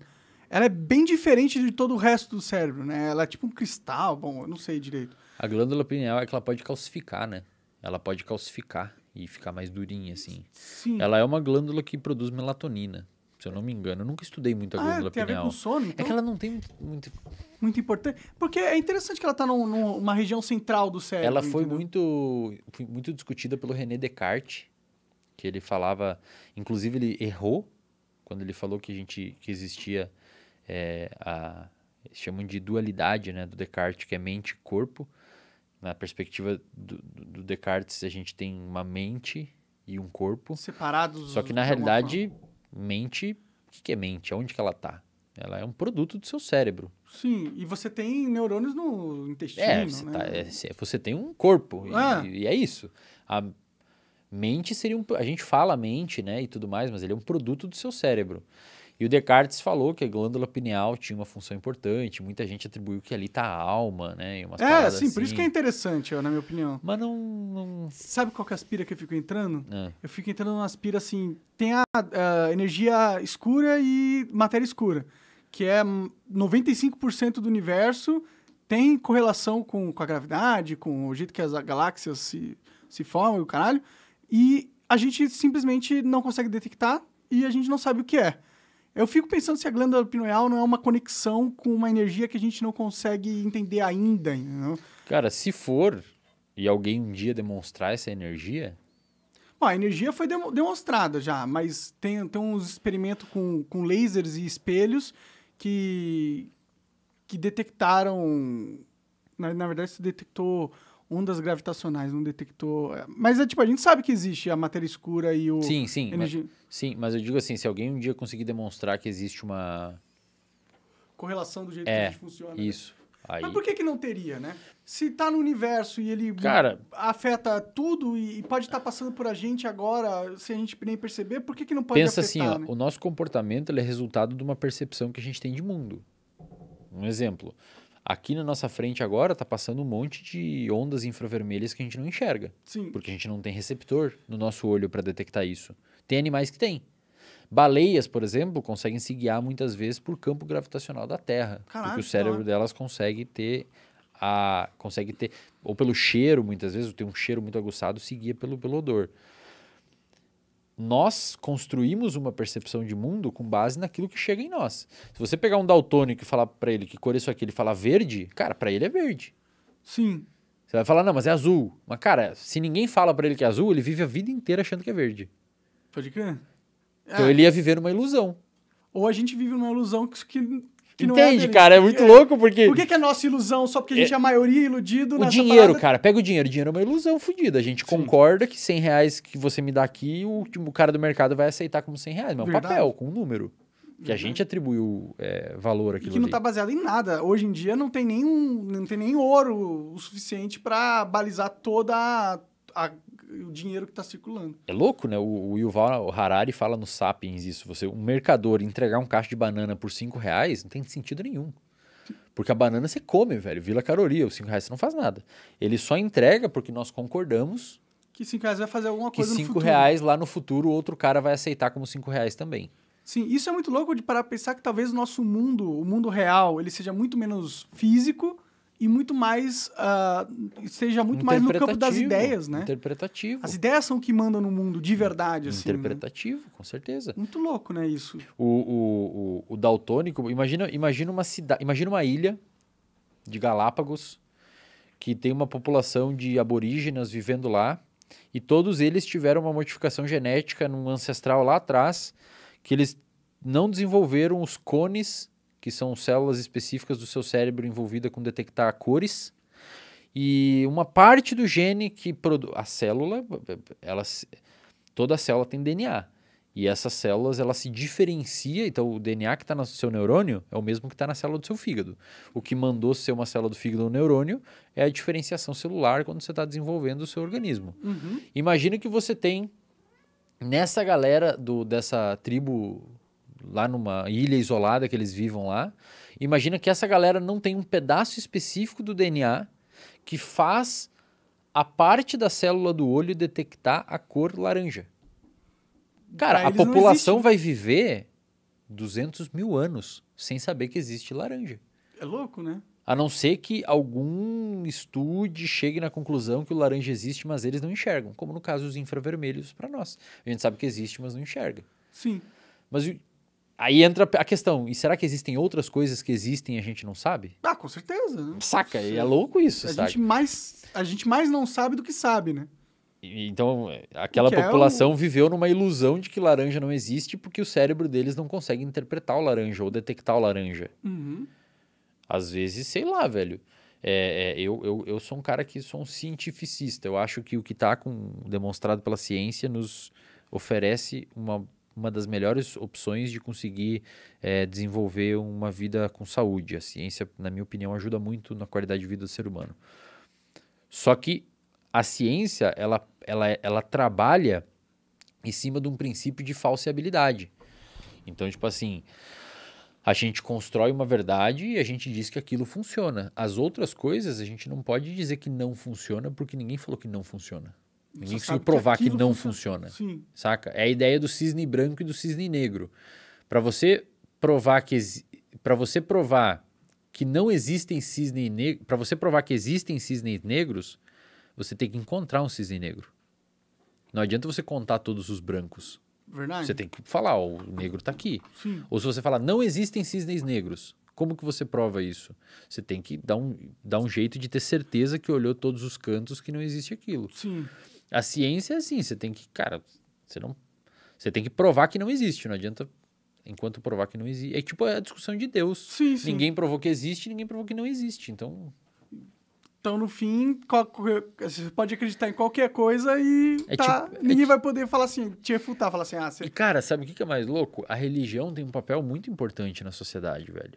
ela é bem diferente de todo o resto do cérebro, né? Ela é tipo um cristal, bom, eu não sei direito. A glândula pineal é que ela pode calcificar, né? Ela pode calcificar e ficar mais durinha, assim. Sim. Ela é uma glândula que produz melatonina se eu não me engano. Eu nunca estudei muito a glândula ah, tem pineal. A ver com sono, é então... É que ela não tem muito, muito. importante. Porque é interessante que ela está numa região central do cérebro. Ela foi muito, foi muito discutida pelo René Descartes, que ele falava. Inclusive, ele errou quando ele falou que a gente que existia é, a. chamam de dualidade né, do Descartes, que é mente e corpo. Na perspectiva do, do Descartes, a gente tem uma mente e um corpo. Separados. Só que na realidade, Mente, o que, que é mente? Onde que ela está? Ela é um produto do seu cérebro. Sim, e você tem neurônios no intestino, é, né? você né? Tá, é, você tem um corpo, e, ah. e, é isso. A mente seria um... A gente fala mente, né, e tudo mais, mas ele é um produto do seu cérebro. E o Descartes falou que a glândula pineal tinha uma função importante, muita gente atribuiu que ali tá a alma, né? é, sim, assim. por isso que é assim. interessante, na minha opinião. Mas não. não... Sabe qual que é a aspira que eu fico entrando? É. Eu fico entrando numa aspira assim. Tem a, a, energia escura e matéria escura, que é 95% do universo tem correlação com, com a gravidade, com o jeito que as galáxias se, se formam e o caralho. E a gente simplesmente não consegue detectar e a gente não sabe o que é. Eu fico pensando se a glândula pineal não é uma conexão com uma energia que a gente não consegue entender ainda. Não? Cara, se for e alguém um dia demonstrar essa energia. Bom, a energia foi demonstrada já, mas tem, tem uns experimentos com, com lasers e espelhos que, que detectaram. Na, na verdade, se detectou ondas gravitacionais, num detector, Mas é tipo, a gente sabe que existe a matéria escura e o. Sim, sim. Mas, sim, mas eu digo assim: se alguém um dia conseguir demonstrar que existe uma. Correlação do jeito é, que a é, gente funciona. Né? Isso. Né? Aí... Mas por que, que não teria, né? Se está no universo e ele Cara... afeta tudo e pode estar tá passando por a gente agora, se a gente nem perceber, por que, que não pode Pensa afetar, assim, ó, né? o nosso comportamento é resultado de uma percepção que a gente tem de mundo. Um exemplo. Aqui na nossa frente agora está passando um monte de ondas infravermelhas que a gente não enxerga. Sim. Porque a gente não tem receptor no nosso olho para detectar isso. Tem animais que têm. Baleias, por exemplo, conseguem se guiar muitas vezes por campo gravitacional da Terra. Caraca, porque o cérebro delas consegue ter a. consegue ter. Ou pelo cheiro, muitas vezes, tem um cheiro muito aguçado, se guia pelo, pelo odor nós construímos uma percepção de mundo com base naquilo que chega em nós. Se você pegar um daltônico e falar para ele que cor é isso aqui, ele fala verde, cara, para ele é verde. Sim. Você vai falar, não, mas é azul. Mas, cara, se ninguém fala para ele que é azul, ele vive a vida inteira achando que é verde. Pode crer. Então é. ele ia viver uma ilusão. Ou a gente vive uma ilusão que, que que Entende, não é cara? É muito é. louco porque. Por que, que é nossa ilusão só porque a gente é, é a maioria iludido O dinheiro, parada? cara, pega o dinheiro. O dinheiro é uma ilusão fodida. A gente Sim. concorda que 100 reais que você me dá aqui, o, cara do mercado vai aceitar como 100 reais. Mas é um papel, com um número. Que a uhum. gente atribuiu é, valor aqui. Que não está baseado em nada. Hoje em dia não tem nenhum, não tem nem ouro o suficiente para balizar toda a, a o dinheiro que está circulando. É louco, né? O, o Yuval Harari fala no Sapiens isso. Você, um mercador entregar um caixa de banana por 5 reais não tem sentido nenhum. Porque a banana você come, velho. Vila caloria, os 5 reais você não faz nada. Ele só entrega porque nós concordamos. Que 5 reais vai fazer alguma coisa que cinco reais lá no futuro outro cara vai aceitar como 5 reais também. Sim, isso é muito louco de parar a pensar que talvez o nosso mundo, o mundo real, ele seja muito menos físico e muito mais uh, seja muito mais no campo das ideias, né? Interpretativo. As ideias são que mandam no mundo de verdade, assim. Né? Interpretativo, né? com certeza. Muito louco, né isso? O, o, o, o daltônico, imagina, imagina uma cidade, imagina uma ilha de Galápagos que tem uma população de aborígenas vivendo lá e todos eles tiveram uma modificação genética num ancestral lá atrás que eles não desenvolveram os cones que são células específicas do seu cérebro envolvida com detectar cores. E uma parte do gene que produz. A célula, ela, toda célula tem DNA. E essas células, ela se diferencia, então o DNA que está no seu neurônio é o mesmo que está na célula do seu fígado. O que mandou ser uma célula do fígado ou neurônio é a diferenciação celular quando você está desenvolvendo o seu organismo. Uhum. Imagina que você tem nessa galera do, dessa tribo lá numa ilha isolada que eles vivam lá. Imagina que essa galera não tem um pedaço específico do DNA que faz a parte da célula do olho detectar a cor laranja. Cara, a população vai viver 200 mil anos sem saber que existe laranja. É louco, né? A não ser que algum estude chegue na conclusão que o laranja existe, mas eles não enxergam. Como no caso dos infravermelhos para nós. A gente sabe que existe, mas não enxerga. Sim. Mas Aí entra a questão, e será que existem outras coisas que existem e a gente não sabe? Ah, com certeza. Saca, é louco isso, a sabe? Gente mais, a gente mais não sabe do que sabe, né? então, aquela população é o... viveu numa ilusão de que laranja não existe porque o cérebro deles não consegue interpretar o laranja ou detectar o laranja. Uhum. Às vezes, sei lá, velho. É, é, eu, eu, eu sou um cara que sou um cientificista. Eu acho que o que está demonstrado pela ciência nos oferece uma uma das melhores opções de conseguir é, desenvolver uma vida com saúde. A ciência, na minha opinião, ajuda muito na qualidade de vida do ser humano. Só que a ciência, ela, ela, ela trabalha em cima de um princípio de falseabilidade. Então, tipo assim, a gente constrói uma verdade e a gente diz que aquilo funciona. As outras coisas a gente não pode dizer que não funciona porque ninguém falou que não funciona. Ninguém conseguiu provar que, que não funciona. funciona. Saca? É a ideia do cisne branco e do cisne negro. Para você provar que para você provar que não existem cisne negros, para você provar que existem cisnes negros, você tem que encontrar um cisne negro. Não adianta você contar todos os brancos. Verdade. Você tem que falar, ó, o negro está aqui. Sim. Ou se você falar, não existem cisnes negros, como que você prova isso? Você tem que dar um, dar um jeito de ter certeza que olhou todos os cantos que não existe aquilo. Sim. A ciência é assim, você tem que, cara, você não. Você tem que provar que não existe, não adianta enquanto provar que não existe. É tipo a discussão de Deus. Sim, sim. Ninguém provou que existe, ninguém provou que não existe. Então. Então, no fim, você pode acreditar em qualquer coisa e é tá, tipo, é ninguém é vai poder falar assim, te refutar, falar assim, ah, você... E cara, sabe o que é mais louco? A religião tem um papel muito importante na sociedade, velho.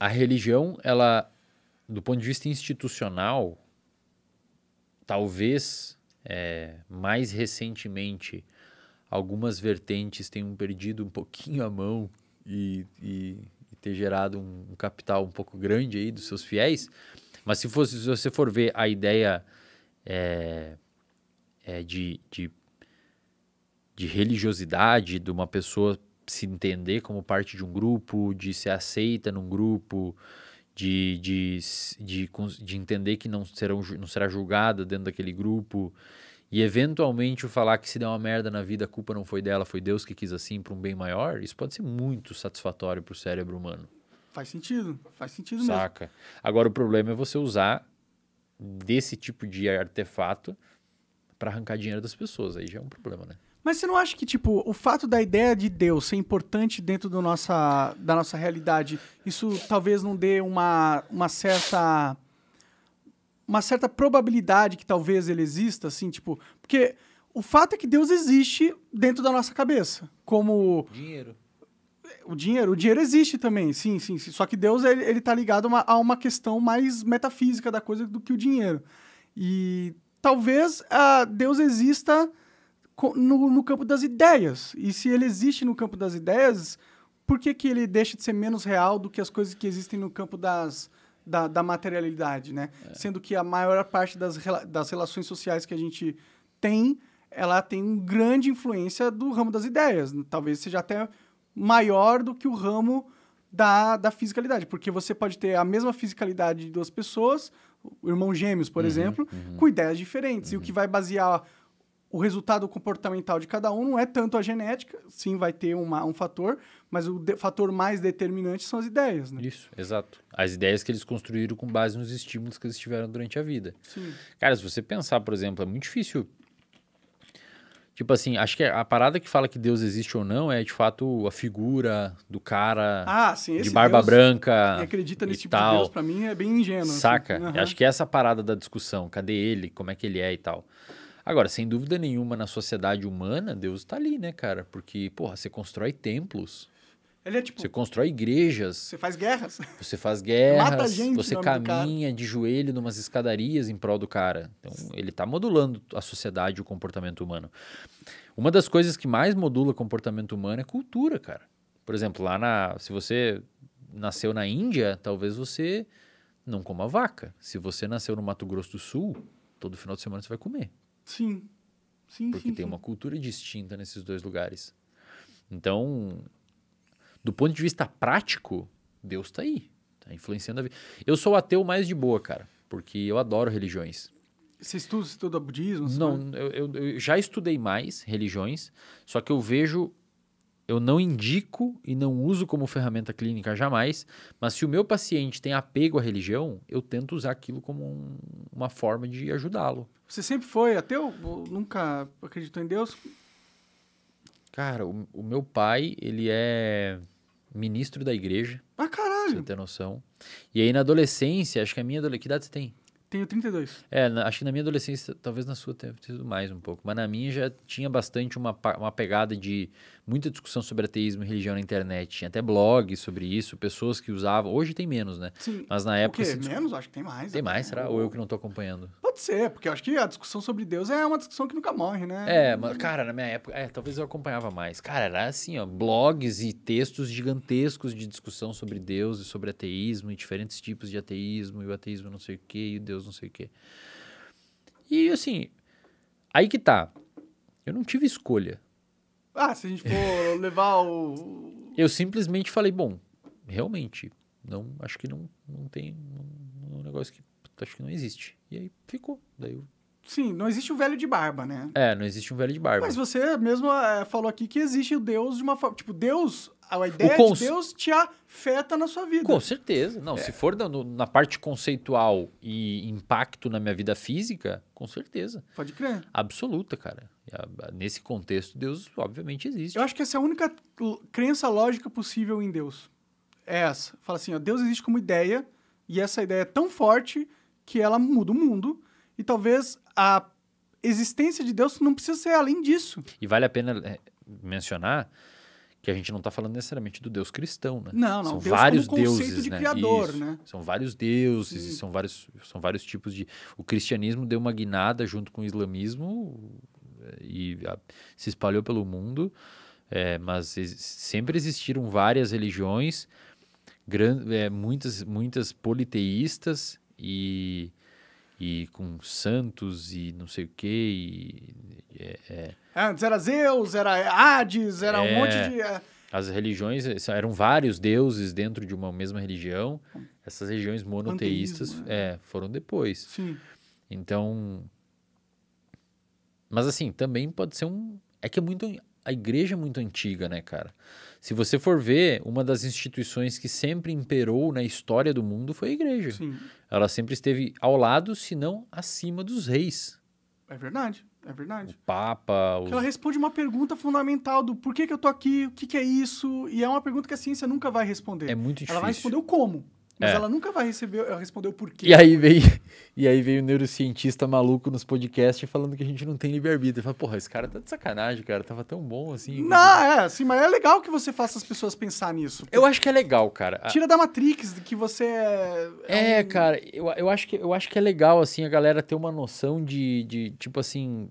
A religião, ela, do ponto de vista institucional, talvez é, mais recentemente algumas vertentes tenham perdido um pouquinho a mão e, e, e ter gerado um, um, capital um pouco grande aí dos seus fiéis. Mas se, fosse, se você for ver a ideia é, é de, de, de religiosidade de uma pessoa se entender como parte de um grupo, de ser aceita num grupo, de, de, de, de entender que não, serão, não será julgada dentro daquele grupo. E eventualmente o falar que se deu uma merda na vida, a culpa não foi dela, foi Deus que quis assim para um bem maior, isso pode ser muito satisfatório para o cérebro humano. Faz sentido, faz sentido Saca. mesmo. Saca. Agora o problema é você usar desse tipo de artefato para arrancar dinheiro das pessoas, aí já é um problema, né? Mas você não acha que, tipo, o fato da ideia de Deus ser importante dentro do nossa, da nossa realidade, isso talvez não dê uma, uma certa. Uma certa probabilidade que talvez ele exista, assim, tipo. Porque o fato é que Deus existe dentro da nossa cabeça. Como. Dinheiro. O dinheiro, o dinheiro existe também, sim, sim. sim. Só que Deus, ele, ele tá ligado a uma, a uma questão mais metafísica da coisa do que o dinheiro. E talvez uh, Deus exista no, no, campo das ideias. E se ele existe no campo das ideias, por que, que ele deixa de ser menos real do que as coisas que existem no campo das, da, da materialidade, né? É. Sendo que a maior parte das, das relações sociais que a gente tem, ela tem uma grande influência do ramo das ideias. Talvez seja até maior do que o ramo da, da fisicalidade, porque você pode ter a mesma fisicalidade de duas pessoas, irmãos gêmeos, por uhum, exemplo, uhum. com ideias diferentes. Uhum. E o que uhum. vai basear o resultado comportamental de cada um não é tanto a genética, sim, vai ter uma, um fator, mas o de, fator mais determinante são as ideias, né? Isso, exato. As ideias que eles construíram com base nos estímulos que eles tiveram durante a vida. Sim. Cara, se você pensar, por exemplo, é muito difícil. Tipo assim, acho que a parada que fala que Deus existe ou não é de fato a figura do cara ah, sim, de barba Deus branca. acredita nesse tipo tal. de Deus, pra mim, é bem ingênuo. Assim. Saca? Assim. Uhum. Acho que é essa parada da discussão. Cadê ele? Como é que ele é e tal. Agora, sem dúvida nenhuma, na sociedade humana, Deus está ali, né, cara? Porque, porra, você constrói templos. Ele é tipo. Você constrói igrejas. Você faz guerras. Você faz guerras. Mata gente, você caminha de joelho numas escadarias em prol do cara. Então, ele está modulando a sociedade e o comportamento humano. Uma das coisas que mais modula o comportamento humano é cultura, cara. Por exemplo, lá na. Se você nasceu na Índia, talvez você não coma vaca. Se você nasceu no Mato Grosso do Sul, todo final de semana você vai comer. Sim. Sim, Porque sim, tem sim. uma cultura distinta nesses dois lugares. Então, do ponto de vista prático, Deus está aí. Está influenciando a vida. Eu sou ateu mais de boa, cara. Porque eu adoro religiões. Você estuda, estuda budismo? Não, eu, eu, eu, já estudei mais religiões, só que eu vejo, eu não indico e não uso como ferramenta clínica jamais, mas se o meu paciente tem apego à religião, eu tento usar aquilo como um, uma forma de ajudá-lo. Você sempre foi ateu? Nunca acreditou em Deus? Cara, o, o meu pai, ele é ministro da igreja. Ah, caralho! Pra você ter noção. E aí na adolescência, acho que a minha adolescência... Que idade você tem? Tenho 32. É, na, acho que na minha adolescência, talvez na sua tenha sido mais um pouco, mas na minha já tinha bastante uma, uma pegada de muita discussão sobre ateísmo e religião na internet. Tinha até blogs sobre isso, pessoas que usavam. Hoje tem menos, né? Sim. Mas na época. Discu... Menos? Acho que tem mais. Tem né? mais, será? Ou eu que não estou acompanhando? Pode ser, porque eu acho que a discussão sobre Deus é uma discussão que nunca morre, né? É, mas, cara, na minha época. É, talvez eu acompanhava mais. Cara, era assim, ó, blogs e textos gigantescos de discussão sobre Deus e sobre ateísmo e diferentes tipos de ateísmo, e o ateísmo não sei o quê, e o Deus não sei o quê. E assim, aí que tá. Eu não tive escolha ah, se a gente for levar o. Eu simplesmente falei, bom, realmente, não, acho que não, não tem. Não, é um negócio que acho que não existe. E aí ficou. Daí eu Sim, não existe um velho de barba, né? É, não existe um velho de barba. Mas você mesmo é, falou aqui que existe o Deus de uma forma. Tipo, Deus, a ideia cons... de Deus te afeta na sua vida. Com certeza. Não, é. se for na, na parte conceitual e impacto na minha vida física, com certeza. Pode crer. Absoluta, cara. Nesse contexto, Deus obviamente existe. Eu acho que essa é a única crença lógica possível em Deus. É essa. Fala assim, ó, Deus existe como ideia, e essa ideia é tão forte que ela muda o mundo e talvez a existência de Deus não precisa ser além disso. E vale a pena é, mencionar que a gente não está falando necessariamente do Deus cristão, né? Não, não. São Deus vários deuses, de né? Criador, Isso. né? São vários deuses, e são vários, são vários tipos de. O cristianismo deu uma guinada junto com o islamismo é, e a, se espalhou pelo mundo, é, mas sempre existiram várias religiões, gran, é, muitas, muitas politeístas e e com santos e não sei o que. E, é, é. Ah, antes era Zeus, era Hades, era é, um monte de. É. As religiões eram vários deuses dentro de uma mesma religião. Essas religiões monoteístas é, né? foram depois. Sim. Então. Mas assim, também pode ser um. É que é muito. A igreja é muito antiga, né, cara? Se você for ver, uma das instituições que sempre imperou na história do mundo foi a igreja. Sim. Ela sempre esteve ao lado, se não acima dos reis. É verdade, é verdade. O Papa. Os... Ela responde uma pergunta fundamental do por que, que eu tô aqui, o que, que é isso, e é uma pergunta que a ciência nunca vai responder. É muito difícil. Ela vai responder o como. Mas é. ela nunca vai receber, ela respondeu por quê. E aí veio, e aí veio o neurocientista maluco nos podcasts falando que a gente não tem livre-arbítrio. Fala, porra, esse cara tá de sacanagem, cara. Tava tão bom assim. Não, como... é, assim, mas é legal que você faça as pessoas pensar nisso. Eu acho que é legal, cara. Tira da Matrix de que você é, é. É, um... cara, eu, eu, acho que, eu acho que é legal, assim, a galera ter uma noção de, de tipo assim.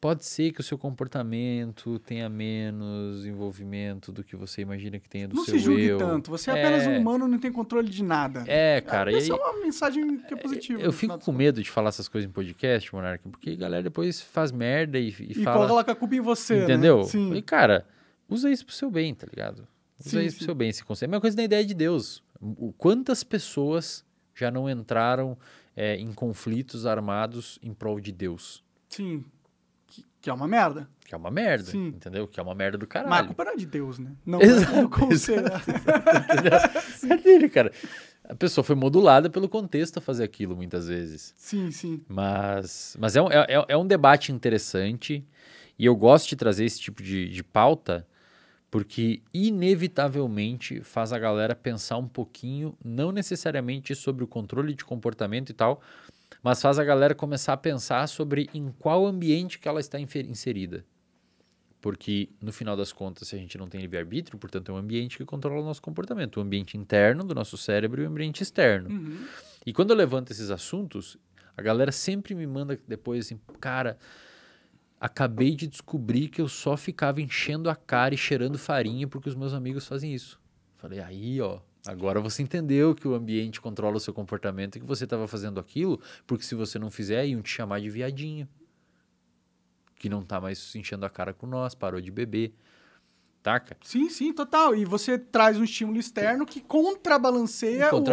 Pode ser que o seu comportamento tenha menos envolvimento do que você imagina que tenha do não seu eu. Não se julgue eu. tanto. Você é, é apenas um humano, não tem controle de nada. É, cara. Essa é, é uma mensagem que é, é positiva. Eu fico com medo de falar essas coisas em podcast, Monarca, porque a galera depois faz merda e, e, e fala... E coloca a culpa em você, né? Entendeu? Né? Sim. E, cara, usa isso pro seu bem, tá ligado? Usa sim, isso sim. pro seu bem, esse conceito. É a mesma coisa na ideia de Deus. Quantas pessoas já não entraram é, em conflitos armados em prol de Deus? Sim, que é uma merda. Que é uma merda, Sim. entendeu? Que é uma merda do caralho. Mas a culpa é de Deus, né? Não exato, do exato, É dele, cara. A pessoa foi modulada pelo contexto a fazer aquilo, muitas vezes. Sim, sim. Mas, mas é, um, é, é, é um debate interessante e eu gosto de trazer esse tipo de, de pauta porque, inevitavelmente, faz a galera pensar um pouquinho, não necessariamente sobre o controle de comportamento e tal, mas faz a galera começar a pensar sobre em qual ambiente que ela está inserida. Porque, no final das contas, se a gente não tem livre-arbítrio, portanto, é um ambiente que controla o nosso comportamento. O ambiente interno do nosso cérebro e o ambiente externo. Uhum. E quando eu levanto esses assuntos, a galera sempre me manda depois assim, cara, acabei de descobrir que eu só ficava enchendo a cara e cheirando farinha porque os meus amigos fazem isso. Falei, aí, ó, Agora você entendeu que o ambiente controla o seu comportamento e que você estava fazendo aquilo, porque se você não fizer, iam te chamar de viadinho. Que não tá mais se enchendo a cara com nós, parou de beber. Taca? Tá, sim, sim, total. E você traz um estímulo externo que contrabalanceia um o outro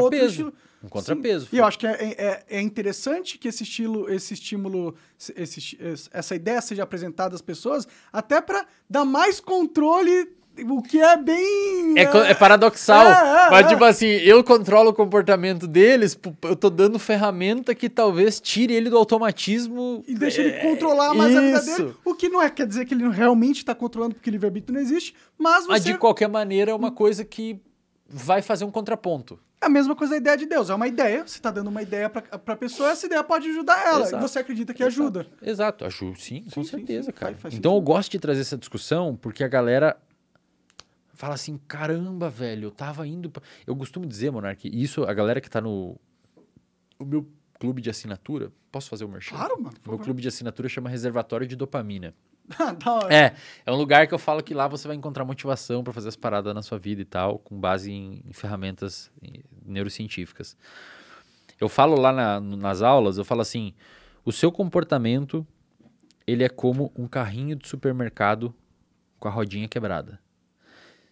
Um contrapeso. E eu acho que é, é, é, interessante que esse estilo, esse estímulo, esse, essa ideia seja apresentada às pessoas, até para dar mais controle o que é bem. É, é paradoxal. É, é, mas, tipo assim, eu controlo o comportamento deles, eu tô dando ferramenta que talvez tire ele do automatismo. E deixa ele é, controlar mais isso. a vida dele. O que não é, quer dizer que ele realmente tá controlando porque livre-arbítrio não existe, mas você. Mas de qualquer maneira, é uma coisa que vai fazer um contraponto. É a mesma coisa a ideia de Deus. É uma ideia, você está dando uma ideia para a pessoa, essa ideia pode ajudar ela. Exato. E você acredita que Exato. ajuda. Exato, ajuda sim, sim, com certeza, sim, sim. cara. Faz, faz então sentido. eu gosto de trazer essa discussão porque a galera fala assim: caramba, velho, eu tava indo. Pra... Eu costumo dizer, Monark, isso, a galera que tá no. O meu clube de assinatura. Posso fazer o merchan? Claro, mano. O meu clube de assinatura chama Reservatório de Dopamina. Ah, da hora. É, é um lugar que eu falo que lá você vai encontrar motivação para fazer as paradas na sua vida e tal, com base em, em ferramentas neurocientíficas. Eu falo lá na, nas aulas, eu falo assim: o seu comportamento ele é como um carrinho de supermercado com a rodinha quebrada.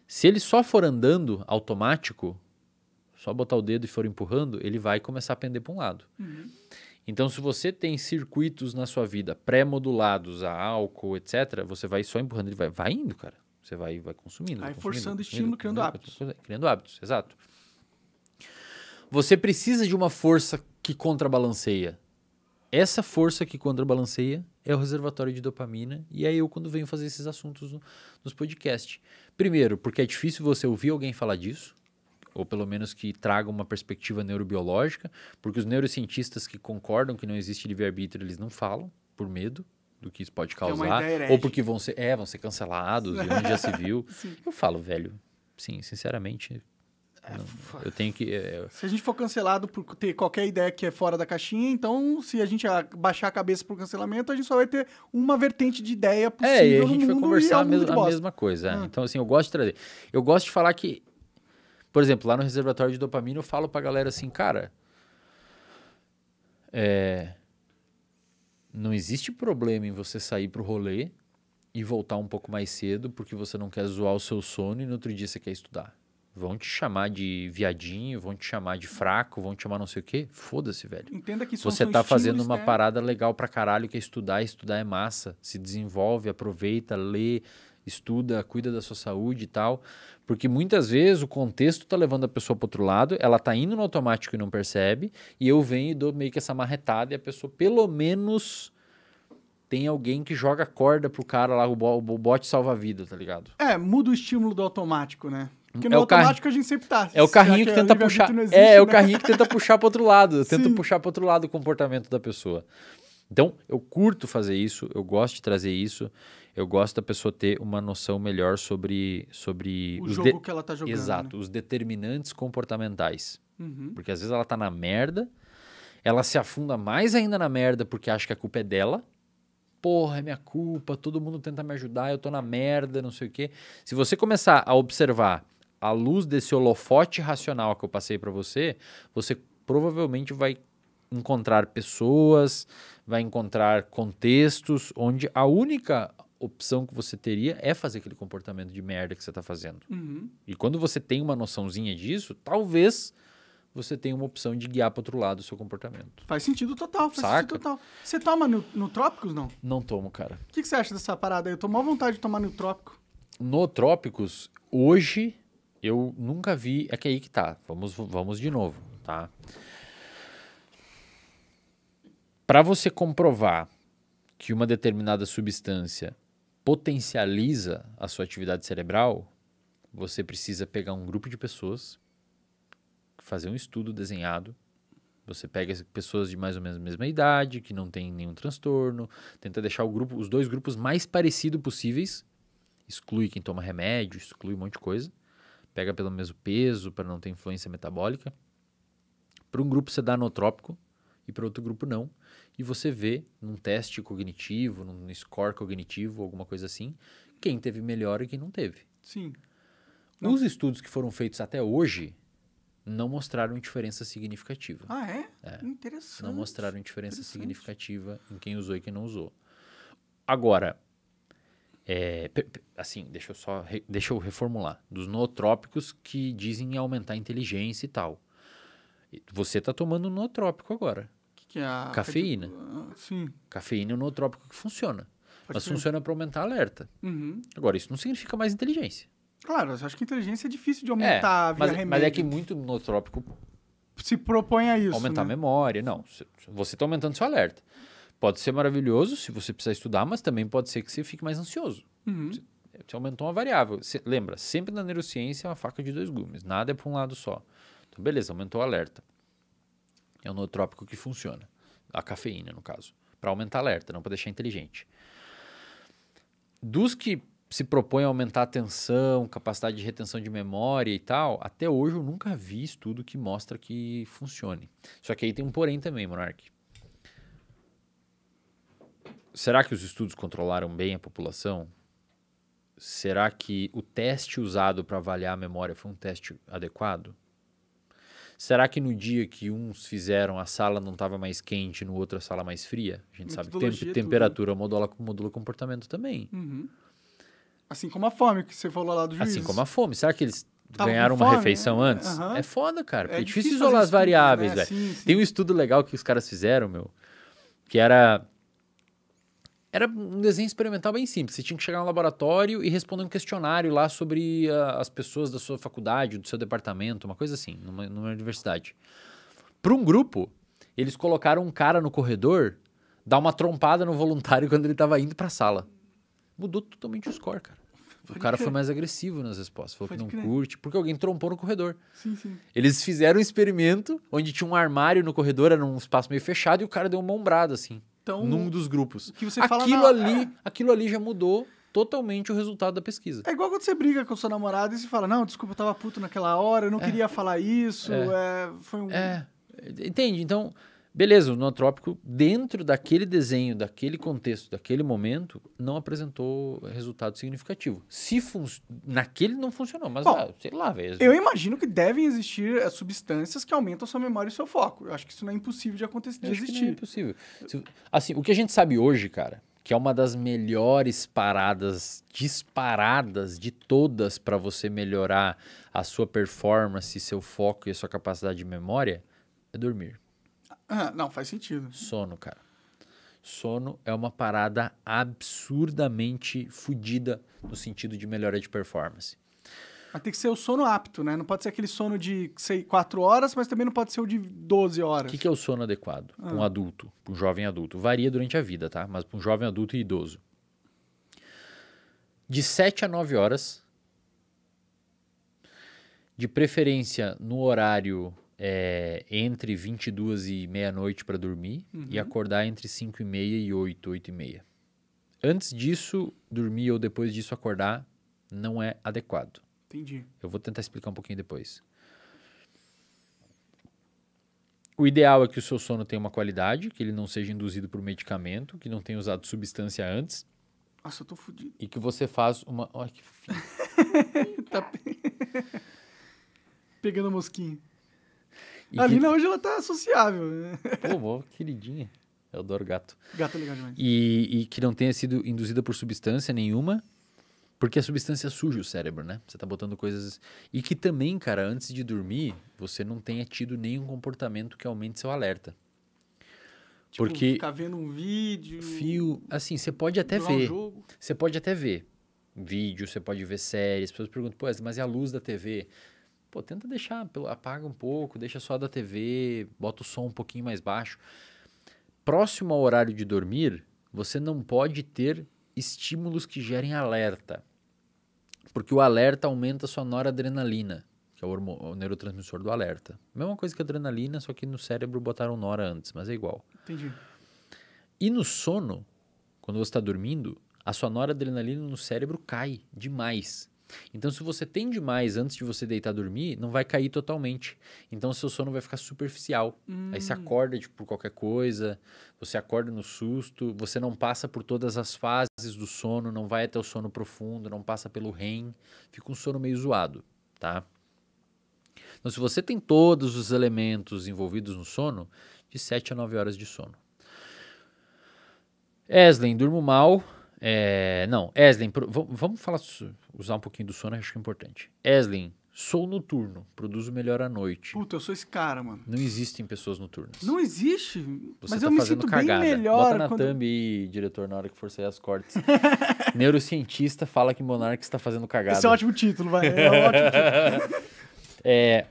Se ele só for andando automático, só botar o dedo e for empurrando, ele vai começar a pender para um lado. Uhum. Então, se você tem circuitos na sua vida pré-modulados a álcool, etc., você vai só empurrando, ele vai, vai indo, cara. Você vai, vai consumindo. Vai, forçando consumindo, estímulo, criando, criando hábitos. Criando hábitos, exato. Você precisa de uma força que contrabalanceia. Essa força que contrabalanceia é o reservatório de dopamina. E aí eu, quando venho fazer esses assuntos no, nos podcasts. Primeiro, porque é difícil você ouvir alguém falar disso, ou pelo menos que traga uma perspectiva neurobiológica, porque os neurocientistas que concordam que não existe livre-arbítrio, eles não falam, por medo do que isso pode causar, é ou porque vão ser, é, vão ser cancelados, e onde já se viu. Eu falo, velho, sim, sinceramente, é, eu tenho que. É, é, eu... Se a gente for cancelado por ter qualquer ideia que é fora da caixinha, então se a gente baixar a cabeça por cancelamento, a gente só vai ter uma vertente de ideia possível. É, e a gente vai conversar a, mes a mesma coisa. Ah. Então, assim, eu gosto de trazer. Eu gosto de falar que, por exemplo, lá no reservatório de dopamina, eu falo pra galera assim, cara. É, não existe problema em você sair pro rolê e voltar um pouco mais cedo porque você não quer zoar o seu sono e no outro dia você quer estudar. Vão te chamar de viadinho, vão te chamar de fraco, vão te chamar não sei o quê. Foda-se, velho. Entenda que isso Você tá fazendo uma né? parada legal pra caralho, que é estudar. Estudar é massa. Se desenvolve, aproveita, lê, estuda, cuida da sua saúde e tal. Porque muitas vezes o contexto tá levando a pessoa pro outro lado, ela tá indo no automático e não percebe. E eu venho e dou meio que essa marretada e a pessoa, pelo menos tem alguém que joga corda pro cara lá, o, bo o bote salva-vida, tá ligado? É, muda o estímulo do automático, né? Porque é no é automático car... a gente sempre tá. É o carrinho que, que é tenta puxar. É, existe, é, é o né? carrinho que tenta puxar para outro lado, tenta puxar para outro lado o comportamento da pessoa. Então, eu curto fazer isso, eu gosto de trazer isso. Eu gosto da pessoa ter uma noção melhor sobre sobre o jogo de... que ela tá jogando. Exato, né? os determinantes comportamentais. Uhum. Porque às vezes ela tá na merda, ela se afunda mais ainda na merda porque acha que a culpa é dela porra, é minha culpa, todo mundo tenta me ajudar, eu tô na merda, não sei o quê. Se você começar a observar à luz desse holofote racional que eu passei para você, você provavelmente vai encontrar pessoas, vai encontrar contextos onde a única opção que você teria é fazer aquele comportamento de merda que você está fazendo. Uhum. E quando você tem uma noçãozinha disso, talvez você tenha uma opção de guiar para outro lado o seu comportamento. Faz sentido total, faz Saca? sentido total. Você toma no, no trópicos, não? Não tomo, cara. O que, que, você acha dessa parada? Eu tomo mal vontade de tomar no trópico. No trópicos, hoje eu nunca vi. É que aí que tá. Vamos, vamos de novo, tá? Para você comprovar que uma determinada substância potencializa a sua atividade cerebral, você precisa pegar um grupo de pessoas, fazer um estudo desenhado. Você pega pessoas de mais ou menos a mesma idade, que não tem nenhum transtorno, tenta deixar grupo, os dois grupos mais parecidos possíveis, exclui quem toma remédio, exclui um monte de coisa pega pelo mesmo peso para não ter influência metabólica. Para um grupo você dá anotrópico e para outro grupo não. E você vê num teste cognitivo, num score cognitivo, alguma coisa assim, quem teve melhor e quem não teve. Sim. Não. Os estudos que foram feitos até hoje não mostraram diferença significativa. Ah, é? é. Interessante. Não mostraram diferença significativa em quem usou e quem não usou. Agora, é, assim, deixa eu só deixa eu reformular. Dos nootrópicos que dizem aumentar a inteligência e tal. Você está tomando um nootrópico agora. O que, que, é a... Cafeína. Ah, sim. Cafeína é um nootrópico que funciona. Pode mas ser. funciona para aumentar alerta. Uhum. Agora, isso não significa mais inteligência. Claro, eu acho que inteligência é difícil de aumentar é, via mas, remédio. Mas é que muito nootrópico... Se propõe a isso, Aumentar né? a memória. Não, você está aumentando seu alerta. Pode ser maravilhoso se você precisar estudar, mas também pode ser que você fique mais ansioso. Uhum. Você, eh, aumentou uma variável. Você, lembra, sempre na neurociência é uma faca de dois gumes. Nada é para um lado só. Então, beleza, aumentou o alerta. É um nootrópico que funciona. A cafeína, no caso. Para aumentar alerta, não para deixar inteligente. Dos que se propõem a aumentar a atenção, capacidade de retenção de memória e tal, até hoje eu nunca vi estudo que mostra que funcione. Só que aí tem um porém também, Monark. Será que os estudos controlaram bem a população? Será que o teste usado para avaliar a memória foi um teste adequado? Será que no dia que uns fizeram a sala não estava mais quente, no outro a sala mais fria? A gente sabe que tem, né? temperatura tudo. modula, modula comportamento também. Uhum. Assim como a fome que você falou lá do assim juiz. Assim como a fome. Será que eles Tava ganharam uma né? refeição antes? Uhum. É foda, cara. É, é difícil, difícil isolar as né? variáveis, né? Sim, sim. Tem um estudo legal que os caras fizeram, meu, que era era um desenho experimental bem simples. Você tinha que chegar no laboratório e responder um questionário lá sobre a, ah, as pessoas da sua faculdade, do seu departamento, uma coisa assim, numa, numa universidade. Para um grupo, eles colocaram um cara no corredor dar uma trompada no voluntário quando ele estava indo para a sala. Mudou totalmente o score, cara. o cara foi mais agressivo nas respostas, falou que não curte, porque alguém trompou no corredor. Sim, sim. Eles fizeram um experimento onde tinha um armário no corredor, era um espaço meio fechado, e o cara deu uma ombrada assim num dos grupos. Que você aquilo fala, ali, é... aquilo ali já mudou totalmente o resultado da pesquisa. É igual quando você briga com o seu namorado e você fala: "Não, desculpa, eu tava puto naquela hora, eu não é. queria falar isso, é. é foi um é. Entende? Então, Beleza, o nootrópico, dentro daquele desenho, daquele contexto, daquele momento, não apresentou resultado significativo. Se naquele não funcionou, mas Bom, ah, sei lá, vezes. Eu imagino que devem existir eh, substâncias que aumentam sua memória e seu foco. Eu acho que isso não é impossível de acontecer, de é existir. é impossível. Se, assim, o que a gente sabe hoje, cara, que é uma das melhores paradas disparadas de todas para você melhorar a sua performance, seu foco e a sua capacidade de memória, é dormir não, faz sentido. Sono, cara. Sono é uma parada absurdamente fodida no sentido de melhora de performance. Mas tem que ser o sono apto, né? Não pode ser aquele sono de, sei, 4 horas, mas também não pode ser o de 12 horas. O que, que é o sono adequado ah. para um adulto, para um jovem adulto? Varia durante a vida, tá? Mas para um jovem adulto e idoso. De 7 a 9 horas. De preferência no horário é, entre 22 e meia-noite para dormir uhum. e acordar entre 5 e meia e 8, 8 e meia. Antes disso, dormir ou depois disso acordar não é adequado. Entendi. Eu vou tentar explicar um pouquinho depois. O ideal é que o seu sono tenha uma qualidade, que ele não seja induzido por medicamento, que não tenha usado substância antes. Nossa, eu tô fudido. E que você faz uma. Olha que tá pe... pegando a mosquinha. E a que... Lina hoje ela tá sociável. Né? Pô, queridinha. Eu adoro gato. Gato é legal demais. E, e que não tenha sido induzida por substância nenhuma, porque a substância suja o cérebro, né? Você tá botando coisas. E que também, cara, antes de dormir, você não tenha tido nenhum comportamento que aumente seu alerta. Tipo, porque ficar vendo um vídeo. Fio. Assim, você pode até ver. Um você pode até ver vídeo, você pode ver séries. As pessoas perguntam, pô, mas é a luz da TV? Pô, tenta deixar, apaga um pouco, deixa só da TV, bota o som um pouquinho mais baixo. Próximo ao horário de dormir, você não pode ter estímulos que gerem alerta. Porque o alerta aumenta a sua noradrenalina, que é o, o, neurotransmissor do alerta. Mesma coisa que a adrenalina, só que no cérebro botaram nora antes, mas é igual. Entendi. E no sono, quando você está dormindo, a sua noradrenalina no cérebro cai demais. Então, se você tem demais antes de você deitar dormir, não vai cair totalmente. Então, seu sono vai ficar superficial. Hum. Aí você hum. acorda tipo, por qualquer coisa, você acorda no susto, você não passa por todas as fases do sono, não vai até o sono profundo, não passa pelo REM, fica um sono meio zoado, tá? Então, se você tem todos os elementos envolvidos no sono, de 7 a 9 horas de sono. Eslen, durmo mal, é, não, Eslin, vamos falar, usar um pouquinho do sono, acho que é importante. Eslin, sou noturno, produzo melhor à noite. Puta, eu sou esse cara, mano. Não existem pessoas noturnas. Não existe? Você mas tá eu me sinto cagada. bem melhor. Bota na quando... thumb e diretor, na hora que for sair as cortes. Neurocientista fala que Monark está fazendo cagada. Esse é um ótimo título, vai. É um ótimo título. é,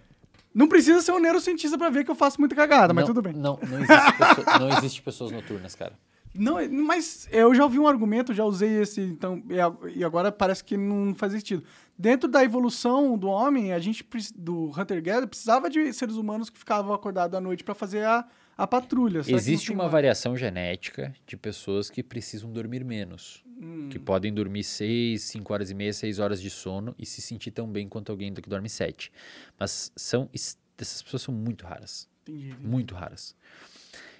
não precisa ser um neurocientista para ver que eu faço muita cagada, não, mas tudo bem. Não, não existe, pessoa, não existe pessoas noturnas, cara. Não, é, mas eu já ouvi um argumento, já usei esse, então, e agora parece que não faz sentido. Dentro da evolução do homem, a gente do Hunter Gather precisava de seres humanos que ficavam acordados à noite para fazer a, a patrulha. Existe uma mais. variação genética de pessoas que precisam dormir menos, hum. que podem dormir 6, 5 horas e meia, 6 horas de sono e se sentir tão bem quanto alguém que dorme 7. Mas são essas pessoas são muito raras. Entendi, entendi. Muito raras.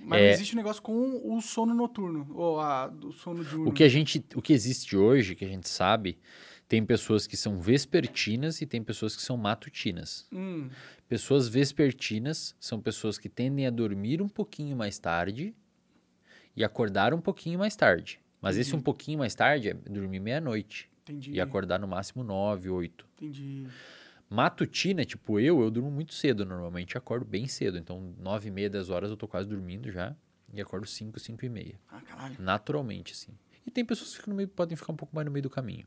Mas é... existe um negócio com o sono noturno, ou a, o sono diurno. O que, a gente, o que existe hoje, que a gente sabe, tem pessoas que são vespertinas e tem pessoas que são matutinas. Hum. Pessoas vespertinas são pessoas que tendem a dormir um pouquinho mais tarde e acordar um pouquinho mais tarde. Mas Entendi. esse um pouquinho mais tarde é dormir meia-noite. E acordar no máximo nove, oito. Entendi. Matutina, tipo eu, eu durmo muito cedo normalmente, acordo bem cedo. Então, 9 e meia, 10 horas eu tô quase dormindo já. E acordo 5, 5 e meia. Ah, caralho. Naturalmente, assim. E tem pessoas que meio, podem ficar um pouco mais no meio do caminho.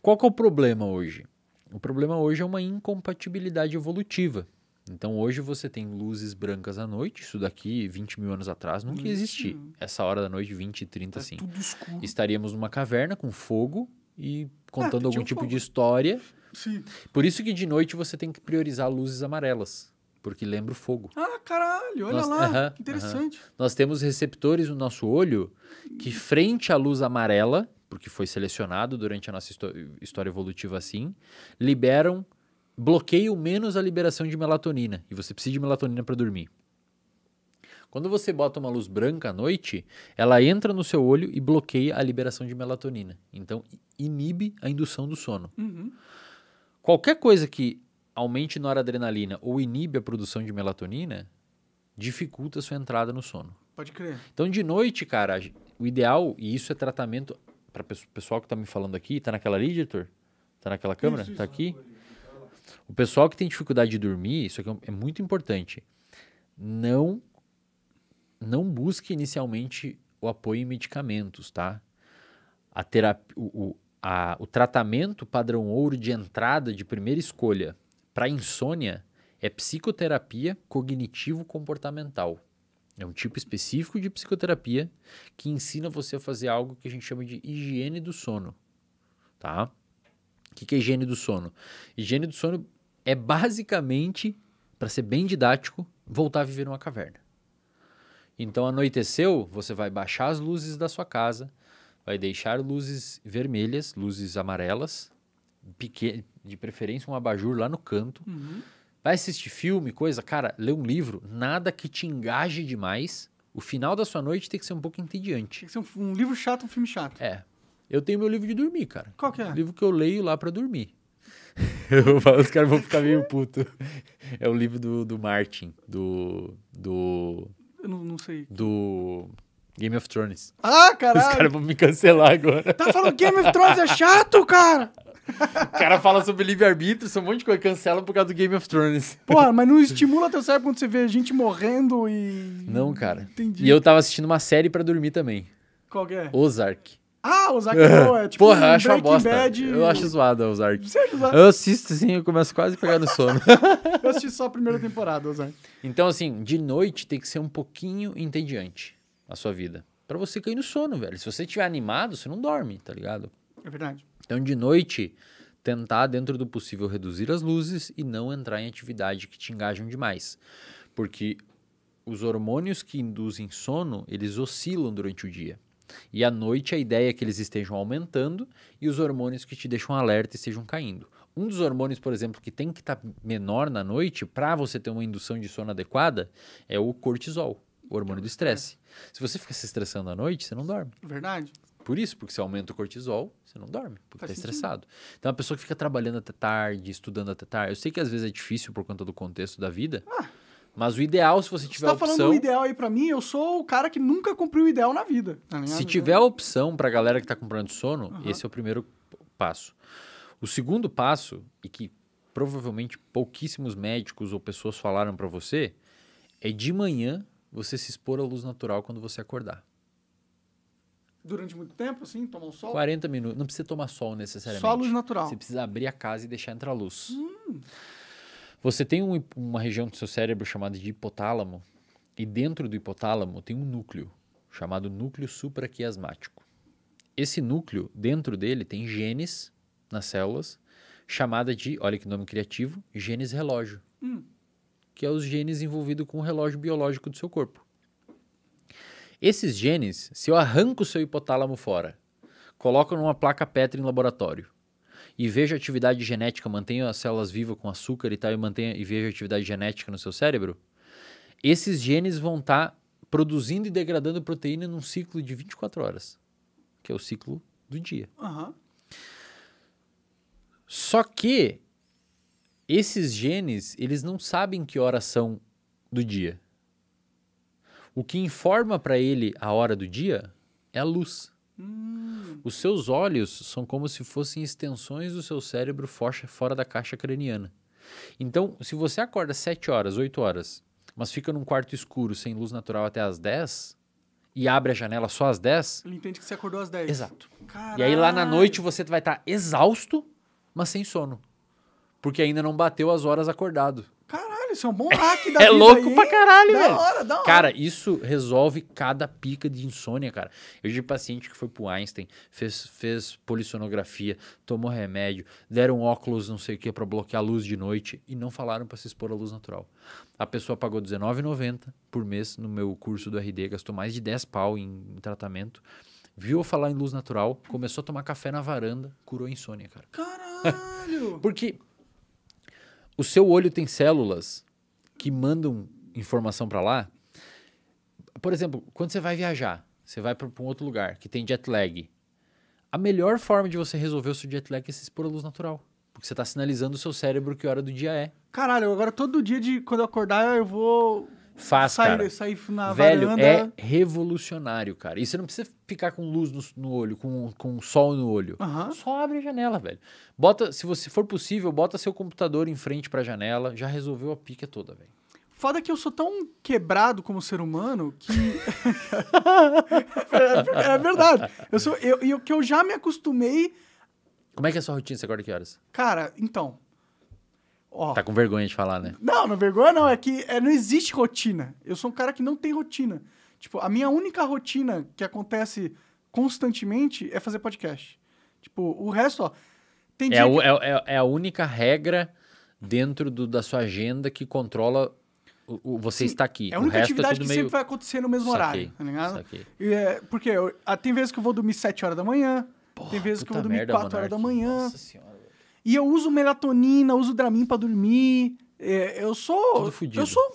Qual que é o problema hoje? O problema hoje é uma incompatibilidade evolutiva. Então hoje você tem luzes brancas à noite, isso daqui 20 mil anos atrás nunca ia existir. Uhum. Essa hora da noite, 20 e 30, é tá assim. Estaríamos numa caverna com fogo e ah, contando ah, algum tipo fogo. de história Sim. Por isso que de noite você tem que priorizar luzes amarelas, porque lembra o fogo. Ah, caralho, olha Nós, lá, uh -huh, que interessante. Uh -huh. Nós temos receptores no nosso olho que, frente à luz amarela, porque foi selecionado durante a nossa história evolutiva assim, liberam, bloqueiam menos a liberação de melatonina. E você precisa de melatonina para dormir. Quando você bota uma luz branca à noite, ela entra no seu olho e bloqueia a liberação de melatonina. Então, inibe a indução do sono. Uhum. Qualquer coisa que aumente noradrenalina ou inibe a produção de melatonina dificulta a sua entrada no sono. Pode crer. Então, de noite, cara, o ideal, e isso é tratamento para o pessoal que está me falando aqui, está naquela ali, editor? está naquela câmera? está né? aqui? Tá o pessoal que tem dificuldade de dormir, isso aqui é, é muito importante. Não não busque inicialmente o apoio em medicamentos, tá? A terapia, o, o, a, o tratamento padrão ouro de entrada de primeira escolha para insônia é psicoterapia cognitivo-comportamental. É um tipo específico de psicoterapia que ensina você a fazer algo que a gente chama de higiene do sono. Tá? O que, que é higiene do sono? Higiene do sono é basicamente, para ser bem didático, voltar a viver numa caverna. Então anoiteceu, você vai baixar as luzes da sua casa, vai deixar luzes vermelhas, luzes amarelas, de preferência um abajur lá no canto. Uhum. Vai assistir filme, coisa, cara, lê um livro, nada que te engaje demais. O final da sua noite tem que ser um pouco entediante. Tem que ser um, um livro chato, um filme chato. É. Eu tenho meu livro de dormir, cara. Qual que é? O livro que eu leio lá para dormir. eu os caras vão ficar meio puto. É o livro do, do Martin, do. do. Eu não, não sei. Do. Game of Thrones. Ah, caralho! Os caras vão me cancelar agora. Tá falando Game of Thrones é chato, cara! O cara fala sobre livre-arbítrio, são um monte de coisa cancela por causa do Game of Thrones. Porra, mas não estimula teu cérebro quando você vê gente morrendo e. Não, cara. Entendi. E eu tava assistindo uma série para dormir também. Qual que é? Ozark. Ah, Ozark é, é tipo. Porra, um eu acho uma bosta. Bad... Eu acho zoado Ozark. Você zoado? Eu assisto, assim, eu começo quase a pegar no sono. eu assisti só a primeira temporada, Ozark. Então, assim, de noite tem que ser um pouquinho entediante a sua vida. para você cair no sono, velho. Se você estiver animado, você não dorme, tá ligado? É verdade. Então, de noite, tentar, dentro do possível, reduzir as luzes e não entrar em atividade que te engajam demais. Porque os hormônios que induzem sono, eles oscilam durante o dia. E à noite a ideia é que eles estejam aumentando e os hormônios que te deixam alerta estejam caindo. Um dos hormônios, por exemplo, que tem que estar tá menor na noite para você ter uma indução de sono adequada é o cortisol, o hormônio do estresse. Se você fica se estressando à noite, você não dorme. Verdade. Por isso, porque você aumenta o cortisol, você não dorme, porque está estressado. Então, a pessoa que fica trabalhando até tarde, estudando até tarde, eu sei que às vezes é difícil por conta do contexto da vida, ah. mas o ideal, se você tiver você tá opção... Você falando o ideal aí para mim, eu sou o cara que nunca cumpriu o ideal na vida. Na tá se vida. tiver a opção para a galera que está comprando sono, uhum. esse é o primeiro passo. O segundo passo, e que provavelmente pouquíssimos médicos ou pessoas falaram para você, é de manhã você se expor à luz natural quando você acordar. Durante muito tempo, assim, tomar um sol? 40 minutos. Não precisa tomar sol necessariamente. Só luz natural. Você precisa abrir a casa e deixar entrar a luz. Hum. Você tem um, uma região do seu cérebro chamada de hipotálamo, e dentro do hipotálamo tem um núcleo, chamado núcleo supraquiasmático. Esse núcleo, dentro dele, tem genes nas células, chamada de, olha que nome criativo, genes relógio. Hum que é os genes envolvidos com o relógio biológico do seu corpo. Esses genes, se eu arranco o seu hipotálamo fora, coloco numa placa Petri em laboratório e vejo a atividade genética, mantenho as células vivas com açúcar e tal, e, mantenho, e vejo a atividade genética no seu cérebro, esses genes vão estar tá produzindo e degradando proteína num ciclo de 24 horas, que é o ciclo do dia. Uhum. Só que esses genes, eles não sabem que horas são do dia. O que informa para ele a hora do dia é a luz. Hum. Os seus olhos são como se fossem extensões do seu cérebro fora da caixa craniana. Então, se você acorda 7 horas, 8 horas, mas fica num quarto escuro, sem luz natural até às 10 e abre a janela só às 10. Ele entende que você acordou às 10. Exato. Caralho. E aí lá na noite você vai estar tá exausto, mas sem sono porque ainda não bateu as horas acordado. Caralho, isso é um bom hack da É louco aí. pra caralho, da Hora, da hora. Cara, isso resolve cada pica de insônia, cara. Eu tive paciente que foi pro Einstein, fez, fez polissonografia, tomou remédio, deram óculos, não sei o que, pra bloquear a luz de noite e não falaram para se expor à luz natural. A pessoa pagou R$19,90 por mês no meu curso do RD, gastou mais de 10 pau em, em tratamento viu eu falar em luz natural, começou a tomar café na varanda, curou a insônia, cara. Caralho! Porque o seu olho tem células que mandam informação para lá. Por exemplo, quando você vai viajar, você vai para um outro lugar que tem jet lag. A melhor forma de você resolver o seu jet lag é se expor à luz natural. Porque você está sinalizando o seu cérebro que hora do dia é. Caralho, agora todo dia de quando eu acordar eu vou Faz, sai, cara. Sair na Velho, varanda. é revolucionário, cara. E você não precisa ficar com luz no, no olho, com, com sol no olho. Uhum. Só abre a janela, velho. Bota, se você for possível, bota seu computador em frente pra janela. Já resolveu a pica toda, velho. Foda que eu sou tão quebrado como ser humano que. É, é, verdade. Eu sou. Eu, eu, que eu já me acostumei. Como é que é a sua rotina? Você acorda que horas? Cara, então. Ó, tá com vergonha de falar, né? Não, não é vergonha não, é que é, não existe rotina. Eu sou um cara que não tem rotina. Tipo, a minha única rotina que acontece constantemente é fazer podcast. Tipo, o resto, ó. Tem é, a, que... É, é, é a única regra dentro do, da sua agenda que controla o, o você Sim, está aqui. É a única é atividade é que meio... sempre vai acontecer no mesmo Saquei. horário, tá ligado? E é, porque eu, ah, tem vezes que eu vou dormir 7 horas da manhã, Porra, tem vezes que eu vou dormir merda, 4 horas da manhã. Nossa senhora. E eu uso melatonina, uso Dramin para dormir. É, eu sou. Eu sou fudido. Eu sou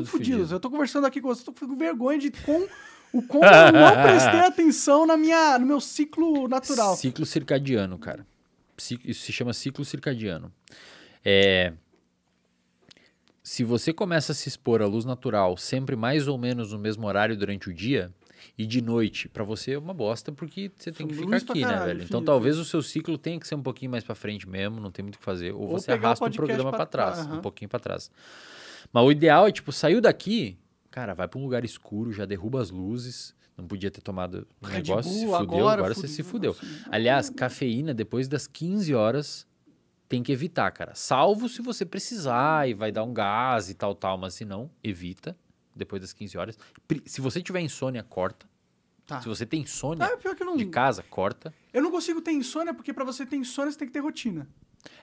um fudido. fudido. Eu tô conversando aqui com você, tô com vergonha de com o como eu não prestei atenção na minha, no meu ciclo natural. Ciclo circadiano, cara. Isso se chama ciclo circadiano. É, se você começa a se expor à luz natural sempre mais ou menos no mesmo horário durante o dia, e de noite, para você é uma bosta porque você tem que ficar aqui, né, caralho, né, velho? Então filho. talvez o seu ciclo tenha que ser um pouquinho mais para frente mesmo, não tem muito o que fazer. Ou, ou você arrasta o, o programa para trás, uhum. um pouquinho para trás. Mas o ideal é, tipo, saiu daqui, cara, vai para um lugar escuro, já derruba as luzes. Não podia ter tomado um negócio, Bull, se fudeu, agora, agora você se fudeu. Assim, Aliás, é cafeína, depois das 15 horas, tem que evitar, cara. Salvo se você precisar e vai dar um gás e tal, tal, mas se não, evita depois das 15 horas. Se você tiver insônia, corta. Tá. Se você tem insônia não... É de casa, corta. Eu não consigo ter insônia, porque para você ter insônia, você tem que ter rotina.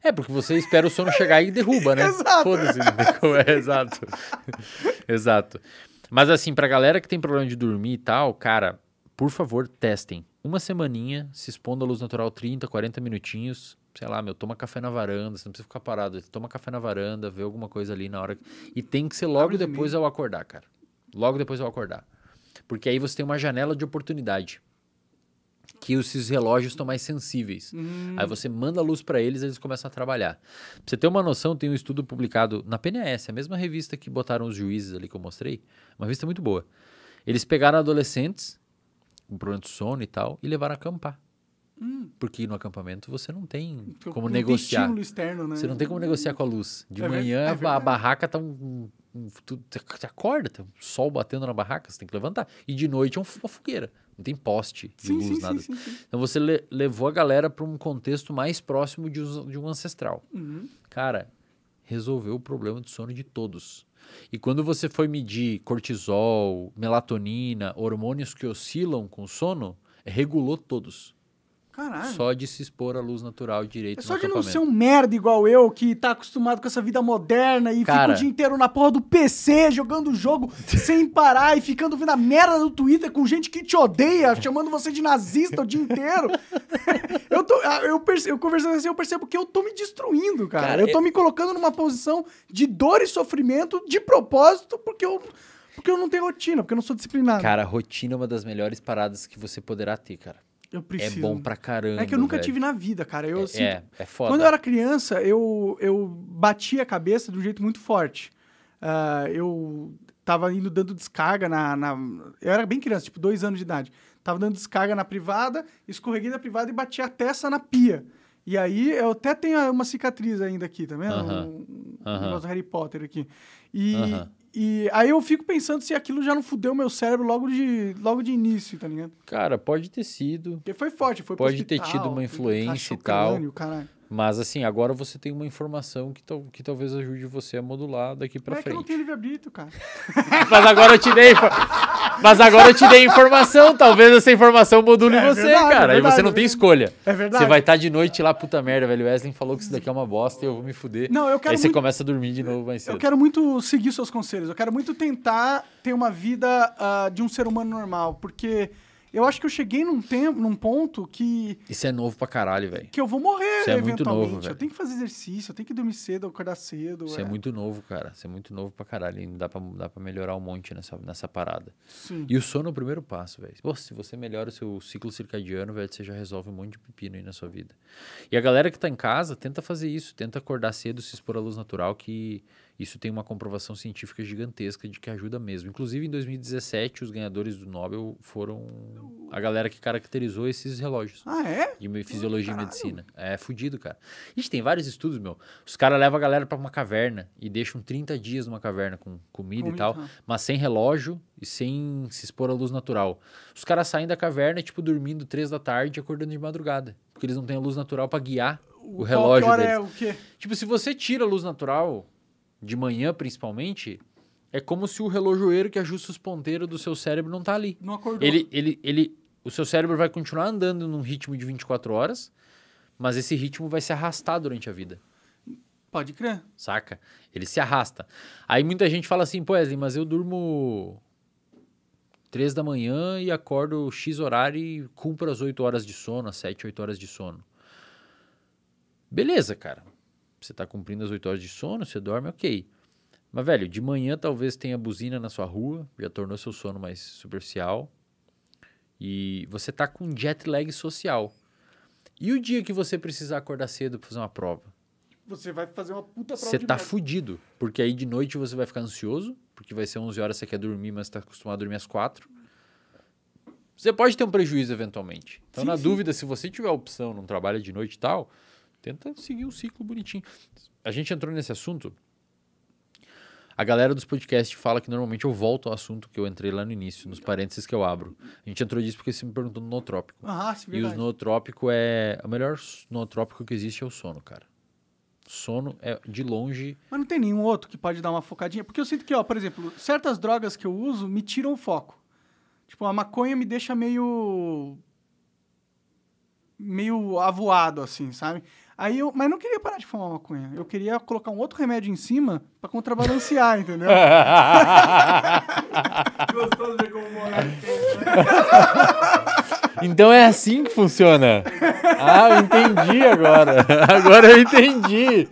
É, porque você espera o sono chegar e derruba, né? exato. Foda-se, né? é, exato. exato. Mas assim, pra galera que tem problema de dormir e tal, cara, por favor, testem. Uma semaninha, se expondo à luz natural 30, 40 minutinhos, sei lá, meu, toma café na varanda, você não precisa ficar parado. Toma café na varanda, vê alguma coisa ali na hora. E tem que ser logo Abre depois ao acordar, cara. Logo depois ao acordar. Porque aí você tem uma janela de oportunidade. Que os relógios estão mais sensíveis. Hum. Aí você manda a luz para eles eles começam a trabalhar. Pra você ter uma noção, tem um estudo publicado na PNAS, é a mesma revista que botaram os juízes ali que eu mostrei. Uma revista muito boa. Eles pegaram adolescentes com problema de sono e tal e levaram a acampar. Hum. Porque no acampamento você não tem Porque como negociar. Tem externo, né? Você não tem como negociar com a luz. De é manhã ver, é a, barraca tá um. um tu, você acorda, tem um sol batendo na barraca, você tem que levantar. E de noite é uma fogueira. Não tem poste de sim, luz, sim, nada. Sim, então você le, levou a galera para um contexto mais próximo de, de um ancestral. Uhum. Cara, resolveu o problema de sono de todos. E quando você foi medir cortisol, melatonina, hormônios que oscilam com sono, regulou todos. Caralho. Só de se expor à luz natural direito. É só de não ser um merda igual eu, que tá acostumado com essa vida moderna e Cara... fica o dia inteiro na porra do PC jogando jogo sem parar e ficando vendo a merda do Twitter com gente que te odeia, chamando você de nazista o dia inteiro. eu, tô, ah, eu, perce, eu conversando assim, eu percebo que eu tô me destruindo, cara. cara eu é tô me colocando numa posição de dor e sofrimento de propósito, porque eu. Porque eu não tenho rotina, porque eu não sou disciplinado. Cara, rotina é uma das melhores paradas que você poderá ter, cara. Eu preciso. É bom pra caramba. É que eu nunca velho. tive na vida, cara. Eu, é, assim, é, é foda. Quando eu era criança, eu, eu bati a cabeça de um jeito muito forte. Uh, eu tava indo dando descarga na, na, Eu era bem criança, tipo, dois anos de idade. Tava dando descarga na privada, escorreguei na privada e bati a testa na pia. E aí, eu até tenho uma cicatriz ainda aqui, tá vendo? Uh -huh. Um, uh -huh. negócio Harry Potter aqui. E, uh e aí eu fico pensando se aquilo já não fudeu meu cérebro logo de, logo de início, tá ligado? Cara, pode ter sido. Porque foi forte, foi Pode hospital, ter tido uma influência e tal. Crânio, mas assim, agora você tem uma informação que, que talvez ajude você a modular daqui para frente. Mas é que não tem livre-arbítrio, cara. Mas agora eu te dei Mas agora eu te dei informação, talvez essa informação module é, você, verdade, é cara. É verdade, Aí você não tem né? escolha. É verdade. Você vai estar tá de noite lá, puta merda, velho. Wesley falou que isso daqui é uma bosta e eu vou me fuder. Não, eu quero Aí você começa a dormir de novo mais cedo. Eu quero muito seguir seus conselhos. Eu quero muito tentar ter uma vida uh, de um ser humano normal, porque eu acho que eu cheguei num tempo, num ponto que. Isso é novo pra caralho, velho. Que eu vou morrer, Isso é muito novo, velho. Eu tenho que fazer exercício, eu tenho que dormir cedo, acordar cedo. Isso é, é muito novo, cara. Isso é muito novo pra caralho. E dá pra, dá pra melhorar um monte nessa, nessa parada. Sim. E o sono é o primeiro passo, velho. Se você melhora o seu ciclo circadiano, velho, você já resolve um monte de pepino aí na sua vida. E a galera que tá em casa, tenta fazer isso. Tenta acordar cedo, se expor à luz natural, que isso tem uma comprovação científica gigantesca de que ajuda mesmo. Inclusive, em 2017, os ganhadores do Nobel foram a galera que caracterizou esses relógios. Ah, é? De fisiologia Caralho. e medicina. É fudido, cara. Ixi, tem vários estudos, meu. Os caras levam a galera para uma caverna e deixam 30 dias numa caverna com comida, comida. e tal, mas sem relógio e sem se expor à luz natural. Os caras saem da caverna, tipo, dormindo três da tarde e acordando de madrugada. Porque eles não têm a luz natural para guiar o, o relógio. Qual hora é o quê? Tipo, se você tira a luz natural, de manhã principalmente, é como se o relojoeiro que ajusta os ponteiros do seu cérebro não tá ali. Não acordou. Ele, ele, ele, o seu cérebro vai continuar andando num ritmo de 24 horas, mas esse ritmo vai se arrastar durante a vida. Pode crer. Saca? Ele se arrasta. Aí muita gente fala assim, pô, Wesley, mas eu durmo três da manhã e acordo X horário e cumpro as 8 horas de sono, as 7, 8 horas de sono. Beleza, cara você está cumprindo as 8 horas de sono, você dorme, ok. Mas, velho, de manhã talvez tenha buzina na sua rua, já tornou seu sono mais superficial. E você está com jet lag social. E o dia que você precisar acordar cedo para fazer uma prova? Você vai fazer uma puta prova. Você tá merda. fudido. Porque aí de noite você vai ficar ansioso, porque vai ser 11 horas, você quer dormir, mas tá acostumado a dormir às 4. Você pode ter um prejuízo eventualmente. Então, sim, na sim. dúvida, se você tiver a opção, não trabalha de noite e tal, Tenta seguir o ciclo bonitinho. A gente entrou nesse assunto. A galera dos podcasts fala que normalmente eu volto ao assunto que eu entrei lá no início, nos parênteses que eu abro. A gente entrou disso porque você me perguntou no nootrópico. Ah, sim, E os nootrópico é. O melhor nootrópico que existe é o sono, cara. Sono é de longe. Mas não tem nenhum outro que pode dar uma focadinha? Porque eu sinto que, ó, por exemplo, certas drogas que eu uso me tiram o foco. Tipo, a maconha me deixa meio. meio avoado, assim, sabe? Aí eu, mas não queria parar de fumar maconha. Eu queria colocar um outro remédio em cima para contrabalancear, entendeu? Gostoso de como né? Então é assim que funciona. Ah, eu entendi agora. Agora eu entendi.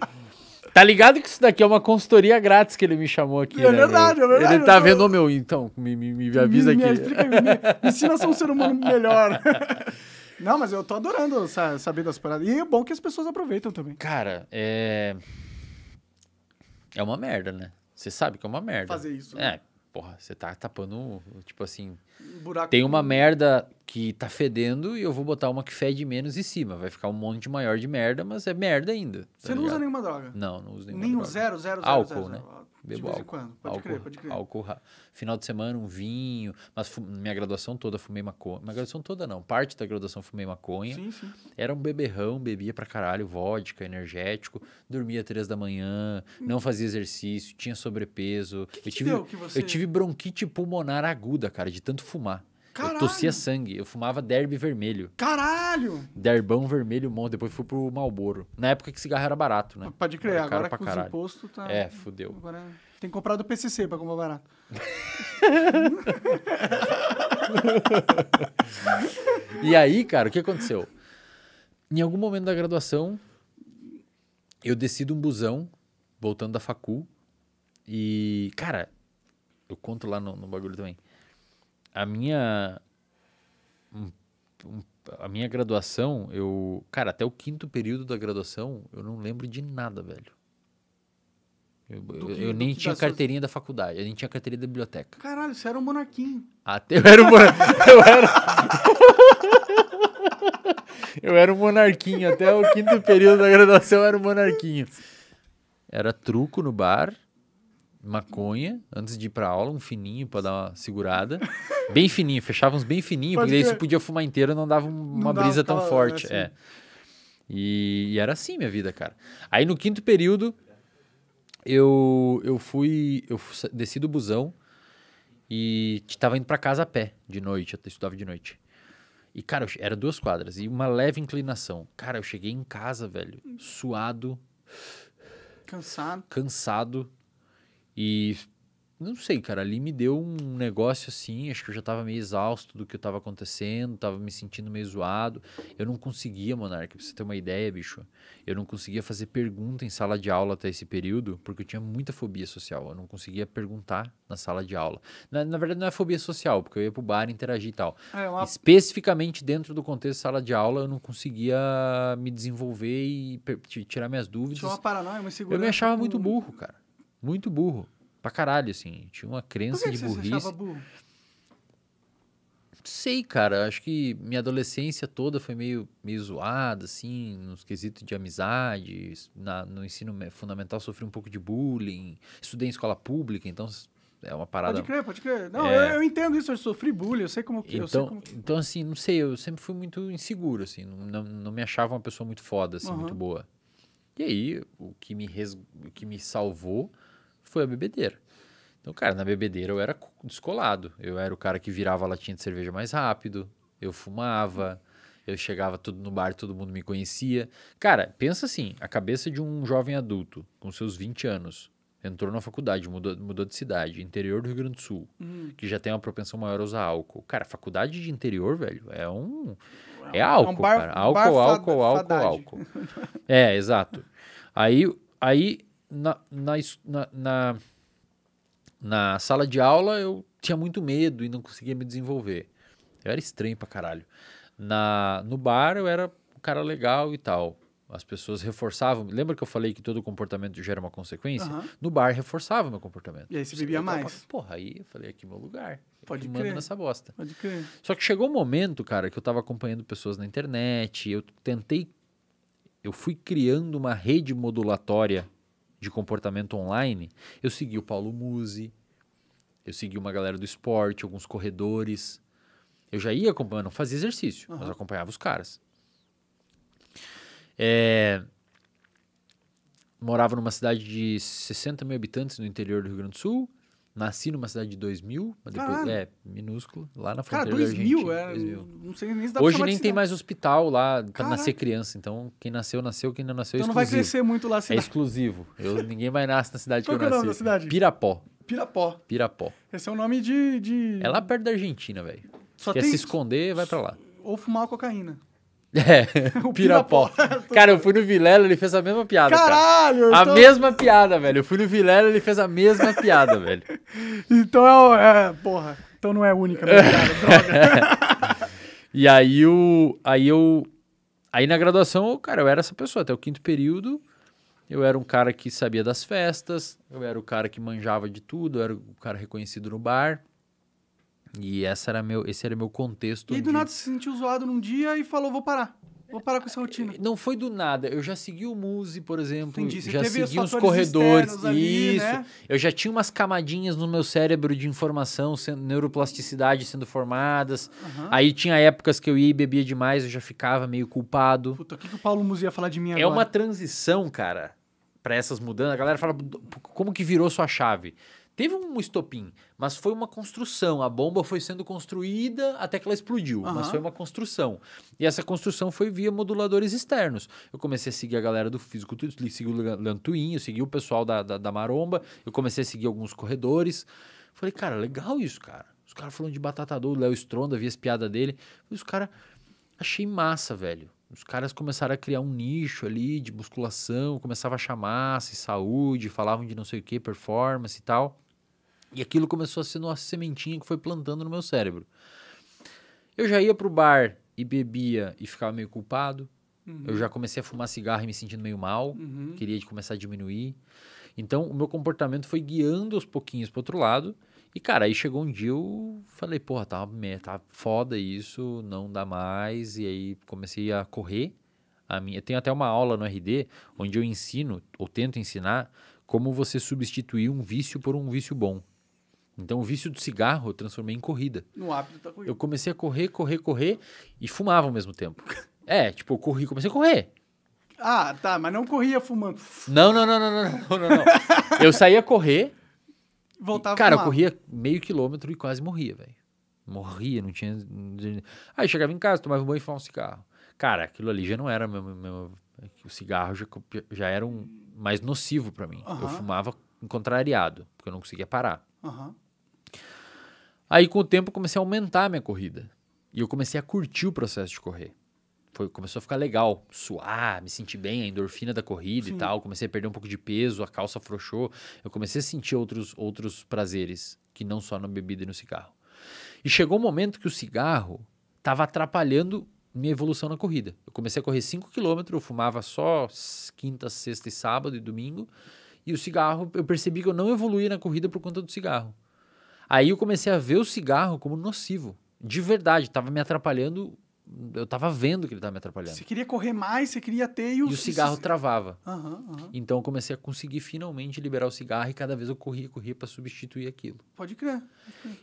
Tá ligado que isso daqui é uma consultoria grátis que ele me chamou aqui. É né? verdade, é verdade. Ele tá vendo, tô... meu, então, me, me, me avisa me, aqui. Me, explica, me, me ensina a ser um ser humano melhor. Não, mas eu tô adorando saber das paradas. E é bom que as pessoas aproveitam também. Cara, é. É uma merda, né? Você sabe que é uma merda. Fazer isso. É, né? porra, você tá tapando, tipo assim. Buraco. Tem uma merda que tá fedendo e eu vou botar uma que fede menos em cima. Vai ficar um monte maior de merda, mas é merda ainda. Tá você ligado? não usa nenhuma droga? Não, não uso nenhuma Nem droga. Nenhum zero, zero, zero. Álcool, zero, né? Zero. Bebo de vez em quando, pode álcool, crer, pode crer. Álcool, final de semana, um vinho. Mas minha graduação toda fumei maconha. Minha graduação toda não, parte da graduação fumei maconha. Sim, sim. Era um beberrão, bebia pra caralho, vodka, energético. Dormia três da manhã, hum. não fazia exercício, tinha sobrepeso. Que que eu, tive, você... eu tive bronquite pulmonar aguda, cara, de tanto fumar. Caralho. Eu tossia sangue. Eu fumava derby vermelho. Caralho! Derbão vermelho bom. Depois fui pro Malboro. Na época que cigarro era barato, né? Pode crer, era agora que os impostos tá. É, fudeu. Agora tem que comprar do PCC pra comprar barato. e aí, cara, o que aconteceu? Em algum momento da graduação, eu desci de um busão, voltando da facu, e, cara, eu conto lá no, no bagulho também a minha a minha graduação, eu, cara, até o quinto período da graduação, eu não lembro de nada, velho. Eu, que, eu nem tinha carteirinha suas... da faculdade, eu nem tinha carteirinha da biblioteca. Caralho, você era um monarquinho. Até eu era um monarquinho. eu era. eu era um monarquinho. Até o quinto período da graduação eu era um monarquinho. Era truco no bar, maconha antes de ir pra aula, um fininho pra dar uma segurada. bem fininho, fechava uns bem fininho, Pode porque aí você podia fumar inteiro não dava uma não brisa tão forte. Assim. É. E, e, era assim minha vida, cara. Aí no quinto período, eu, eu fui. Eu desci do busão e tava indo pra casa a pé de noite. Eu estudava de noite. E, cara, era duas quadras e uma leve inclinação. Cara, eu cheguei em casa, velho, suado. Cansado. Cansado. E não sei, cara, ali me deu um negócio assim, acho que eu já tava meio exausto do que tava acontecendo, tava me sentindo meio zoado. Eu não conseguia, monarca pra você ter uma ideia, bicho. Eu não conseguia fazer pergunta em sala de aula até esse período, porque eu tinha muita fobia social. Eu não conseguia perguntar na sala de aula. Na, na verdade, não é fobia social, porque eu ia pro bar interagir e tal. É, é uma... Especificamente dentro do contexto de sala de aula, eu não conseguia me desenvolver e tirar minhas dúvidas. uma paranoia, uma Eu me achava muito burro, cara. Muito burro. Pra caralho, assim. Tinha uma crença Por que de que burrice. Você burro? Sei, cara. Acho que minha adolescência toda foi meio, meio zoada, assim, nos quesitos de amizade. Na, no ensino fundamental sofri um pouco de bullying. Estudei em escola pública, então é uma parada. Pode crer, pode crer. Não, é... eu, eu, entendo isso, eu sofri bullying, eu sei como que. Então, como... então, assim, não sei, eu sempre fui muito inseguro, assim, não, não, não me achava uma pessoa muito foda, assim, uhum. muito boa. E aí, o que me, res... o que me salvou foi a bebedeira. Então, cara, na bebedeira eu era descolado. Eu era o cara que virava a latinha de cerveja mais rápido, eu fumava, eu chegava tudo no bar, todo mundo me conhecia. Cara, pensa assim, a cabeça de um jovem adulto com seus 20 anos, entrou na faculdade, mudou, mudou de cidade, interior do Rio Grande do Sul, uhum. que já tem uma propensão maior a usar álcool. Cara, faculdade de interior, velho, é um. É álcool, é um bar, cara. Álcool, álcool, álcool, álcool, álcool. é, exato. Aí, aí na, na, na, na, sala de aula eu tinha muito medo e não conseguia me desenvolver. Eu era estranho pra caralho. Na, no bar eu era um cara legal e tal. As pessoas reforçavam. Lembra que eu falei que todo comportamento gera uma consequência? Uhum. No bar reforçava meu comportamento. E aí você bebia mais. Porra, aí eu falei, aqui é meu lugar. Pode crer. nessa bosta. Pode crer. Só que chegou um momento, cara, que eu tava acompanhando pessoas na internet, eu tentei eu fui criando uma rede modulatória de comportamento online, eu segui o Paulo Musi, eu segui uma galera do esporte, alguns corredores. Eu já ia acompanhando, não fazia exercício, uhum. mas eu acompanhava os caras. É... Morava numa cidade de 60 mil habitantes no interior do Rio Grande do Sul. Nasci numa cidade de 2 mil, mas depois, Caralho. é, minúsculo, lá na fronteira Cara, 2 mil, é, 2 mil. não sei nem se dá Hoje nem tem mais hospital lá para nascer criança, então quem nasceu, nasceu, quem não nasceu então exclusivo. Então não vai crescer muito lá a é cidade. É exclusivo, eu, ninguém mais nasce na cidade que eu nasci. Qual é o nome da cidade? Pirapó. Pirapó. Pirapó. Esse é o nome de... de... É lá perto da Argentina, velho. Quer tem... se esconder, vai pra lá. Ou fumar cocaína. É, o pó. É, cara, eu fui no Vilela, ele fez a mesma piada. Caralho! Cara. A então... mesma piada, velho. Eu fui no Vilela, ele fez a mesma piada, velho. Então é, é. Porra. Então não é única, minha piada, E aí o. Aí eu. Aí na graduação, cara, eu era essa pessoa. Até o quinto período, eu era um cara que sabia das festas, eu era o cara que manjava de tudo, eu era o cara reconhecido no bar. E essa era meu, esse era meu contexto. E aí, do de... nada se sentiu zoado num dia e falou: vou parar. Vou parar com essa ah, rotina. Não foi do nada. Eu já segui o Muse, por exemplo. Entendi. Você já segui os corredores. Ali, isso. Né? Eu já tinha umas camadinhas no meu cérebro de informação, sendo, neuroplasticidade sendo formadas. Uhum. Aí tinha épocas que eu ia e bebia demais, eu já ficava meio culpado. Puta, o que, que o Paulo Muse ia falar de mim é agora? É uma transição, cara, para essas mudanças. A galera fala, como que virou sua chave? Teve um estopim, mas foi uma construção. A bomba foi sendo construída até que ela explodiu, uhum. mas foi uma construção. E essa construção foi via moduladores externos. Eu comecei a seguir a galera do físico, segui o Lantuin, eu segui o pessoal da, da, da Maromba, eu comecei a seguir alguns corredores. Falei, cara, legal isso, cara. Os caras falando de batata o Léo Stronda, vi as piadas dele. Os caras, achei massa, velho. Os caras começaram a criar um nicho ali de musculação, começava a chamar se saúde, falavam de não sei o que, performance e tal. E aquilo começou a ser uma sementinha que foi plantando no meu cérebro. Eu já ia pro bar e bebia e ficava meio culpado. Uhum. Eu já comecei a fumar cigarro e me sentindo meio mal. Uhum. Queria começar a diminuir. Então, o meu comportamento foi guiando aos pouquinhos pro outro lado. E, cara, aí chegou um dia eu falei, porra, tá, tá foda isso, não dá mais. E aí comecei a correr. A minha... Eu tenho até uma aula no RD onde eu ensino, ou tento ensinar, como você substituir um vício por um vício bom. Então o vício do cigarro eu transformei em corrida. No hábito da corrida. Eu comecei a correr, correr, correr e fumava ao mesmo tempo. é, tipo, eu corri, comecei a correr. Ah, tá, mas não corria fumando. Não, não, não, não, não, não, não. eu saía correr. Voltava e, Cara, eu corria meio quilômetro e quase morria, velho. Morria, não tinha. Aí chegava em casa, tomava um banho e fumava um cigarro. Cara, aquilo ali já não era meu. meu o cigarro já, já era um mais nocivo para mim. Eu fumava contrariado, porque eu não conseguia parar. Uhum. Aí com o tempo eu comecei a aumentar a minha corrida. E eu comecei a curtir o processo de correr. Foi, começou a ficar legal, suar, me sentir bem, a endorfina da corrida Sim. e tal. Comecei a perder um pouco de peso, a calça afrouxou. Eu comecei a sentir outros, outros prazeres, que não só na bebida e no cigarro. E chegou um momento que o cigarro estava atrapalhando minha evolução na corrida. Eu comecei a correr 5 km, eu fumava só quinta, sexta e sábado e domingo. E o cigarro, eu percebi que eu não evoluía na corrida por conta do cigarro. Aí eu comecei a ver o cigarro como nocivo. De verdade, tava me atrapalhando. Eu tava vendo que ele tava me atrapalhando. Você queria correr mais, você queria ter... E o, e o cigarro travava. Uhum, uhum. Então eu comecei a conseguir finalmente liberar o cigarro e cada vez eu corria, corria para substituir aquilo. Pode crer.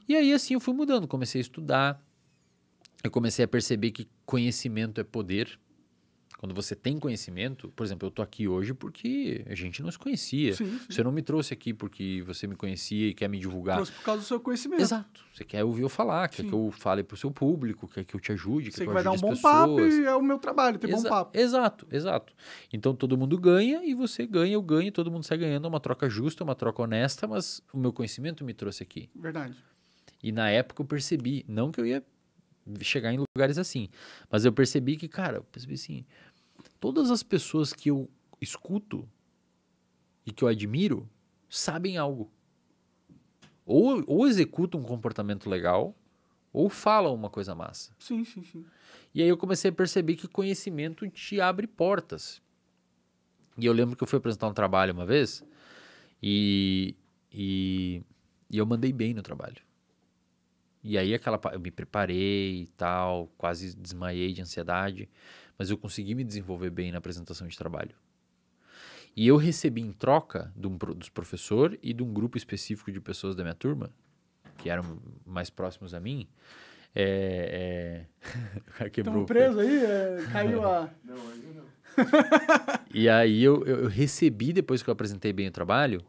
E aí assim eu fui mudando, comecei a estudar. Eu comecei a perceber que conhecimento é poder quando você tem conhecimento, por exemplo, eu tô aqui hoje porque a gente não se conhecia. Sim, sim. Você não me trouxe aqui porque você me conhecia e quer me divulgar. Trouxe por causa do seu conhecimento. Exato. Você quer ouvir eu falar, quer sim. que eu fale pro seu público, quer que eu te ajude, você quer que eu ajude vai dar um bom papo e é o meu trabalho, ter Exa bom papo. Exato, exato. Então todo mundo ganha e você ganha, eu ganho, todo mundo sai ganhando. É uma troca justa, uma troca honesta, mas o meu conhecimento me trouxe aqui. Verdade. E na época eu percebi, não que eu ia chegar em lugares assim, mas eu percebi que, cara, eu percebi assim, Todas as pessoas que eu escuto e que eu admiro sabem algo. Ou, ou executam um comportamento legal, ou falam uma coisa massa. Sim, sim, sim. E aí eu comecei a perceber que conhecimento te abre portas. E eu lembro que eu fui apresentar um trabalho uma vez e, e, e eu mandei bem no trabalho. E aí aquela eu me preparei e tal, quase desmaiei de ansiedade, mas eu consegui me desenvolver bem na apresentação de trabalho. E eu recebi em troca de um, dos professor e de um grupo específico de pessoas da minha turma, que eram mais próximos a mim. É, é... quebrou. Estão preso aí? É... Caiu a. Não, não. e aí eu, eu, eu recebi, depois que eu apresentei bem o trabalho,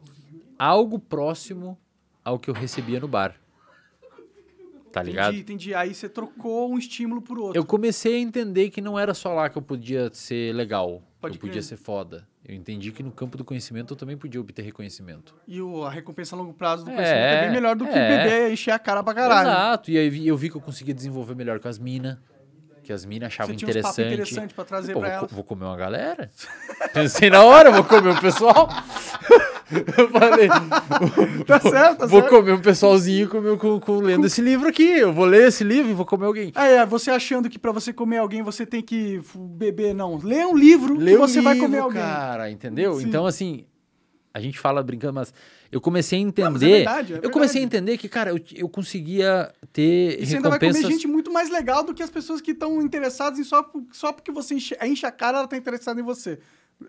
algo próximo ao que eu recebia no bar. Tá ligado? Entendi, entendi. Aí você trocou um estímulo por outro. Eu comecei a entender que não era só lá que eu podia ser legal, Pode eu crer. podia ser foda. Eu entendi que no campo do conhecimento eu também podia obter reconhecimento. E o, a recompensa a longo prazo do é, conhecimento é bem melhor do que é. beber e é encher a cara pra caralho. Exato. E aí eu vi que eu conseguia desenvolver melhor com as minas. Que as minas achavam Você tinha interessante. Uns interessante pra trazer Pô, pra vou, elas. vou comer uma galera. Pensei na hora, vou comer o pessoal. Eu falei. Tá, tá vou, certo, tá Vou comer um pessoalzinho com, com, com lendo esse livro aqui. Eu vou ler esse livro e vou comer alguém. Ah, é, você achando que para você comer alguém você tem que beber, não. Lê um livro Lê que você livro, vai comer alguém. Cara, entendeu? Sim. Então, assim, a gente fala brincando, mas eu comecei a é entender. Não, é verdade, é verdade. Eu comecei a entender que, cara, eu, eu conseguia ter e você recompensas. Você ainda vai comer gente muito mais legal do que as pessoas que estão interessadas em só, só porque você enche, é enche a cara, ela está interessada em você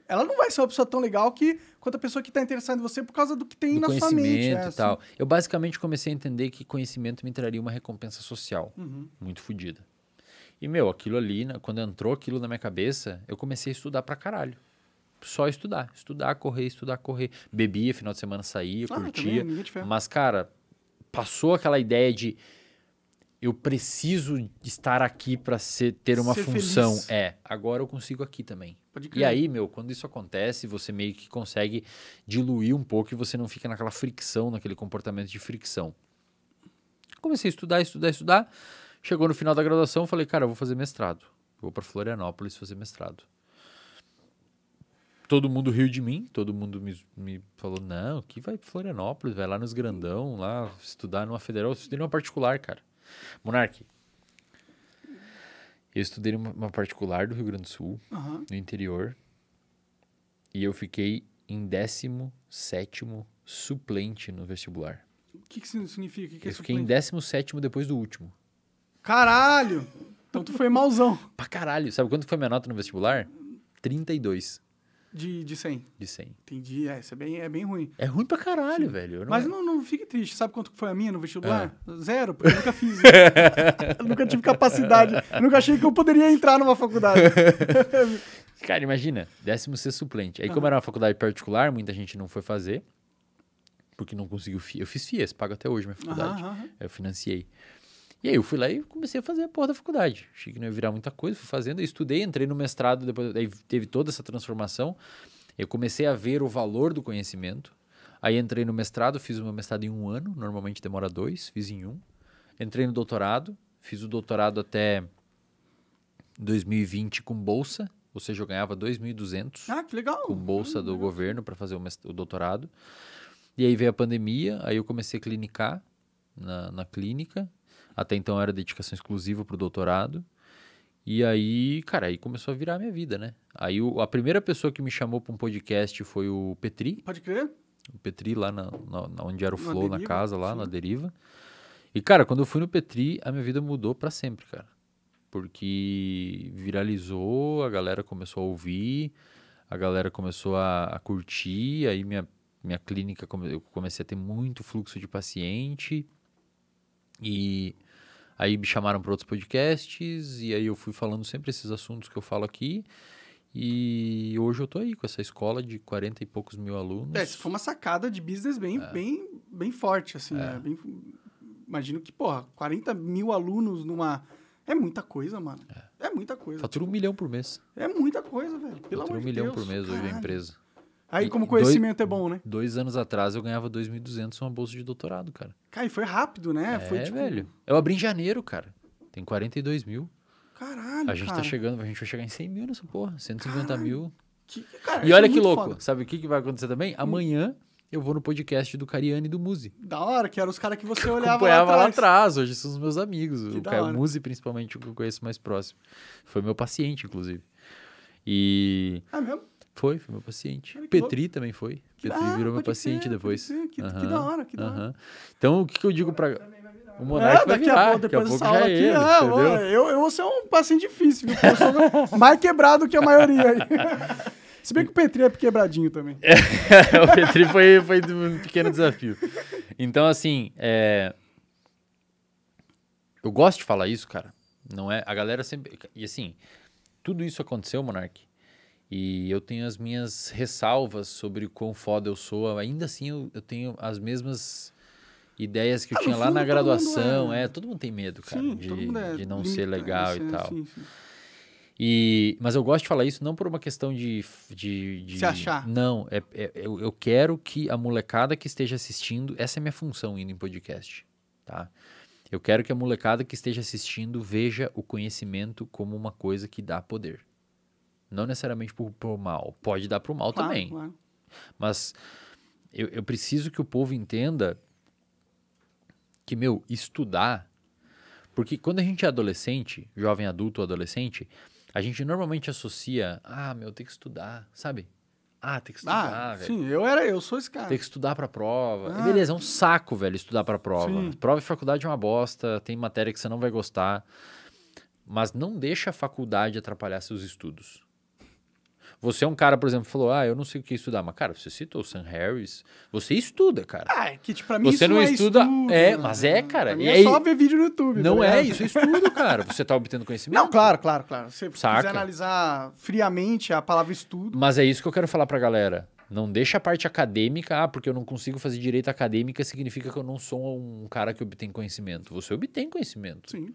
ela não vai ser uma pessoa tão legal que quanto a pessoa que está interessada em você por causa do que tem do na sua mente. É, e tal. Assim. Eu basicamente comecei a entender que conhecimento me traria uma recompensa social uhum. muito fodida. E, meu, aquilo ali, né, quando entrou aquilo na minha cabeça, eu comecei a estudar pra caralho. Só estudar. Estudar, correr, estudar, correr. Bebia, final de semana saía, ah, curtia. Também, mas, cara, passou aquela ideia de eu preciso estar aqui para ter uma ser função. Feliz. É, agora eu consigo aqui também. E aí, meu, quando isso acontece, você meio que consegue diluir um pouco e você não fica naquela fricção, naquele comportamento de fricção. Comecei a estudar, estudar, estudar. Chegou no final da graduação, falei, cara, eu vou fazer mestrado. Vou para Florianópolis fazer mestrado. Todo mundo riu de mim, todo mundo me, me falou, não, que vai para Florianópolis, vai lá nos grandão, lá estudar numa federal. estudar numa particular, cara. Monarque, eu estudei numa particular do Rio Grande do Sul, uhum. no interior. E eu fiquei em 17 suplente no vestibular. O que, que isso significa? Que que é eu é fiquei em 17 depois do último. Caralho! Então tu foi malzão. pra caralho. Sabe quanto foi minha nota no vestibular? 32. De, de 100. De 100. Entendi. É, isso é bem, é bem ruim. É ruim pra caralho, Sim. velho. Não Mas é... não, não fique triste. Sabe quanto foi a minha no vestibular? Ah. Zero, porque eu nunca fiz. nunca tive capacidade. nunca achei que eu poderia entrar numa faculdade. Cara, imagina, décimo ser suplente. Aí, uhum. como ah. era uma faculdade particular, muita gente não foi fazer, porque não conseguiu. FIES. Eu fiz FIES, pago até hoje minha faculdade. uhum. Eu financiei. E aí eu fui lá e comecei a fazer a porra da faculdade. Achei que não ia virar muita coisa, fui fazendo, estudei, entrei no mestrado, depois aí teve toda essa transformação. Eu comecei a ver o valor do conhecimento. Aí entrei no mestrado, fiz o meu mestrado em um ano, normalmente demora dois, fiz em um. Entrei no doutorado, fiz o doutorado até 2020 com bolsa, ou seja, eu ganhava 2.200 ah, com bolsa do uhum. governo para fazer o, o, doutorado. E aí veio a pandemia, aí eu comecei a clinicar na, na clínica, até então era dedicação exclusiva para o doutorado. E aí, cara, aí começou a virar a minha vida, né? Aí o, a primeira pessoa que me chamou para um podcast foi o Petri. Pode crer? O Petri lá na, na onde era o na Flow, deriva, na casa lá, sim. na deriva. E, cara, quando eu fui no Petri, a minha vida mudou para sempre, cara. Porque viralizou, a galera começou a ouvir, a galera começou a, a curtir, aí minha, minha clínica, come, eu comecei a ter muito fluxo de paciente. E Aí me chamaram para outros podcasts e aí eu fui falando sempre esses assuntos que eu falo aqui. E hoje eu tô aí com essa escola de 40 e poucos mil alunos. É, isso foi uma sacada de business bem, é. bem, bem forte, assim, né? é. né? Bem, imagino que, porra, 40 mil alunos numa... É muita coisa, mano. É, é muita coisa. Fatura tipo... um milhão por mês. É muita coisa, velho. Pelo Fatura amor um de milhão Deus, por mês caralho. hoje a empresa. Aí, como conhecimento dois, é bom, né? Dois anos atrás eu ganhava 2.200 uma bolsa de doutorado, cara. Cara, e foi rápido, né? É, foi, tipo... velho. Eu abri em janeiro, cara. Tem 42 mil. Caralho, A gente tá cara. tá chegando, a gente vai chegar em 100 mil nessa porra. 150 Caralho. mil. Que, cara, e é olha que louco. Foda. Sabe o que, que vai acontecer também? Hum. Amanhã eu vou no podcast do Cariani e do Muzi. Da hora, que eram os caras que você olhava acompanhava lá atrás. lá atrás. Hoje são os meus amigos. Que o Caio Muzi, principalmente, o que eu conheço mais próximo. Foi meu paciente, inclusive. E... É mesmo? Foi, foi meu paciente. Cara, Petri louco. também foi. Petri ah, virou meu paciente ser, depois. Que, que, que, da hora, que da hora. Então, o que, que eu digo para o Monark é, vai daqui virar, a pouco, depois dessa aula aqui. É ah, entendeu? eu, eu vou ser um paciente difícil, viu? Eu sou mais quebrado que a maioria. aí Se bem que o Petri é quebradinho também. É, o Petri foi, foi um pequeno desafio. Então, assim, é... eu gosto de falar isso, cara. Não é? A galera sempre. E assim, tudo isso aconteceu, Monark, e eu tenho as minhas ressalvas sobre o quão foda eu sou. Ainda assim, eu, eu tenho as mesmas ideias que ah, eu tinha lá fundo, na graduação. Todo é... é... todo mundo tem medo, cara, sim, de, é de não ser legal é, e tal. Sim, sim. E, mas eu gosto de falar isso não por uma questão de. de, de Se achar. Não, é, é, eu, eu quero que a molecada que esteja assistindo. Essa é minha função indo em podcast, tá? Eu quero que a molecada que esteja assistindo veja o conhecimento como uma coisa que dá poder. Não necessariamente pro, pro mal. Pode dar pro mal claro, também. Claro. Mas eu, eu preciso que o povo entenda que, meu, estudar. Porque quando a gente é adolescente, jovem adulto ou adolescente, a gente normalmente associa, ah, meu, tem que estudar, sabe? Ah, tem que ah, estudar, ah, velho. Sim, eu era, eu sou esse cara. Tem que estudar pra prova. Ah. beleza, é um saco, velho, estudar pra prova. Sim. Prova e faculdade é uma bosta, tem matéria que você não vai gostar. Mas não deixa a faculdade atrapalhar seus estudos. Você é um cara, por exemplo, falou, ah, eu não sei o que estudar. Mas, cara, você citou o Sam Harris. Você estuda, cara. Ah, é que tipo, pra mim Você não, não é estuda... Estudo, é, mas é, cara. Pra mim é, é só ver vídeo no YouTube. Tá não tá é isso, é estudo, cara. Você tá obtendo conhecimento. Não, claro, claro, claro. Se você quiser analisar friamente a palavra estudo... Mas é isso que eu quero falar pra galera. Não deixa a parte acadêmica, ah, porque eu não consigo fazer direito acadêmica, significa que eu não sou um cara que obtém conhecimento. Você obtém conhecimento. Sim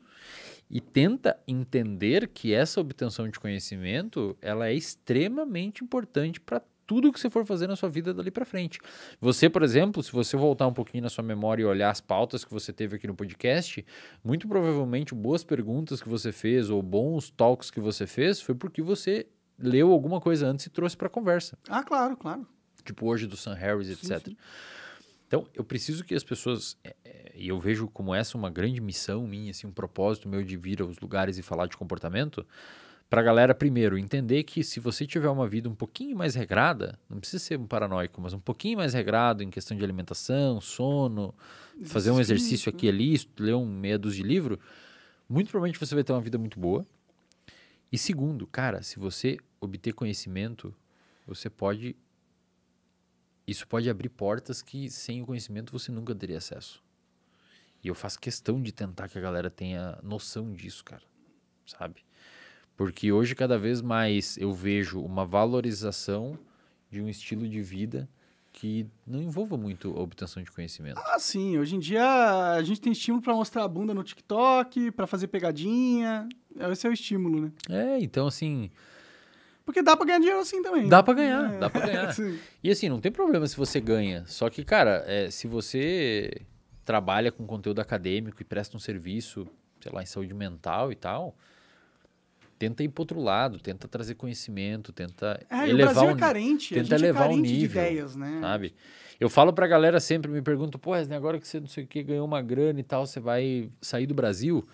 e tenta entender que essa obtenção de conhecimento ela é extremamente importante para tudo que você for fazer na sua vida dali para frente. Você, por exemplo, se você voltar um pouquinho na sua memória e olhar as pautas que você teve aqui no podcast, muito provavelmente boas perguntas que você fez ou bons talks que você fez foi porque você leu alguma coisa antes e trouxe para a conversa. Ah, claro, claro. Tipo hoje do Sam Harris, sim, etc. Sim. Então, eu preciso que as pessoas, é, é, e eu vejo como essa uma grande missão minha, assim, um propósito meu de vir aos lugares e falar de comportamento, para a galera, primeiro, entender que se você tiver uma vida um pouquinho mais regrada, não precisa ser um paranoico, mas um pouquinho mais regrado em questão de alimentação, sono, fazer um exercício aqui e né? ali, ler um meia dúzia de livro, muito provavelmente você vai ter uma vida muito boa. E segundo, cara, se você obter conhecimento, você pode isso pode abrir portas que sem o conhecimento você nunca teria acesso. E eu faço questão de tentar que a galera tenha noção disso, cara. Sabe? Porque hoje cada vez mais eu vejo uma valorização de um estilo de vida que não envolva muito a obtenção de conhecimento. Ah, sim. Hoje em dia a gente tem estímulo para mostrar a bunda no TikTok, para fazer pegadinha. Esse é o estímulo, né? É, então assim, porque dá pra ganhar dinheiro assim também. Dá pra ganhar, é. dá pra ganhar. e assim, não tem problema se você ganha. Só que, cara, é, se você trabalha com conteúdo acadêmico e presta um serviço, sei lá, em saúde mental e tal, tenta ir pro outro lado, tenta trazer conhecimento, tenta é, é, é elevar o, o é carente, tenta elevar é carente o nível, de ideias, né? Sabe? Eu falo pra galera sempre, me perguntam, pô, Resne, agora que você não sei o que ganhou uma grana e tal, você vai sair do Brasil?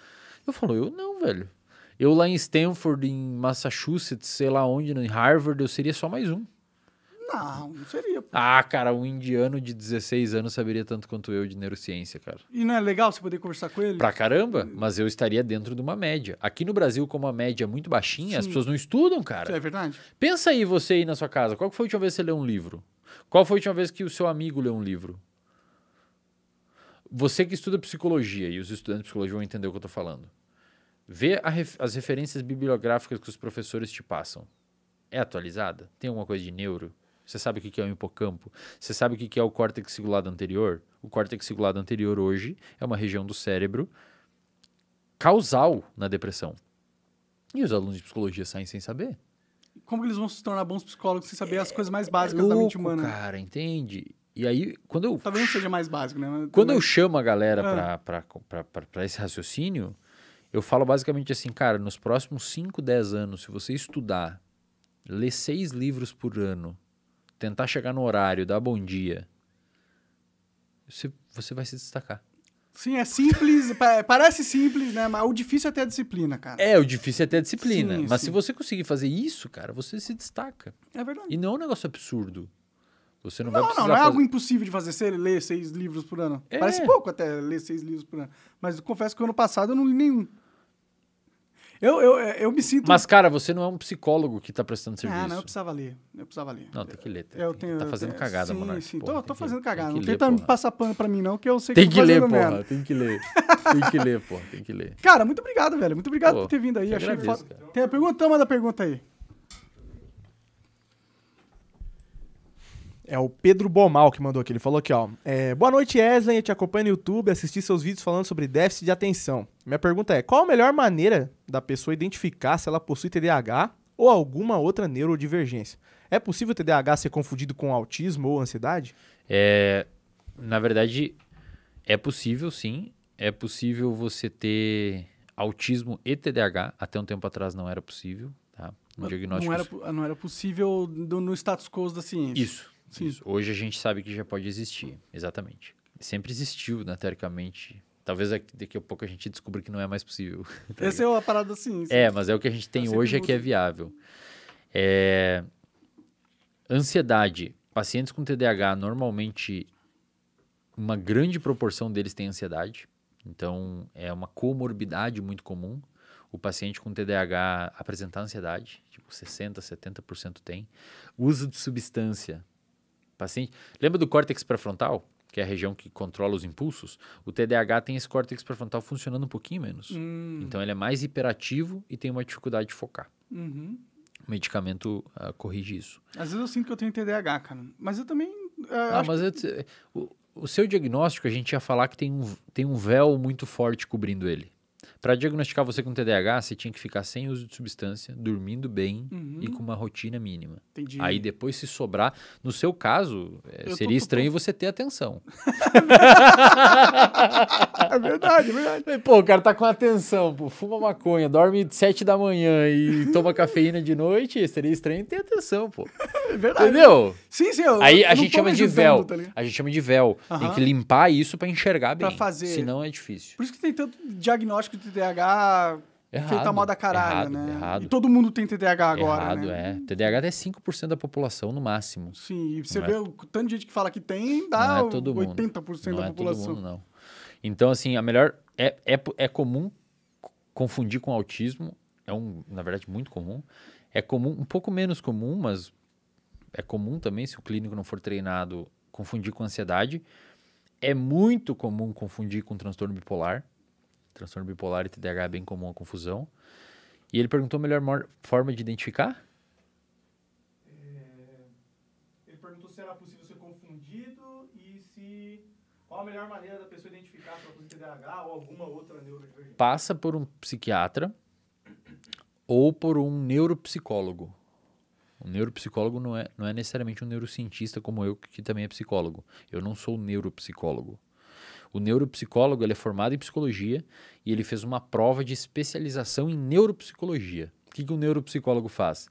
Eu falo, eu não, velho. Eu lá em Stanford, em Massachusetts, sei lá onde, em Harvard, eu seria só mais um. Não, não seria. Pô. Ah, cara, um indiano de 16 anos saberia tanto quanto eu de neurociência, cara. E não é legal você poder conversar com ele? Pra caramba, mas eu estaria dentro de uma média. Aqui no Brasil, como a média é muito baixinha, Sim. as pessoas não estudam, cara. Isso é verdade. Pensa aí você aí na sua casa, qual foi a última vez que você leu um livro? Qual foi a última vez que o seu amigo leu um livro? Você que estuda psicologia, e os estudantes de psicologia vão entender o que eu tô falando. Vê ref, as referências bibliográficas que os professores te passam. É atualizada? Tem alguma coisa de neuro? Você sabe o que é o hipocampo? Você sabe o que é o córtex cingulado anterior? O córtex cingulado anterior hoje é uma região do cérebro causal na depressão. E os alunos de psicologia saem sem saber. Como eles vão se tornar bons psicólogos sem saber é, as coisas mais é básicas é louco, da mente humana? cara, entende? E aí, quando eu... Talvez não seja mais básico, né? quando eu chamo a galera é. para esse raciocínio, eu falo basicamente assim, cara, nos próximos 5, 10 anos, se você estudar, ler seis livros por ano, tentar chegar no horário, dar bom dia, você, você vai se destacar. Sim, é simples, parece simples, né? Mas o difícil é ter a disciplina, cara. É, o difícil é ter a disciplina. Sim, mas sim. se você conseguir fazer isso, cara, você se destaca. É verdade. E não é um negócio absurdo. Você não, não vai precisar. Não, não é fazer... algo impossível de fazer. ler seis livros por ano. É. Parece pouco até ler seis livros por ano. Mas confesso que ano passado eu não li nenhum. Eu, eu, é, eu me sinto. Mas, cara, você não é um psicólogo que está prestando serviço. Ah, não, eu precisava ler. Eu precisava ler. Não, tem que ler. Tem, eu tenho, tá fazendo cagada, sim, Sim, porra, tô, tô fazendo que, cagada. Não tenta me passar pano pra mim, não, que eu sei tem que, que tô fazendo ler, porra, merda. Tem que ler, Tem que ler, porra. Tem que ler. Cara, muito obrigado, velho. Muito obrigado Pô, por ter vindo aí. Achei agradeço, foda. Tem a pergunta? Então manda a pergunta aí. É o Pedro Bomal que mandou aqui. Ele falou aqui, ó. É, Boa noite, Eslen. Eu te acompanho no YouTube, assisti seus vídeos falando sobre déficit de atenção. Minha pergunta é: qual a melhor maneira da pessoa identificar se ela possui TDAH ou alguma outra neurodivergência? É possível TDAH ser confundido com autismo ou ansiedade? É, na verdade, é possível sim. É possível você ter autismo e TDAH. Até um tempo atrás não era possível. Tá? Um diagnóstico. Não era, não era possível no status quo da ciência. Isso. Sim. Isso. Hoje a gente sabe que já pode existir, exatamente. Sempre existiu, né, teoricamente. Talvez daqui a pouco a gente descubra que não é mais possível. Tá Essa é uma parada assim. É, mas é o que a gente tem hoje é que é viável. É... Ansiedade. Pacientes com TDAH, normalmente, uma grande proporção deles tem ansiedade. Então, é uma comorbidade muito comum o paciente com TDAH apresentar ansiedade, tipo 60%, 70% tem. Uso de substância, Paciente, lembra do córtex pré-frontal, que é a região que controla os impulsos? O TDAH tem esse córtex pré-frontal funcionando um pouquinho menos. Hum. Então ele é mais hiperativo e tem uma dificuldade de focar. Uhum. O medicamento uh, corrige isso. Às vezes eu sinto que eu tenho TDAH, cara. Mas eu também. Uh, ah, mas que... eu, eh, o, o seu diagnóstico, a gente ia falar que tem um, tem um véu muito forte cobrindo ele. Para diagnosticar você com TDAH, você tinha que ficar sem uso de substância, dormindo bem uhum. e com uma rotina mínima. Entendi. Aí depois, se sobrar, no seu caso, é, seria tô, estranho tô... você ter atenção. é verdade, é verdade. Pô, o cara tá com atenção, pô, fuma maconha, dorme sete da manhã e toma cafeína de noite, seria estranho ter atenção, pô. É verdade. Entendeu? Sim, sim. Eu, Aí tá a, gente chama de véu. Tá a gente chama de véu. Uhum. Tem que limpar isso para enxergar bem. Pra fazer. Senão é difícil. Por isso que tem tanto diagnóstico diagnóstico de TDAH errado, feito a da caralho, errado, né? Errado. E todo mundo tem TDAH agora, errado, né? é. TDAH é 5% da população, no máximo. Sim, e você não vê é... o tanto de gente que fala que tem, dá não é todo 80% não da é população. Todo mundo, não. Então, assim, a melhor... É, é, é comum confundir com autismo, é um, na verdade, muito comum. É comum, um pouco menos comum, mas é comum também, se o clínico não for treinado, confundir com ansiedade. É muito comum confundir com transtorno bipolar transtorno bipolar e TDAH é bem comum a confusão. E ele perguntou a melhor forma de identificar? É... Ele perguntou se era possível ser confundido e se qual a melhor maneira da pessoa identificar se ela tem TDAH ou alguma outra neurodivergência. Passa por um psiquiatra ou por um neuropsicólogo. Um neuropsicólogo não é, não é necessariamente um neurocientista como eu, que também é psicólogo. Eu não sou neuropsicólogo. O neuropsicólogo ele é formado em psicologia e ele fez uma prova de especialização em neuropsicologia. O que, que o neuropsicólogo faz?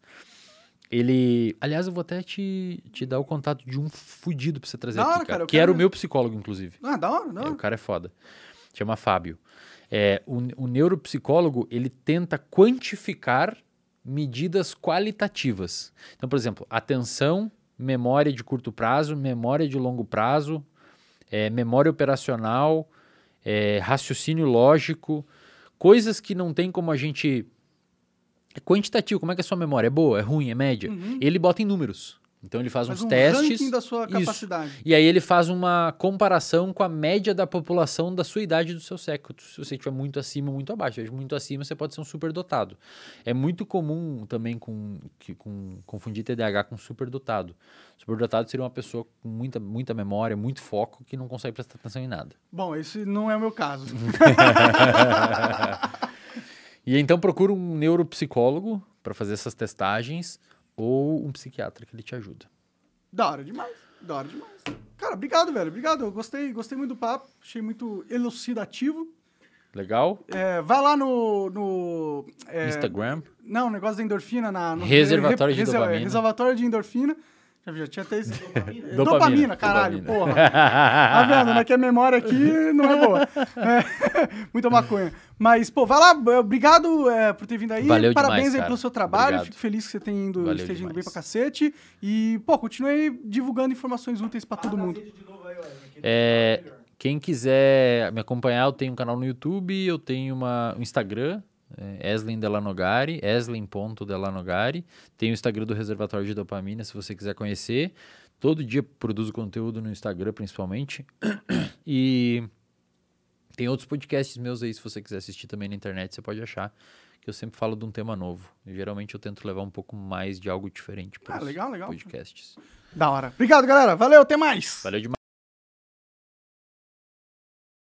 Ele. Aliás, eu vou até te, te dar o contato de um fudido pra você trazer da aqui, hora, cara. cara que quero... era o meu psicólogo, inclusive. Ah, da hora, não. É, o cara é foda. Chama Fábio. É, o, o neuropsicólogo, ele tenta quantificar medidas qualitativas. Então, por exemplo, atenção, memória de curto prazo, memória de longo prazo, é, memória operacional, é, raciocínio lógico, coisas que não tem como a gente. É quantitativo, como é que é a sua memória? É boa, é ruim, é média? Uhum. Ele bota em números. Então ele faz, faz uns um testes. da sua capacidade. Isso. E aí ele faz uma comparação com a média da população da sua idade e do seu século. Se você estiver muito acima ou muito abaixo. Muito acima você pode ser um superdotado. É muito comum também com, que, com confundir TDAH com superdotado. Superdotado seria uma pessoa com muita, muita memória, muito foco, que não consegue prestar atenção em nada. Bom, esse não é o meu caso. e então procura um neuropsicólogo para fazer essas testagens ou um psiquiatra que ele te ajuda. Da hora demais, da hora demais. Cara, obrigado, velho, obrigado. Eu gostei, gostei muito do papo, achei muito elucidativo. Legal. É, vai lá no. no é, Instagram. Não, negócio da endorfina. Na, no, Reservatório de re, reservatório de endorfina. Já tinha até isso. Dopamina, dopamina caralho, dopamina. porra. Tá vendo, né? Que a memória aqui não é boa. É, muita maconha. Mas, pô, vai lá. Obrigado é, por ter vindo aí. Valeu Parabéns demais, aí pelo seu trabalho. Obrigado. Fico feliz que você tem indo, esteja indo bem pra cacete. E, pô, continue aí divulgando informações úteis pra ah, todo mundo. é, quem quiser me acompanhar, eu tenho um canal no YouTube, eu tenho uma, um Instagram é Eslin Delanogari, eslin.delanogari. Tem o Instagram do Reservatório de Dopamina, se você quiser conhecer. Todo dia produzo conteúdo no Instagram, principalmente. e tem outros podcasts meus aí, se você quiser assistir também na internet, você pode achar que eu sempre falo de um tema novo. E, geralmente eu tento levar um pouco mais de algo diferente para ah, legal, legal. podcasts. Da hora. Obrigado, galera. Valeu, até mais. Valeu demais.